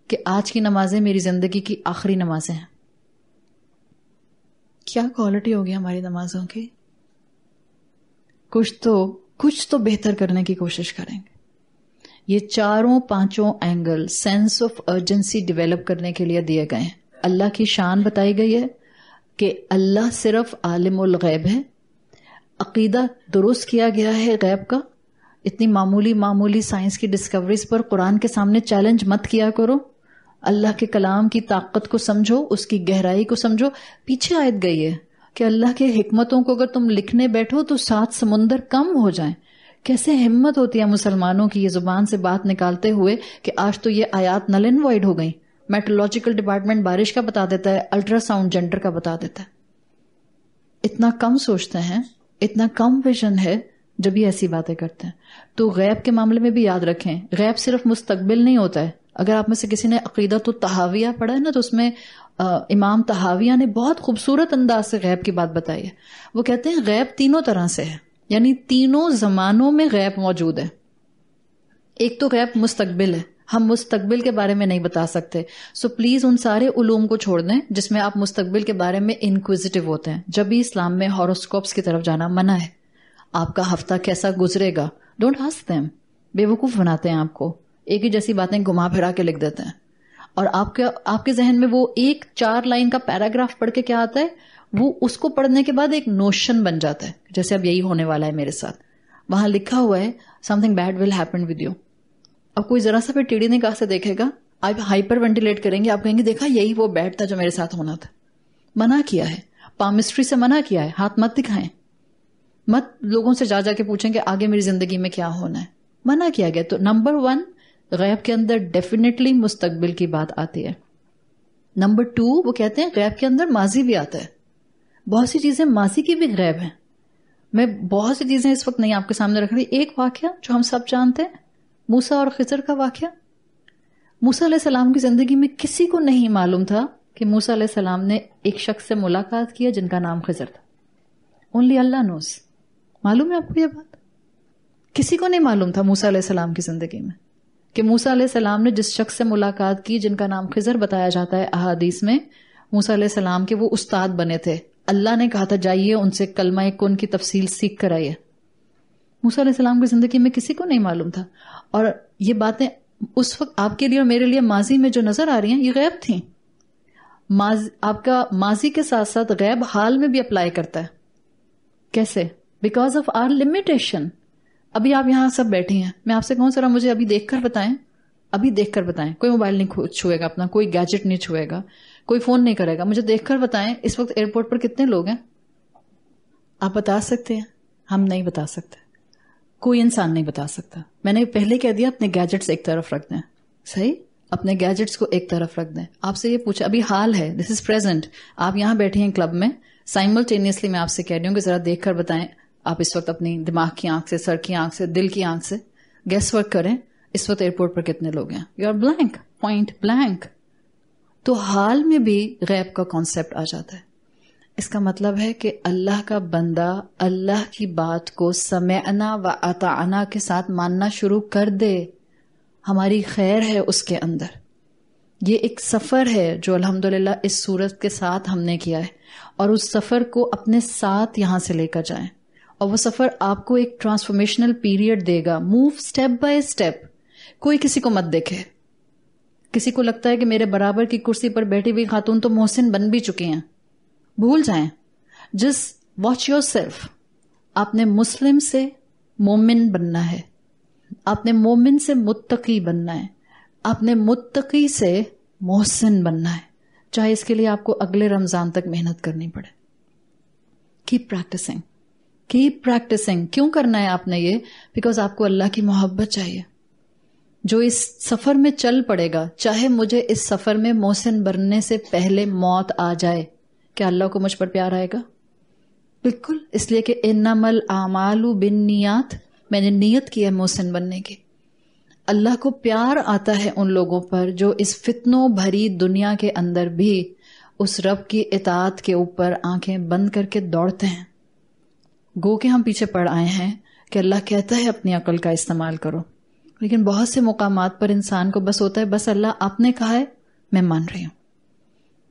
कि आज की नमाजें मेरी जिंदगी की आखिरी नमाजें हैं क्या क्वालिटी होगी हमारी नमाजों की कुछ तो कुछ तो बेहतर करने की कोशिश करेंगे ये चारों पांचों angle sense of urgency develop करने के लिए दिए गए हैं अल्लाह की शान बताई गई है कि अल्लाह सिर्फ आलिमुल गैब है अकीदा दुरुस्त किया गया है गैब का इतनी मामूली मामूली साइंस की डिस्कवरीज पर कुरान के सामने चैलेंज मत किया करो अल्लाह के कलाम की ताकत को समझो उसकी गहराई को समझो पीछे आयत गई है कि अल्लाह के हमतों को अगर तुम लिखने बैठो तो सात समुंदर कम हो जाए कैसे हिम्मत होती है मुसलमानों की ये जुबान से बात निकालते हुए कि आज तो ये आयात नल एंड वॉइड हो गई मेट्रोलॉजिकल डिपार्टमेंट बारिश का बता देता है अल्ट्रासाउंड जेंडर का बता देता है इतना कम सोचते हैं इतना कम विजन है जब ये ऐसी बातें करते हैं तो गैब के मामले में भी याद रखें गैब सिर्फ मुस्तकबिल नहीं होता है अगर आप में से किसी ने अकीदा तो तहाविया पढ़ा है ना तो उसमें आ, इमाम तहाविया ने बहुत खूबसूरत अंदाज से गैब की बात बताई है वो कहते हैं गैब तीनों तरह से है यानी तीनों जमानों में गैब मौजूद है एक तो गैब मुस्तकबिल है हम मुस्तकबिल के बारे में नहीं बता सकते सो so, प्लीज़ उन सारे उलूम को छोड़ दें जिसमें आप मुस्तकबिल के बारे में इनक्विजिटिव होते हैं जब भी इस्लाम में हॉरोस्कोप्स की तरफ जाना मना है आपका हफ्ता कैसा गुजरेगा डोंट हंस दैम बेवकूफ़ बनाते हैं आपको एक ही जैसी बातें घुमा फिरा के लिख देते हैं और आपके आपके जहन में वो एक चार लाइन का पैराग्राफ पढ़ के क्या आता है वो उसको पढ़ने के बाद एक नोशन बन जाता है जैसे अब यही होने वाला है मेरे साथ वहां लिखा हुआ है something bad will happen with you अब कोई जरा सा भी टीढ़ी निकाह से देखेगा आप हाइपर वेंटिलेट करेंगे आप कहेंगे देखा यही वो बैट था जो मेरे साथ होना था मना किया है पामिस्ट्री से मना किया है हाथ मत दिखाएं मत लोगों से जा जाके पूछेंगे आगे मेरी जिंदगी में क्या होना है मना किया गया तो नंबर वन गैब के अंदर डेफिनेटली मुस्तकबिल की बात आती है नंबर टू वो कहते हैं गैब के अंदर माजी भी आता है बहुत सी चीजें माजी की भी गैब है मैं बहुत सी चीजें इस वक्त नहीं आपके सामने रख रही एक वाक्य जो हम सब जानते हैं मूसा और खिजर का वाक्य मूसा सलाम की ज़िंदगी में किसी को नहीं मालूम था कि मूसा सलाम ने एक शख्स से मुलाकात किया जिनका नाम खिजर था ओनली अल्लाह नोस मालूम है आपको यह बात किसी को नहीं मालूम था मूसा सलाम की ज़िंदगी में कि मूसा सलाम ने जिस शख्स से मुलाकात की जिनका नाम खिजर बताया जाता है अहादीस में मूसा सलाम के वो उस्ताद बने थे अल्लाह ने कहा था जाइए उनसे कलमा कुन की तफसील सीख कर आइए मूसा की ज़िंदगी में किसी को नहीं मालूम था और ये बातें उस वक्त आपके लिए और मेरे लिए माजी में जो नज़र आ रही हैं ये गैब थी माज आपका माजी के साथ साथ गैब हाल में भी अप्लाई करता है कैसे बिकॉज ऑफ आर लिमिटेशन अभी आप यहां सब बैठे हैं मैं आपसे कहूँ सर मुझे अभी देख कर बताएं अभी देख कर बताएं कोई मोबाइल नहीं छुएगा अपना कोई गैजेट नहीं छुएगा कोई फोन नहीं करेगा मुझे देख कर बताएं इस वक्त एयरपोर्ट पर कितने लोग हैं आप बता सकते हैं हम नहीं बता सकते कोई इंसान नहीं बता सकता मैंने पहले कह दिया अपने गैजेट्स एक तरफ रख दें सही अपने गैजेट्स को एक तरफ रख दें आपसे ये पूछा अभी हाल है दिस इज प्रेजेंट आप यहां बैठे हैं क्लब में साइमल्टेनियसली मैं आपसे कह रही हूं कि जरा देख कर बताएं आप इस वक्त अपनी दिमाग की आंख से सर की आंख से दिल की आंख से गैस वर्क करें इस वक्त एयरपोर्ट पर कितने लोग हैं you are blank point blank तो हाल में भी गैप का कॉन्सेप्ट आ जाता है इसका मतलब है कि अल्लाह का बंदा अल्लाह की बात को समयना व अताना के साथ मानना शुरू कर दे हमारी खैर है उसके अंदर ये एक सफ़र है जो अल्हम्दुलिल्लाह इस सूरत के साथ हमने किया है और उस सफ़र को अपने साथ यहाँ से लेकर जाएं और वो सफ़र आपको एक ट्रांसफॉर्मेशनल पीरियड देगा मूव स्टेप बाय स्टेप कोई किसी को मत देखे किसी को लगता है कि मेरे बराबर की कुर्सी पर बैठी हुई खातून तो मोहसिन बन भी चुकी हैं भूल जाएं जिस वॉच योर सेल्फ आपने मुस्लिम से मोमिन बनना है आपने मोमिन से मुत्तकी बनना है आपने मुत्तकी से मोहसिन बनना है चाहे इसके लिए आपको अगले रमजान तक मेहनत करनी पड़े कीप प्रैक्टिसिंग कीप प्रैक्टिसिंग क्यों करना है आपने ये बिकॉज आपको अल्लाह की मोहब्बत चाहिए जो इस सफर में चल पड़ेगा चाहे मुझे इस सफर में मोहसिन बनने से पहले मौत आ जाए क्या अल्लाह को मुझ पर प्यार आएगा बिल्कुल इसलिए कि इनमल आमाल बिन नियात मैंने नियत की है मोहसिन बनने की अल्लाह को प्यार आता है उन लोगों पर जो इस फितनों भरी दुनिया के अंदर भी उस रब की इतात के ऊपर आंखें बंद करके दौड़ते हैं गो के हम पीछे पड़ आए हैं कि अल्लाह कहता है अपनी अकल का इस्तेमाल करो लेकिन बहुत से मुकाम पर इंसान को बस होता है बस अल्लाह आपने कहा है मैं मान रही हूं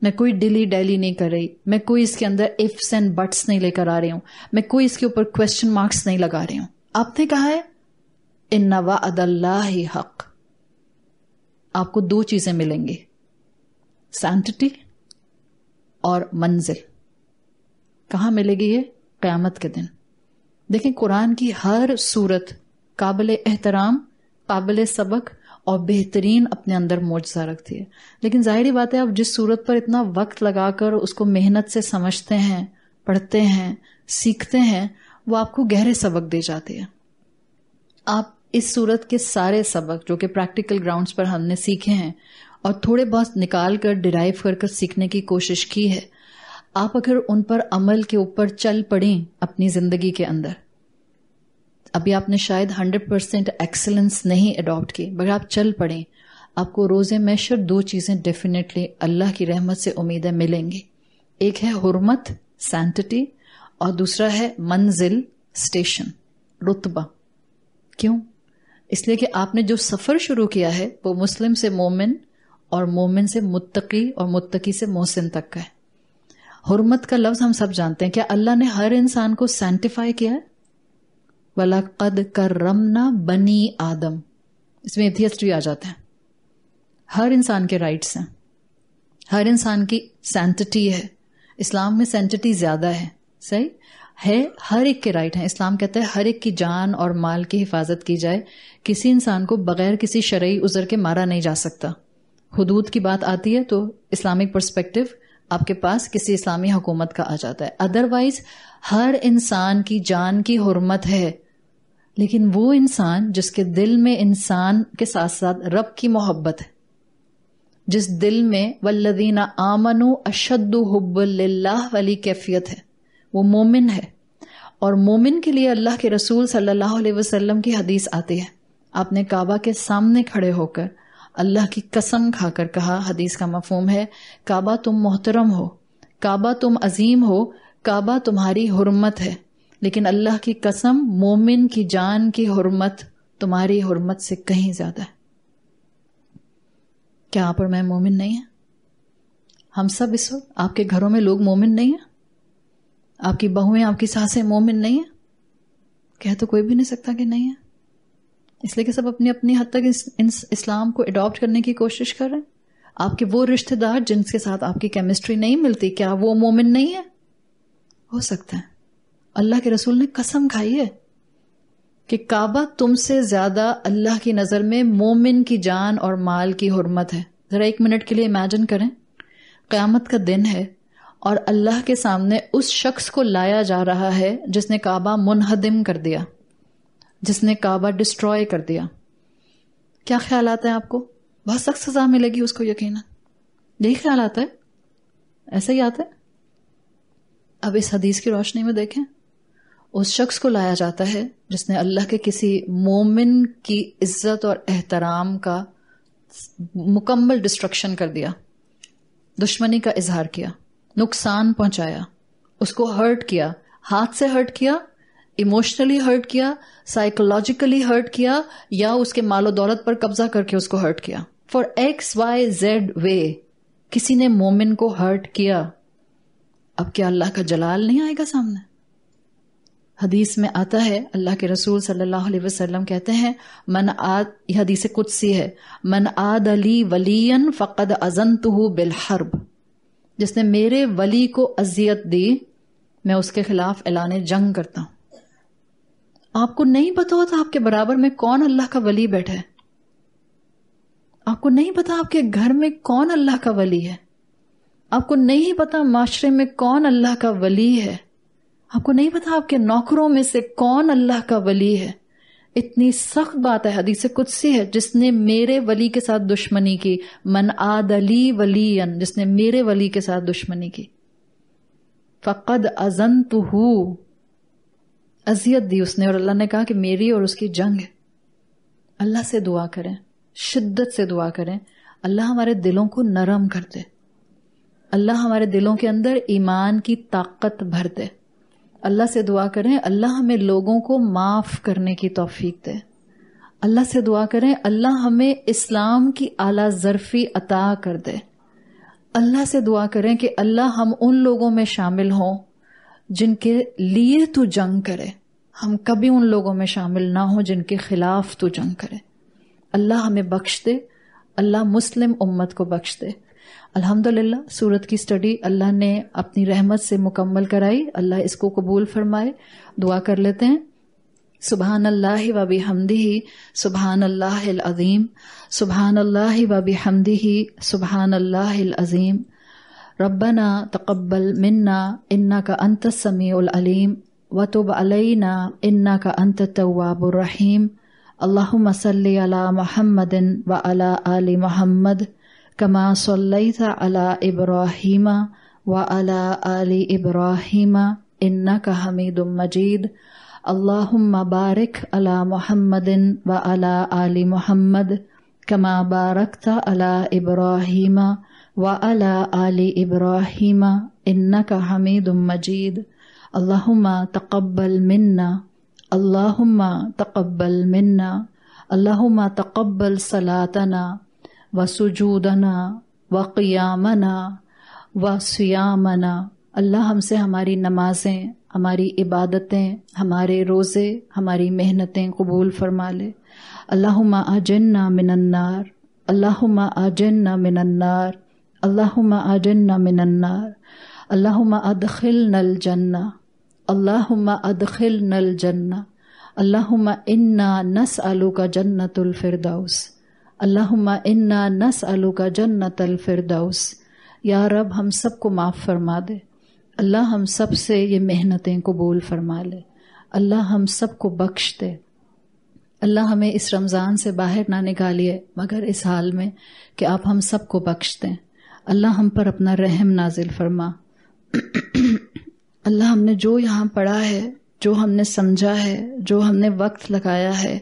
मैं कोई डिली डैली नहीं कर रही मैं कोई इसके अंदर इफ्स एंड बट्स नहीं लेकर आ रही हूं मैं कोई इसके ऊपर क्वेश्चन मार्क्स नहीं लगा रही हूं आपने कहा है इन नवा अदल्ला ही हक आपको दो चीजें मिलेंगी सैंटिटी और मंजिल कहां मिलेगी ये क्यामत के दिन देखें कुरान की हर सूरत काबिल एहतराम काबिल सबक और बेहतरीन अपने अंदर मोजा रखती है लेकिन जाहिर बात है आप जिस सूरत पर इतना वक्त लगाकर उसको मेहनत से समझते हैं पढ़ते हैं सीखते हैं वो आपको गहरे सबक दे जाती है आप इस सूरत के सारे सबक जो कि प्रैक्टिकल ग्राउंड्स पर हमने सीखे हैं और थोड़े बहुत निकाल कर डिराइव कर कर सीखने की कोशिश की है आप अगर उन पर अमल के ऊपर चल पड़ें अपनी जिंदगी के अंदर अभी आपने शायद 100 परसेंट एक्सलेंस नहीं अडॉप्ट की मगर आप चल पड़े आपको रोजे मैशर दो चीज़ें डेफिनेटली अल्लाह की रहमत से उम्मीदें मिलेंगी एक है हुरमत सैंटिटी और दूसरा है मंजिल स्टेशन रुतबा क्यों इसलिए कि आपने जो सफ़र शुरू किया है वो मुस्लिम से मोमिन और मोमिन से मुत्तकी और मुत्तकी से मोहसिन तक का है हुरमत का लफ्ज़ हम सब जानते हैं क्या अल्लाह ने हर इंसान को सैंटिफाई किया है वलकद करमना बनी आदम इसमें एथियस्ट भी आ जाता है हर इंसान के राइट्स हैं हर इंसान की सेंटिटी है इस्लाम में सेंटिटी ज़्यादा है सही है हर एक के राइट हैं इस्लाम कहता है हर एक की जान और माल की हिफाजत की जाए किसी इंसान को बगैर किसी शरय उज़र के मारा नहीं जा सकता हदूद की बात आती है तो इस्लामिक परस्पेक्टिव आपके पास किसी इस्लामी हुकूमत का आ जाता है अदरवाइज हर इंसान की जान की हरमत है लेकिन वो इंसान जिसके दिल में इंसान के साथ साथ रब की मोहब्बत है जिस दिल में वल्लदीना आमनु अशद्दु हब्बल्लाह वाली कैफियत है वो मोमिन है और मोमिन के लिए अल्लाह के रसूल सल्लल्लाहु अलैहि वसल्लम की हदीस आती है आपने काबा के सामने खड़े होकर अल्लाह की कसम खाकर कहा हदीस का मफहम है काबा तुम मोहतरम हो काबा तुम अजीम हो काबा तुम्हारी हुरमत है लेकिन अल्लाह की कसम मोमिन की जान की हरमत तुम्हारी हरमत से कहीं ज्यादा है क्या आप और मैं मोमिन नहीं है हम सब इस वक्त आपके घरों में लोग मोमिन नहीं है आपकी बहुएं आपकी सासें मोमिन नहीं है कह तो कोई भी नहीं सकता कि नहीं है इसलिए कि सब अपनी अपनी हद तक इस, इस्लाम को अडॉप्ट करने की कोशिश कर रहे हैं आपके वो रिश्तेदार जिनके साथ आपकी केमिस्ट्री नहीं मिलती क्या वो मोमिन नहीं है हो सकता है अल्लाह के रसूल ने कसम खाई है कि काबा तुमसे ज्यादा अल्लाह की नजर में मोमिन की जान और माल की हरमत है जरा एक मिनट के लिए इमेजिन करें क्यामत का दिन है और अल्लाह के सामने उस शख्स को लाया जा रहा है जिसने काबा मुनहदम कर दिया जिसने काबा डिस्ट्रॉय कर दिया क्या ख्याल आता है आपको बहुत सख्त सजा मिलेगी उसको यकीन यही ख्याल आता है ऐसा ही आता है अब इस हदीस की रोशनी में देखें उस शख्स को लाया जाता है जिसने अल्लाह के किसी मोमिन की इज्जत और एहतराम का मुकम्मल डिस्ट्रक्शन कर दिया दुश्मनी का इजहार किया नुकसान पहुंचाया उसको हर्ट किया हाथ से हर्ट किया इमोशनली हर्ट किया साइकोलॉजिकली हर्ट किया या उसके मालो दौलत पर कब्जा करके उसको हर्ट किया for X Y Z way किसी ने मोमिन को हर्ट किया अब क्या अल्लाह का जलाल नहीं आएगा सामने हदीस में आता है अल्लाह के रसूल सल्लल्लाहु अलैहि वसल्लम कहते हैं मन आद यह हदीस कुछ सी है मन आद अली वलीयन फ़कद अजंतु बिलहर्ब जिसने मेरे वली को अजियत दी मैं उसके खिलाफ ऐलान जंग करता हूं आपको नहीं पता होता आपके बराबर में कौन अल्लाह का वली बैठा है आपको नहीं पता आपके घर में कौन अल्लाह का वली है आपको नहीं पता माशरे में कौन अल्लाह का वली है आपको नहीं पता आपके नौकरों में से कौन अल्लाह का वली है इतनी सख्त बात है हदीस कुछ सी है जिसने मेरे वली के साथ दुश्मनी की मन आद अली वली जिसने मेरे वली के साथ दुश्मनी की फ़कद अजन तो अजियत दी उसने और अल्लाह ने कहा कि मेरी और उसकी जंग है अल्लाह से दुआ करें शिद्दत से दुआ करें अल्लाह हमारे दिलों को नरम कर दे अल्लाह हमारे दिलों के अंदर ईमान की ताकत भर दे अल्लाह से दुआ करें अल्लाह हमें लोगों को माफ़ करने की तोफीक दे अल्लाह से दुआ करें अल्लाह हमें इस्लाम की आला ज़रफ़ी अता कर दे अल्लाह से दुआ करें कि अल्लाह हम उन लोगों में शामिल हों जिनके लिए तू जंग करे हम कभी उन लोगों में शामिल ना हो जिनके खिलाफ तू जंग करे अल्लाह हमें बख्श दे अल्लाह मुस्लिम उम्मत को बख्श दे अल्हम्दुलिल्लाह सूरत की स्टडी अल्लाह ने अपनी रहमत से मुकम्मल कराई अल्लाह इसको कबूल फरमाए दुआ कर लेते हैं सुबहान अल्लाह वबी हमदी सुबहान अल्लाह अज़ीम सुबहान अल्लाह वबी हमदी सुबहान अल्लाह अज़ीम रब्बना तकबल मिन्ना इन्ना का अंत समी अलीम तुब अलैना इन्ना का अंत तवाबुर रहीम अल्लाह मसल अला महमदिन व अला आली महमद كما صليت على ابراهيم وعلى ال ابراهيم انك حميد مجيد اللهم بارك على محمد وعلى ال محمد كما باركت على ابراهيم وعلى ال ابراهيم انك حميد مجيد اللهم تقبل منا اللهم تقبل منا اللهم تقبل صلاتنا वसुजूदना व क़ियामना व सियामना अल्लाह हमसे हमारी नमाजें हमारी इबादतें हमारे रोज़े हमारी मेहनतें कबूल फरमा ले अल्लाहुम्मा आजन्ना मिनन्नार अल्लाहुम्मा आजन्ना मिनन्नार अल्लाहुम्मा आजन्ना मिनन्नार अल्लाहुम्मा अदखिलना अलजन्ना अल्लाहुम्मा अदखिलना अलजन्ना अल्लाहुम्मा इन्ना नसअलुका जन्नतुल फिरदौस अल्लाहुम्मा इन्ना नस आलू का जन्नत अलफिरदौस या रब हम सबको माफ़ फरमा दे अल्लाह हम सब से ये मेहनतें कबूल फरमा ले अल्लाह हम सबको बख्श दे अल्लाह हमें इस रमज़ान से बाहर ना निकालिए मगर इस हाल में कि आप हम सबको बख्श दें अल्लाह हम पर अपना रहम नाजिल फरमा अल्लाह हमने जो यहाँ पढ़ा है जो हमने समझा है जो हमने वक्त लगाया है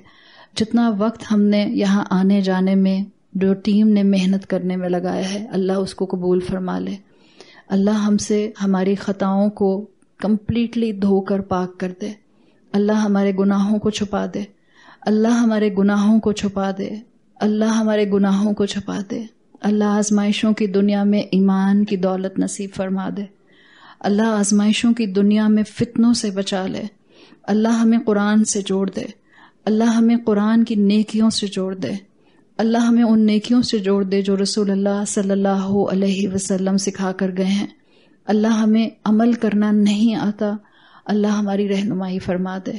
जितना वक्त हमने यहाँ आने जाने में जो टीम ने मेहनत करने में लगाया है अल्लाह उसको कबूल फरमा ले अल्लाह हमसे हमारी ख़ताओं को कम्प्लीटली धोकर पाक कर दे अल्लाह हमारे गुनाहों को छुपा दे अल्लाह हमारे गुनाहों को छुपा दे अल्लाह हमारे गुनाहों को छुपा दे अल्लाह आजमाइशों की दुनिया में ईमान की दौलत नसीब फरमा दे अल्लाह आजमाइशों की दुनिया में फितनों से बचा ले अल्लाह हमें कुरान से जोड़ दे अल्लाह हमें कुरान की नेकियों से जोड़ दे अल्लाह हमें उन नेकियों से जोड़ दे जो रसूल अल्लाह सल्लल्लाहु अलैहि वसल्लम सिखा कर गए हैं अल्लाह हमें अमल करना नहीं आता अल्लाह हमारी रहनुमाई फरमा दे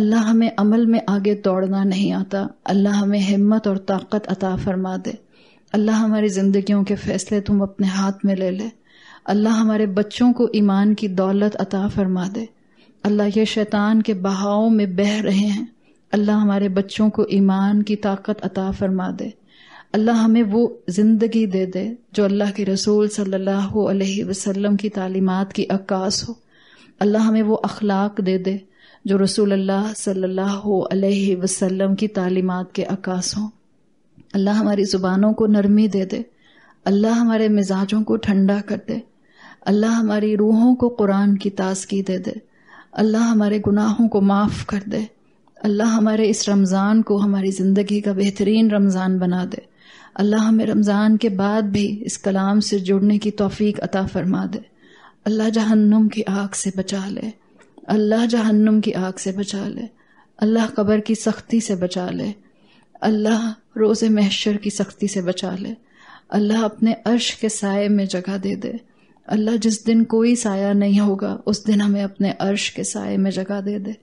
अल्लाह हमें अमल में आगे दौड़ना नहीं आता अल्लाह हमें हिम्मत और ताकत अता फरमा दे अल्लाह हमारी ज़िंदगियों के फ़ैसले तुम अपने हाथ में ले ले अल्लाह हमारे बच्चों को ईमान की दौलत अता फरमा दे अल्लाह ये शैतान के बहाव में बह रहे हैं अल्लाह हमारे बच्चों को ईमान की ताकत अता फरमा दे अल्लाह हमें वो ज़िंदगी दे दे जो अल्लाह के रसूल सल्लल्लाहु अलैहि वसल्लम की तालीमात की अक्कास हो अल्लाह हमें वो अखलाक दे दे जो रसूल अल्लाह सल्लल्लाहु अलैहि वसल्लम की तालीमात के अक्कास हों अल्लाह हमारी ज़ुबानों को नरमी दे दे अल्लाह हमारे मिजाजों को ठंडा कर दे अल्लाह हमारी रूहों को कुरान की ताजगी दे दे अल्लाह हमारे गुनाहों को माफ़ कर दे अल्लाह हमारे इस रमज़ान को हमारी ज़िंदगी का बेहतरीन रमज़ान बना दे अल्लाह हमें रमज़ान के बाद भी इस कलाम से जुड़ने की तोफ़ी अता फरमा दे अल्लाह जहन्नुम की आग से बचा ले अल्लाह जहन्नुम की आग से बचा ले अल्लाह कब्र की सख्ती से बचा ले अल्लाह रोज़ महशर की सख्ती से बचा ले अल्लाह अपने अर्श के साय में जगह दे दे अल्लाह जिस दिन कोई साया नहीं होगा उस दिन हमें अपने अर्श के साय में जगह दे दे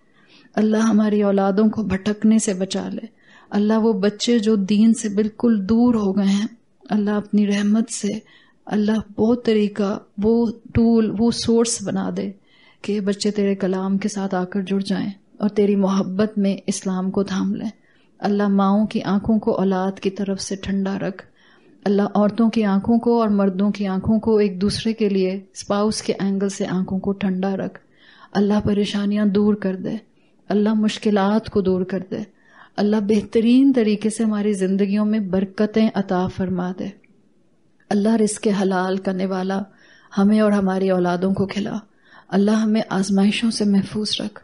अल्लाह हमारी औलादों को भटकने से बचा ले अल्लाह वो बच्चे जो दीन से बिल्कुल दूर हो गए हैं अल्लाह अपनी रहमत से अल्लाह वो तरीका वो टूल वो सोर्स बना दे कि बच्चे तेरे कलाम के साथ आकर जुड़ जाएं और तेरी मोहब्बत में इस्लाम को थाम लें अल्लाह माओ की आंखों को औलाद की तरफ से ठंडा रख अल्लाह औरतों की आंखों को और मर्दों की आंखों को एक दूसरे के लिए स्पाउस के एंगल से आंखों को ठंडा रख अल्लाह परेशानियां दूर कर दे अल्लाह मुश्किलात को दूर कर दे अल्लाह बेहतरीन तरीके से हमारी ज़िंदगियों में बरकतें अता फरमा दे अल्लाह रिस्क हलाल करने वाला हमें और हमारी औलादों को खिला अल्लाह हमें आजमाइशों से महफूज रख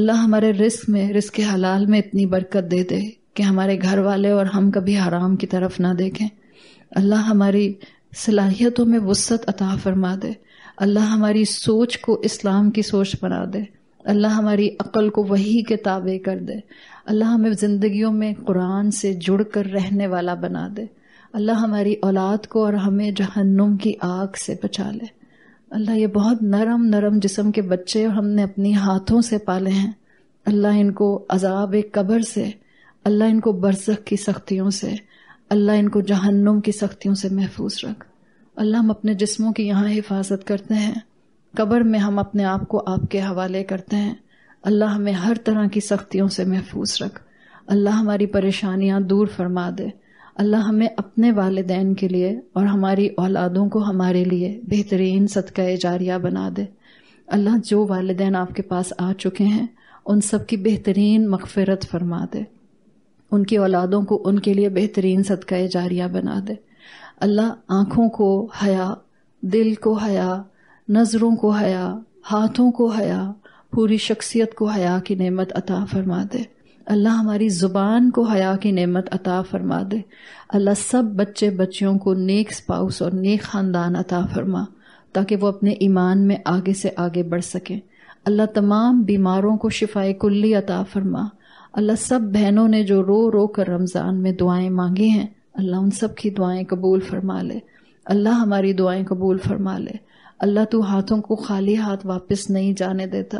अल्लाह हमारे रिस्क में रिस्क हलाल में इतनी बरकत दे दे कि हमारे घर वाले और हम कभी हराम की तरफ ना देखें अल्लाह हमारी सलाहियतों में वसत अता फरमा दे अल्लाह हमारी सोच को इस्लाम की सोच बना दे अल्लाह हमारी अकल को वही के ताबे कर दे अल्लाह हमें ज़िंदगियों में कुरान से जुड़ कर रहने वाला बना दे अल्लाह हमारी औलाद को और हमें जहन्नुम की आग से बचा ले अल्लाह ये बहुत नरम नरम जिसम के बच्चे और हमने अपनी हाथों से पाले हैं अल्लाह इनको अजाब कब्र से अल्लाह इनको बरसक की सख्तियों से अल्लाह इनको जहन्नुम की सख्तियों से महफूज रख अल्लाह हम अपने जिस्मों की यहाँ हिफाजत करते हैं कब्र में हम अपने आप को आपके हवाले करते हैं अल्लाह हमें हर तरह की सख्तियों से महफूज रख अल्लाह हमारी परेशानियां दूर फरमा दे अल्लाह हमें अपने वालदेन के लिए और हमारी औलादों को हमारे लिए बेहतरीन सदका जारिया बना दे अल्लाह जो वालदेन आपके पास आ चुके हैं उन सब की बेहतरीन मगफरत फरमा दे उनकी औलादों को उनके लिए बेहतरीन सदका जारिया बना दे अल्लाह आँखों को हया दिल को हया नज़रों को हया हाथों को हया पूरी शख्सियत को हया की नेमत अता फरमा दे अल्लाह हमारी ज़ुबान को हया की नेमत अता फरमा दे अल्लाह सब बच्चे बच्चियों को नेक स्पाउस और नेक ख़ानदान अता फरमा ताकि वो अपने ईमान में आगे से आगे बढ़ सकें अल्लाह तमाम बीमारों को शिफाए कुल्ली अता फरमा अल्लाह सब बहनों ने जो रो रो कर रमज़ान में दुआएं मांगी हैं अल्लाह उन सब की दुआएं कबूल फरमा ले अल्लाह हमारी दुआएं कबूल फरमा ले अल्लाह तू हाथों को खाली हाथ वापस नहीं जाने देता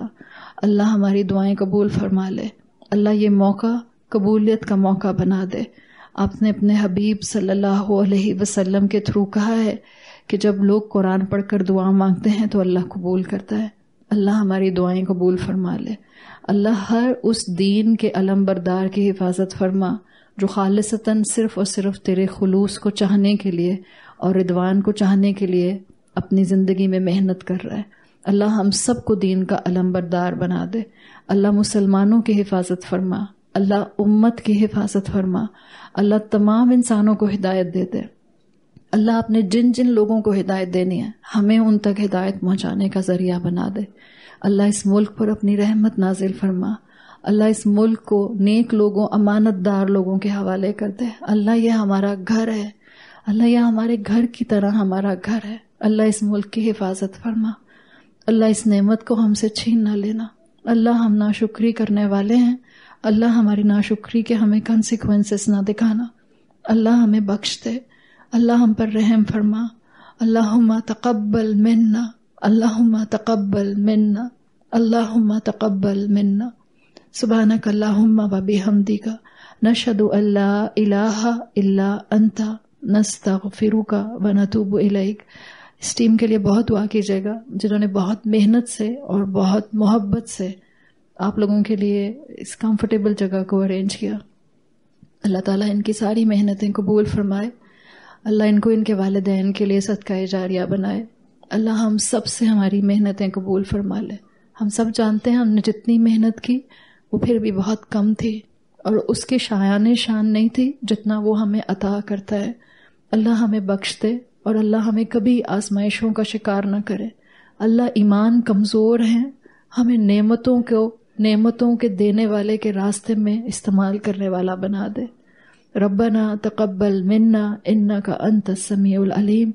अल्लाह हमारी दुआएं कबूल फरमा ले अल्लाह ये मौका कबूलियत का मौका बना दे आपने अपने हबीब सल्लल्लाहु अलैहि वसल्लम के थ्रू कहा है कि जब लोग कुरान पढ़कर दुआ मांगते हैं तो अल्लाह कबूल करता है अल्लाह हमारी दुआएं कबूल फरमा ले अल्लाह हर उस दीन के अलम बरदार की हिफाजत फरमा जो खालसता सिर्फ और सिर्फ तेरे खलूस को चाहने के लिए और रिदवान को चाहने के लिए अपनी ज़िंदगी में मेहनत कर रहा है अल्लाह हम सबको दीन का अलम्बरदार बना दे अल्लाह मुसलमानों की हिफाजत फरमा अल्लाह उम्मत की हिफाजत फरमा अल्लाह तमाम इंसानों को हिदायत दे दे अल्लाह आपने जिन जिन लोगों को हिदायत देनी है हमें उन तक हिदायत पहुंचाने का ज़रिया बना दे अल्लाह इस मुल्क पर अपनी रहमत नाजिल फरमा अल्लाह इस मुल्क को नेक लोगों अमानतदार लोगों के हवाले कर दे अल्लाह यह हमारा घर है अल्लाह यह हमारे घर की तरह हमारा घर है अल्लाह इस मुल्क की हिफाजत फरमा अल्लाह इस नेमत को हमसे छीन ना लेना अल्लाह हम नाशुक्री करने वाले हैं अल्लाह हमारी नाशुक्री के हमें कॉन्सिक्वेंसेस ना दिखाना अल्लाह हमें बख्श दे अल्लाह हम पर रहम फरमा अल्लाह तकबल मिन्ना अल्लाह तकबल मिन्ना अल्लाह तकबल मिन्ना सुबहानक अल्लाहुम्मा व बिहमदिका नशहदु अल्ला इलाहा इल्ला अंता नस्तगफिरुका व नतूबु इलैक इस टीम के लिए बहुत दुआ कीजिएगा जिन्होंने बहुत मेहनत से और बहुत मोहब्बत से आप लोगों के लिए इस कंफर्टेबल जगह को अरेंज किया अल्लाह ताला इनकी सारी मेहनतें कबूल फरमाए अल्लाह इनको इनके वालदेन के लिए सदका जारिया बनाए अल्लाह हम सब से हमारी मेहनतें कबूल फरमा ले हम सब जानते हैं हमने जितनी मेहनत की वो फिर भी बहुत कम थी और उसके शायान शान नहीं थी जितना वो हमें अता करता है अल्लाह हमें बख्श दे और अल्लाह हमें कभी आजमाइशों का शिकार ना करे अल्लाह ईमान कमज़ोर हैं हमें नेमतों को नेमतों के देने वाले के रास्ते में इस्तेमाल करने वाला बना दे रबना तकबल मन्ना इन्ना का अंत समीम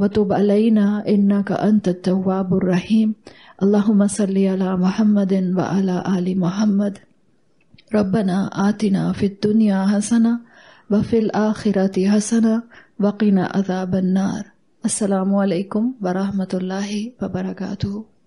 वतुब अलैना इन्ना का अंत तवाबुररहीम अल्लाहुम्मा सल्ली अला व अला आली मोहम्मद रबना आतिना फिद दुनिया हसना व फिल आखिरती हसना وقنا عذاب النار السلام عليكم ورحمة الله وبركاته